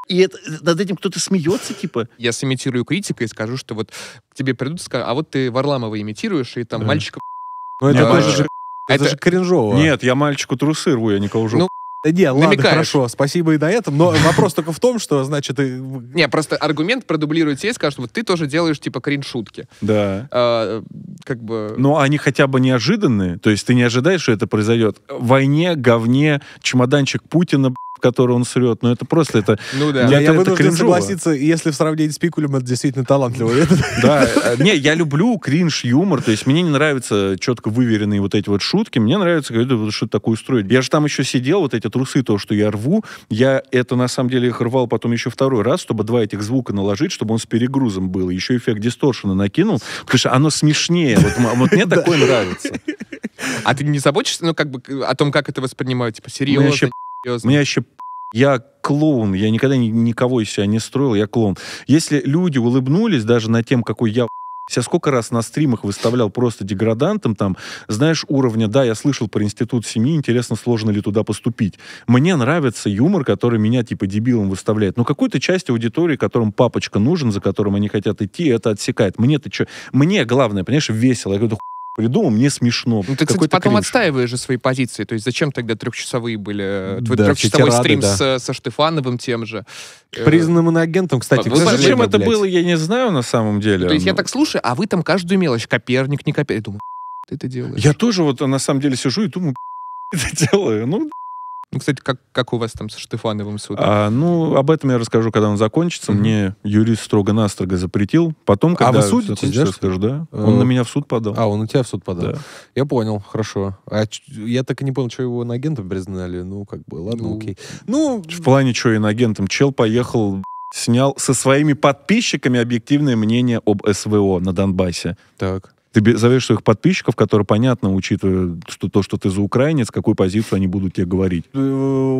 Speaker 3: и это, над этим кто-то смеется, типа. Я сымитирую критика и скажу, что вот тебе придут и скажут, а вот ты Варламова имитируешь, и там мальчика... Ну это больше же это, это же
Speaker 1: кринжово. Нет, я мальчику трусы рву, я никого уже... Ну, Э, не, ладно, хорошо,
Speaker 2: спасибо и на этом, но <laughs> вопрос только в том, что, значит... Э,
Speaker 3: не, просто аргумент продублирует себе, скажут, вот ты тоже делаешь, типа, Криншутки. Да. А, как бы...
Speaker 1: Но они хотя бы неожиданные, то есть ты не ожидаешь, что это произойдет. войне, говне, чемоданчик Путина, который он срет. Но ну, это просто это. Ну да. Я, это, вынужден это согласиться,
Speaker 2: если в сравнении с Пикулем это действительно талантливо. <laughs> Да. <laughs>
Speaker 1: Э, не, я люблю кринж юмор. То есть мне не нравятся четко выверенные вот эти вот шутки. Мне нравится, когда что-то такое устроить. Я же там еще сидел, вот эти трусы то, что я рву. Я это, на самом деле, их рвал потом еще второй раз, чтобы два этих звука наложить, чтобы он с перегрузом был. Еще эффект дисторшена накинул, потому что оно смешнее. Вот, вот мне <laughs> такое нравится.
Speaker 3: А ты не заботишься, ну, как бы, о том, как это воспринимают? Типа, серьезно,
Speaker 1: серьезно? У меня еще я клоун, я никогда ни, никого из себя не строил, я клоун. Если люди улыбнулись даже над тем, какой я я сколько раз на стримах выставлял просто деградантом, там, знаешь, уровня, да, я слышал про институт семьи, интересно, сложно ли туда поступить. Мне нравится юмор, который меня, типа, дебилом выставляет. Но какой-то части аудитории, которым папочка нужен, за которым они хотят идти, это отсекает. Мне-то что? Мне главное, понимаешь, весело. Я говорю, придумал, мне смешно. Ну, ты, кстати, потом кринж.
Speaker 3: отстаиваешь же свои позиции. То есть зачем тогда трехчасовые были? Э, твой да, трехчасовой рады, стрим да. с, со Штефановым тем же. Э,
Speaker 1: признанным агентом, кстати. Вы, а, ну, зачем это блядь. было, я не знаю на самом деле. Ну, то есть
Speaker 3: я ну. так слушаю, а вы там каждую мелочь, Коперник, не Коперник. Я думаю, ты это делаешь. Я тоже вот а, на самом деле сижу и думаю, <laughs> это делаю. Ну, ну, кстати, как, как у вас там со Штефановым судом?
Speaker 1: А, ну, об этом я расскажу, когда он закончится. Mm-hmm. Мне юрист строго-настрого запретил. Потом, когда... А вы судите? Я скажу, да. Э, он э... на
Speaker 2: меня в суд подал. А, он у тебя в суд подал. Да. Я понял, хорошо. А, я так и не понял, что его на агентом признали. Ну, как бы, ладно, ну, окей. Ну... В плане,
Speaker 1: что инагентом? Чел поехал снял со своими подписчиками объективное мнение об СВО на Донбассе. Так ты зовешь своих подписчиков, которые, понятно, учитывая что, то, что ты за украинец, какую позицию они будут тебе говорить.
Speaker 2: Э,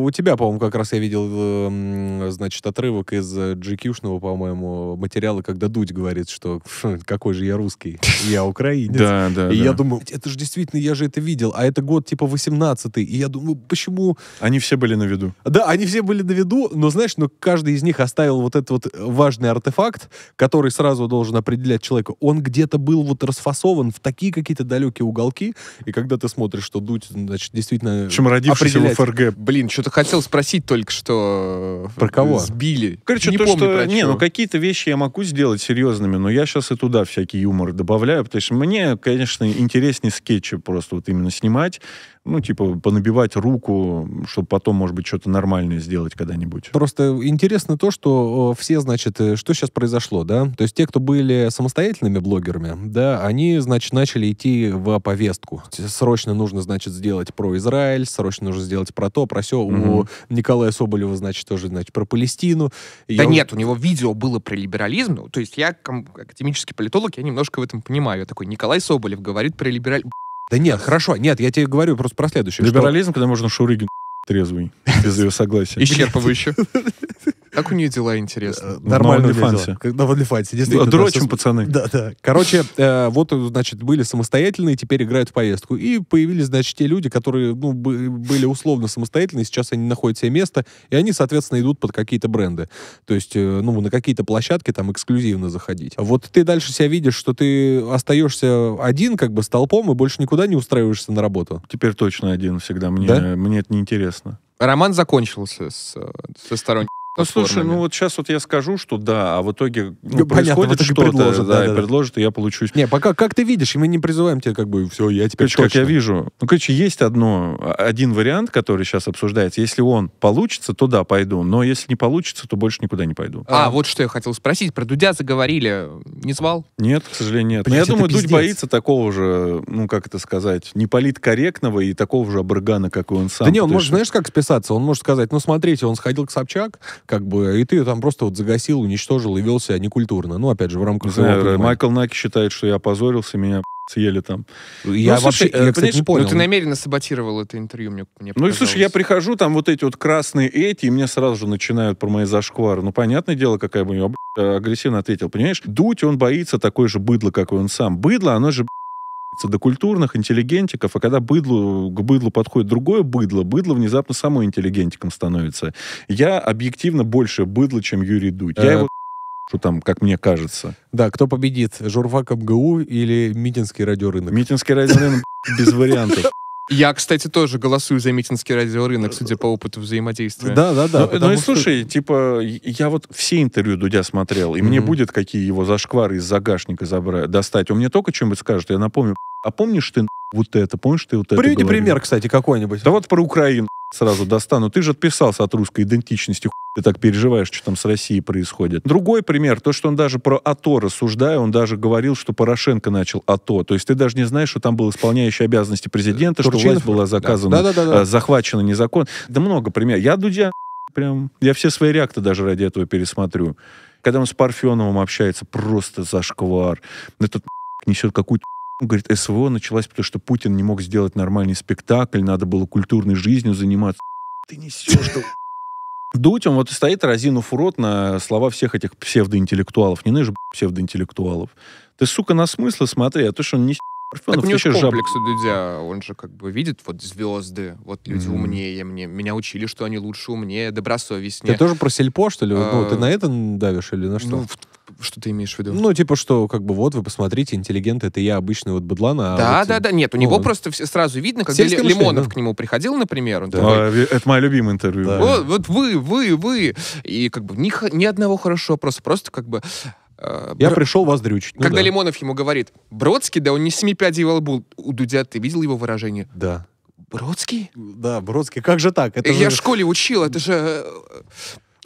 Speaker 2: у тебя, по-моему, как раз я видел, э, значит, отрывок из GQ-шного, э, по-моему, материала, когда Дудь говорит, что какой же я русский, я украинец. Да, да, И я думаю, это же действительно, я же это видел, а это год типа 18-й, и я думаю, почему... Они все были на виду. Да, они все были на виду, но знаешь, но каждый из них оставил вот этот вот важный артефакт, который сразу должен определять человека. Он где-то был вот расфасован засован в такие какие-то далекие уголки, и когда ты смотришь, что дуть, значит, действительно... Чем родившийся в ФРГ.
Speaker 3: Блин, что-то хотел спросить только что...
Speaker 2: Э, про кого? Сбили. Короче, не то, помню, что... Не, ну
Speaker 1: какие-то вещи я могу сделать серьезными, но я сейчас и туда всякий юмор добавляю, потому что мне, конечно, интереснее скетчи просто вот именно снимать, ну, типа, понабивать руку, чтобы потом, может быть, что-то нормальное сделать когда-нибудь.
Speaker 2: Просто интересно то, что все, значит, э, что сейчас произошло, да? То есть те, кто были самостоятельными блогерами, да, они, значит, начали идти в повестку. Срочно нужно, значит, сделать про Израиль, срочно нужно сделать про то, про все. Угу. У Николая Соболева, значит, тоже,
Speaker 3: значит, про Палестину. да я... нет, у него видео было про либерализм. Ну, то есть я, академический политолог, я немножко в этом понимаю. Я такой, Николай Соболев говорит про либерализм. Да нет, хорошо, нет, я
Speaker 2: тебе говорю просто про следующее. Либерализм, что... когда можно шурыгин <laughs> трезвый, без ее согласия. Исчерпывающе. Как у нее дела, интересно? Э, нормально дела. На OnlyFans. действительно. Дрочим, пацаны. Да, да. Короче, <laughs> э, вот, значит, были самостоятельные, теперь играют в поездку. И появились, значит, те люди, которые ну, были условно самостоятельные, сейчас они находят себе место, и они, соответственно, идут под какие-то бренды. То есть, э, ну, на какие-то площадки там эксклюзивно заходить. Вот ты дальше себя видишь, что ты остаешься один, как бы, с толпом, и больше никуда не устраиваешься на работу. Теперь точно один всегда. Мне, да? мне это неинтересно.
Speaker 3: Роман закончился с, со стороны ну, слушай, ну вот сейчас вот я скажу, что да, а в итоге ну, Понятно, происходит что-то, да, да,
Speaker 1: да, и и я получусь.
Speaker 2: Не, пока как ты видишь, и мы не призываем тебя как бы, все, я теперь короче, точно. как я вижу. Ну,
Speaker 1: короче, есть одно, один вариант, который сейчас обсуждается. Если он получится, то да, пойду, но если не получится, то больше никуда не пойду.
Speaker 3: А, а вот что я хотел спросить, про Дудя заговорили, не звал? Нет, к сожалению, нет. Но я думаю, пиздец. Дудь боится
Speaker 1: такого же, ну, как это сказать, неполиткорректного и такого же обрыгана, как и он сам. Да не, он может,
Speaker 2: знаешь, как списаться? Он может сказать, ну, смотрите, он сходил к Собчак, как бы, и ты ее там просто вот загасил, уничтожил и вел себя некультурно. Ну, опять же, в рамках своего Майкл
Speaker 1: Наки считает, что я опозорился, меня <laughs> съели там. Я ну, вообще, слушай, э, я, кстати, не понял. Ну, ты
Speaker 3: намеренно саботировал это интервью, мне, мне Ну, и слушай,
Speaker 1: я прихожу, там вот эти вот красные эти, и мне сразу же начинают про мои зашквары. Ну, понятное дело, какая бы я э, агрессивно ответил. Понимаешь, Дуть, он боится такой же быдло, какой он сам. Быдло, оно же, культурных интеллигентиков, а когда быдлу, к быдлу подходит другое быдло, быдло внезапно самой интеллигентиком становится. Я объективно больше быдло, чем Юрий Дудь. Я э. его что там, как мне кажется.
Speaker 2: Да, кто победит, журфак МГУ или Митинский радиорынок? Митинский радиорынок без вариантов.
Speaker 3: Я, кстати, тоже голосую за митинский радиорынок, судя по опыту взаимодействия. Да, да, да. Ну, ну и что... слушай,
Speaker 1: типа, я вот все интервью Дудя смотрел, и mm-hmm. мне будет какие его зашквары из загашника забрать, достать. Он мне только что нибудь скажет, я напомню, а помнишь ты вот это, помнишь ты вот это? Приведи пример,
Speaker 2: кстати, какой-нибудь.
Speaker 1: Да вот про Украину сразу достану. Ты же отписался от русской идентичности, ты так переживаешь, что там с Россией происходит. Другой пример, то, что он даже про АТО рассуждая, он даже говорил, что Порошенко начал АТО. То есть ты даже не знаешь, что там был исполняющий обязанности президента, Турчинов, что власть была заказана, да. Да, да, да, да. захвачена незаконно. Да много примеров. Я Дудя прям... Я все свои реакты даже ради этого пересмотрю. Когда он с Парфеновым общается, просто зашквар. Этот несет какую-то говорит, СВО началась, потому что Путин не мог сделать нормальный спектакль, надо было культурной жизнью заниматься. Ты несешь, что... Дудь, он вот стоит, разинув рот на слова всех этих псевдоинтеллектуалов. Не знаешь, псевдоинтеллектуалов. Ты, сука, на смыслы смотри, а то, что он не Парфенов, так у него же комплекс
Speaker 3: жаб... у Дудя, он же как бы видит вот звезды, вот люди mm-hmm. умнее мне, меня учили, что они лучше умнее, добросовестнее. Ты тоже
Speaker 2: про сельпо, что ли? Ну, а... Ну, ты на это давишь или на ну, что? Ну, что ты имеешь в виду? Ну, типа, что, как бы, вот, вы посмотрите, интеллигент, это я обычный вот быдлан, а Да, вот, да, да, нет, у него он...
Speaker 3: просто сразу видно, когда Сельское Лимонов да. к нему приходил, например, он да. такой... Э,
Speaker 2: это мое любимое интервью. Да. Вот,
Speaker 3: вот вы, вы, вы. И, как бы, ни, ни одного хорошего вопроса, просто, как бы... Э, я пришел
Speaker 2: вас дрючить. Ну, когда да.
Speaker 3: Лимонов ему говорит, Бродский, да он не семи пядей во лбу. У Дудя ты видел его выражение? Да.
Speaker 2: Бродский? Да, Бродский. Как же так? Это я же... в школе учил, это же... Э,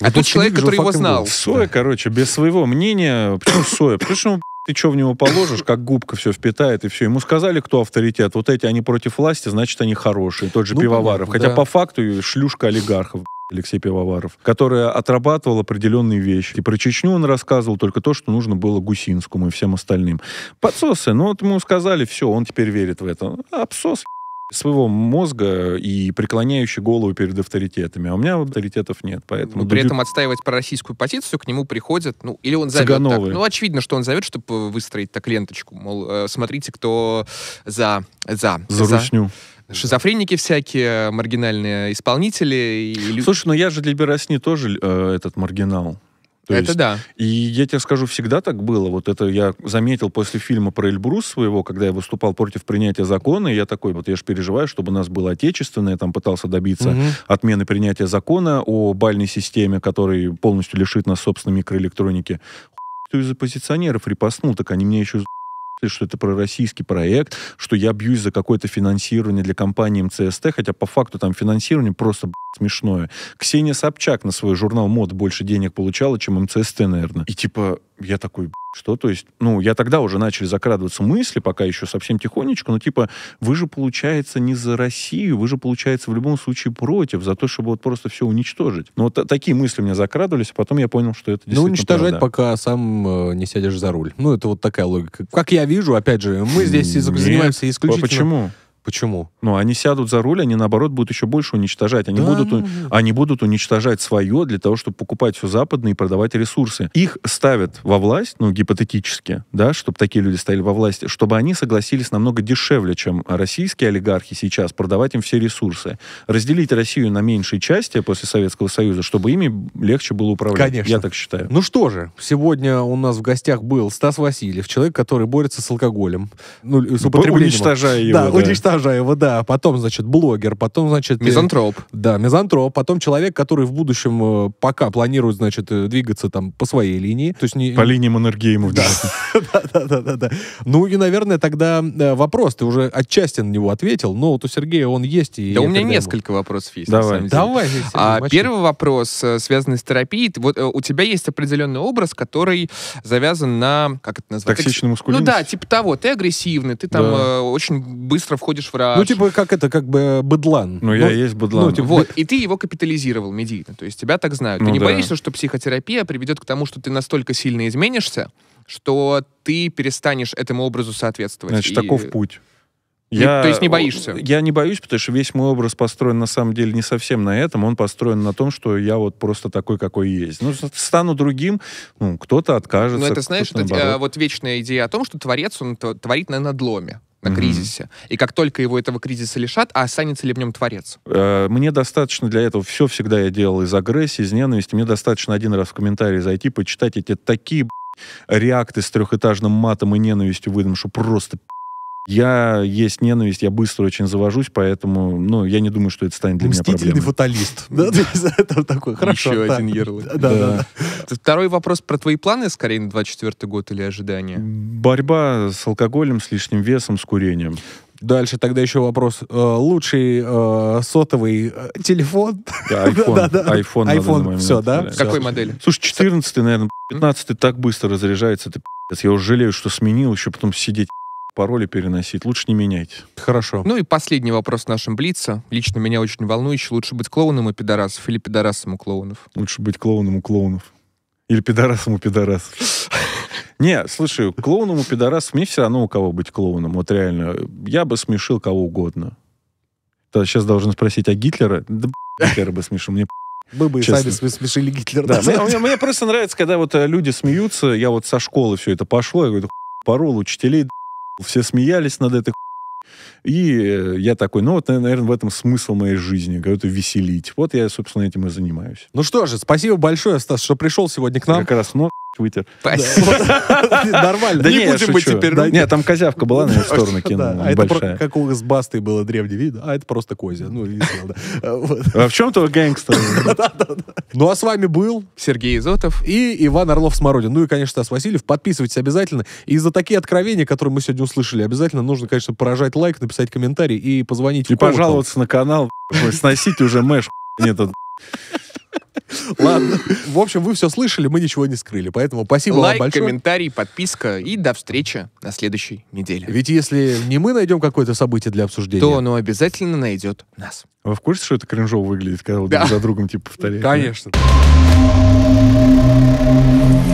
Speaker 3: а тут, человек, который его знал. Соя, да.
Speaker 1: короче, без своего мнения. Почему Соя? Потому что ну, ты что в него положишь, как губка все впитает и все. Ему сказали, кто авторитет. Вот эти, они против власти, значит, они хорошие. Тот же ну, Пивоваров. Понятно, Хотя да. по факту шлюшка олигархов. <laughs> Алексей Пивоваров, которая отрабатывал определенные вещи. И про Чечню он рассказывал только то, что нужно было Гусинскому и всем остальным. Подсосы, ну вот ему сказали, все, он теперь верит в это. Обсос, своего мозга и преклоняющий голову перед авторитетами. А у меня авторитетов нет, поэтому... Но при этом
Speaker 3: отстаивать пророссийскую позицию к нему приходят, ну, или он зовет Цыгановые. так. Ну, очевидно, что он зовет, чтобы э, выстроить так ленточку, мол, э, смотрите, кто за... За, за, за... ручню. Шизофреники всякие, маргинальные исполнители. И... Слушай, ну я же для Беросни тоже э, этот маргинал. То это есть, да. И я тебе
Speaker 1: скажу, всегда так было. Вот это я заметил после фильма про Эльбрус своего, когда я выступал против принятия закона, и я такой, вот я же переживаю, чтобы у нас было отечественное, там пытался добиться угу. отмены принятия закона о бальной системе, который полностью лишит нас собственной микроэлектроники. Кто из оппозиционеров репостнул, так они мне еще спектакль, что это пророссийский проект, что я бьюсь за какое-то финансирование для компании МЦСТ, хотя по факту там финансирование просто смешное. Ксения Собчак на свой журнал «Мод» больше денег получала, чем МЦСТ, наверное. И типа, я такой, что? То есть, ну, я тогда уже начали закрадываться мысли, пока еще совсем тихонечко, но ну, типа, вы же, получается, не за Россию, вы же, получается, в любом случае против, за то, чтобы вот просто все уничтожить. Но ну, вот такие мысли у меня закрадывались, а потом я понял, что это ну, действительно Ну, уничтожать, правда. пока
Speaker 2: сам э, не сядешь за руль. Ну, это вот такая логика. Как я вижу, опять же, мы здесь занимаемся исключительно... Почему? Почему? Ну, они
Speaker 1: сядут за руль, они, наоборот, будут еще больше уничтожать. Они, да, будут, ну, они будут уничтожать свое для того, чтобы покупать все западное и продавать ресурсы. Их ставят во власть, ну, гипотетически, да, чтобы такие люди стояли во власти, чтобы они согласились намного дешевле, чем российские олигархи сейчас, продавать им все ресурсы. Разделить Россию на меньшие части после Советского Союза, чтобы ими легче было управлять. Конечно. Я так считаю.
Speaker 2: Ну что же, сегодня у нас в гостях был Стас Васильев, человек, который борется с алкоголем. Ну, с употреблением. Уничтожая его. Да, да. Сажаева, да. Потом, значит, блогер, потом, значит... Э, мизантроп. Э, да, мизантроп. Потом человек, который в будущем э, пока планирует, значит, э, двигаться там по своей линии. То есть не... По линии Маннергеймов. Да. Да-да-да. <laughs> Ну и, наверное, тогда э, вопрос. Ты уже отчасти на него ответил. Но вот у Сергея он есть.
Speaker 3: да у меня несколько вопросов есть. Давай. Давай. А, первый вопрос, связанный с терапией. Вот у тебя есть определенный образ, который завязан на... Как это назвать? Токсичную мускулинность? Ну да, типа того. Ты агрессивный, ты там очень быстро входишь будешь врач. Ну, типа,
Speaker 2: как это, как бы э, быдлан. Ну, ну я есть быдлан. Ну, типа, вот,
Speaker 3: и ты его капитализировал медийно, то есть тебя так знают. Ну, ты не да. боишься, что психотерапия приведет к тому, что ты настолько сильно изменишься, что ты перестанешь этому образу соответствовать. Значит, и... таков путь.
Speaker 2: Я, то есть не боишься?
Speaker 3: Я не боюсь,
Speaker 1: потому что весь мой образ построен на самом деле не совсем на этом. Он построен на том, что я вот просто такой, какой есть. Ну, стану другим, ну, кто-то откажется. Ну, это, знаешь, это,
Speaker 3: вот вечная идея о том, что творец, он творит на надломе на mm-hmm. кризисе. И как только его этого кризиса лишат, а останется ли в нем творец?
Speaker 1: Э, мне достаточно для этого все всегда я делал из агрессии, из ненависти. Мне достаточно один раз в комментарии зайти, почитать эти такие реакты с трехэтажным матом и ненавистью выдан, что просто я есть ненависть, я быстро очень завожусь, поэтому, ну, я не думаю, что это станет для меня проблемой. Мстительный фаталист. <laughs>
Speaker 2: Да, это такой,
Speaker 1: хорошо. Еще один ярлык.
Speaker 3: Второй вопрос про твои планы, скорее, на 24 год или ожидания?
Speaker 1: Борьба с алкоголем, с лишним весом, с курением. Дальше тогда еще вопрос. Э,
Speaker 2: лучший э, сотовый э, телефон?
Speaker 1: Айфон. Айфон. да, все, <laughs> да? Какой модели? Слушай, 14 наверное, 15 так быстро разряжается, ты Я уже жалею, что сменил, еще потом сидеть пароли переносить. Лучше не меняйте. Хорошо.
Speaker 3: Ну и последний вопрос в нашем Блице. Лично меня очень волнующий. Лучше быть клоуном у пидорасов или пидорасом у клоунов? Лучше
Speaker 1: быть клоуном у клоунов. Или пидорасом у пидорасов. <laughs> Не, слушай, клоуном у пидорасов мне все равно у кого быть клоуном. Вот реально. Я бы смешил кого угодно. Сейчас должен спросить, а Гитлера? Да, Гитлера бы смешил. Мне мы бы и сами смешили
Speaker 3: Гитлера. Да, мне, мне,
Speaker 1: мне просто нравится, когда вот э, люди смеются. Я вот со школы все это пошло. Я говорю, парол учителей, все смеялись над этой и э, я такой, ну вот, наверное, в этом смысл моей жизни, кого-то веселить. Вот я, собственно, этим и занимаюсь.
Speaker 2: Ну что же, спасибо большое, Стас, что пришел сегодня к нам. Как раз, ну, вытер. <laughs> Нормально. Да не будем мы теперь... Нет, там козявка была на ее сторону <laughs> кинула, а большая. Как у с Бастой было древний вид, а это просто козя. Ну, <laughs> а, а в чем-то гэнгстер. Ну, а с вами был Сергей Изотов и Иван Орлов Смородин. Ну и, конечно, с Васильев. Подписывайтесь обязательно. И за такие откровения, которые мы сегодня услышали, обязательно нужно, конечно, поражать лайк, написать комментарий и позвонить. И пожаловаться на канал. Сносить уже мэш. Нет, <laughs> Ладно. В общем, вы все слышали, мы ничего не скрыли. Поэтому спасибо Лайк, вам большое.
Speaker 3: комментарий, подписка и до встречи на следующей неделе.
Speaker 2: Ведь если не мы найдем какое-то событие для обсуждения... То оно обязательно найдет нас. Вы в курсе, что это кринжово выглядит, когда да. друг за другом типа повторяете?
Speaker 3: Конечно.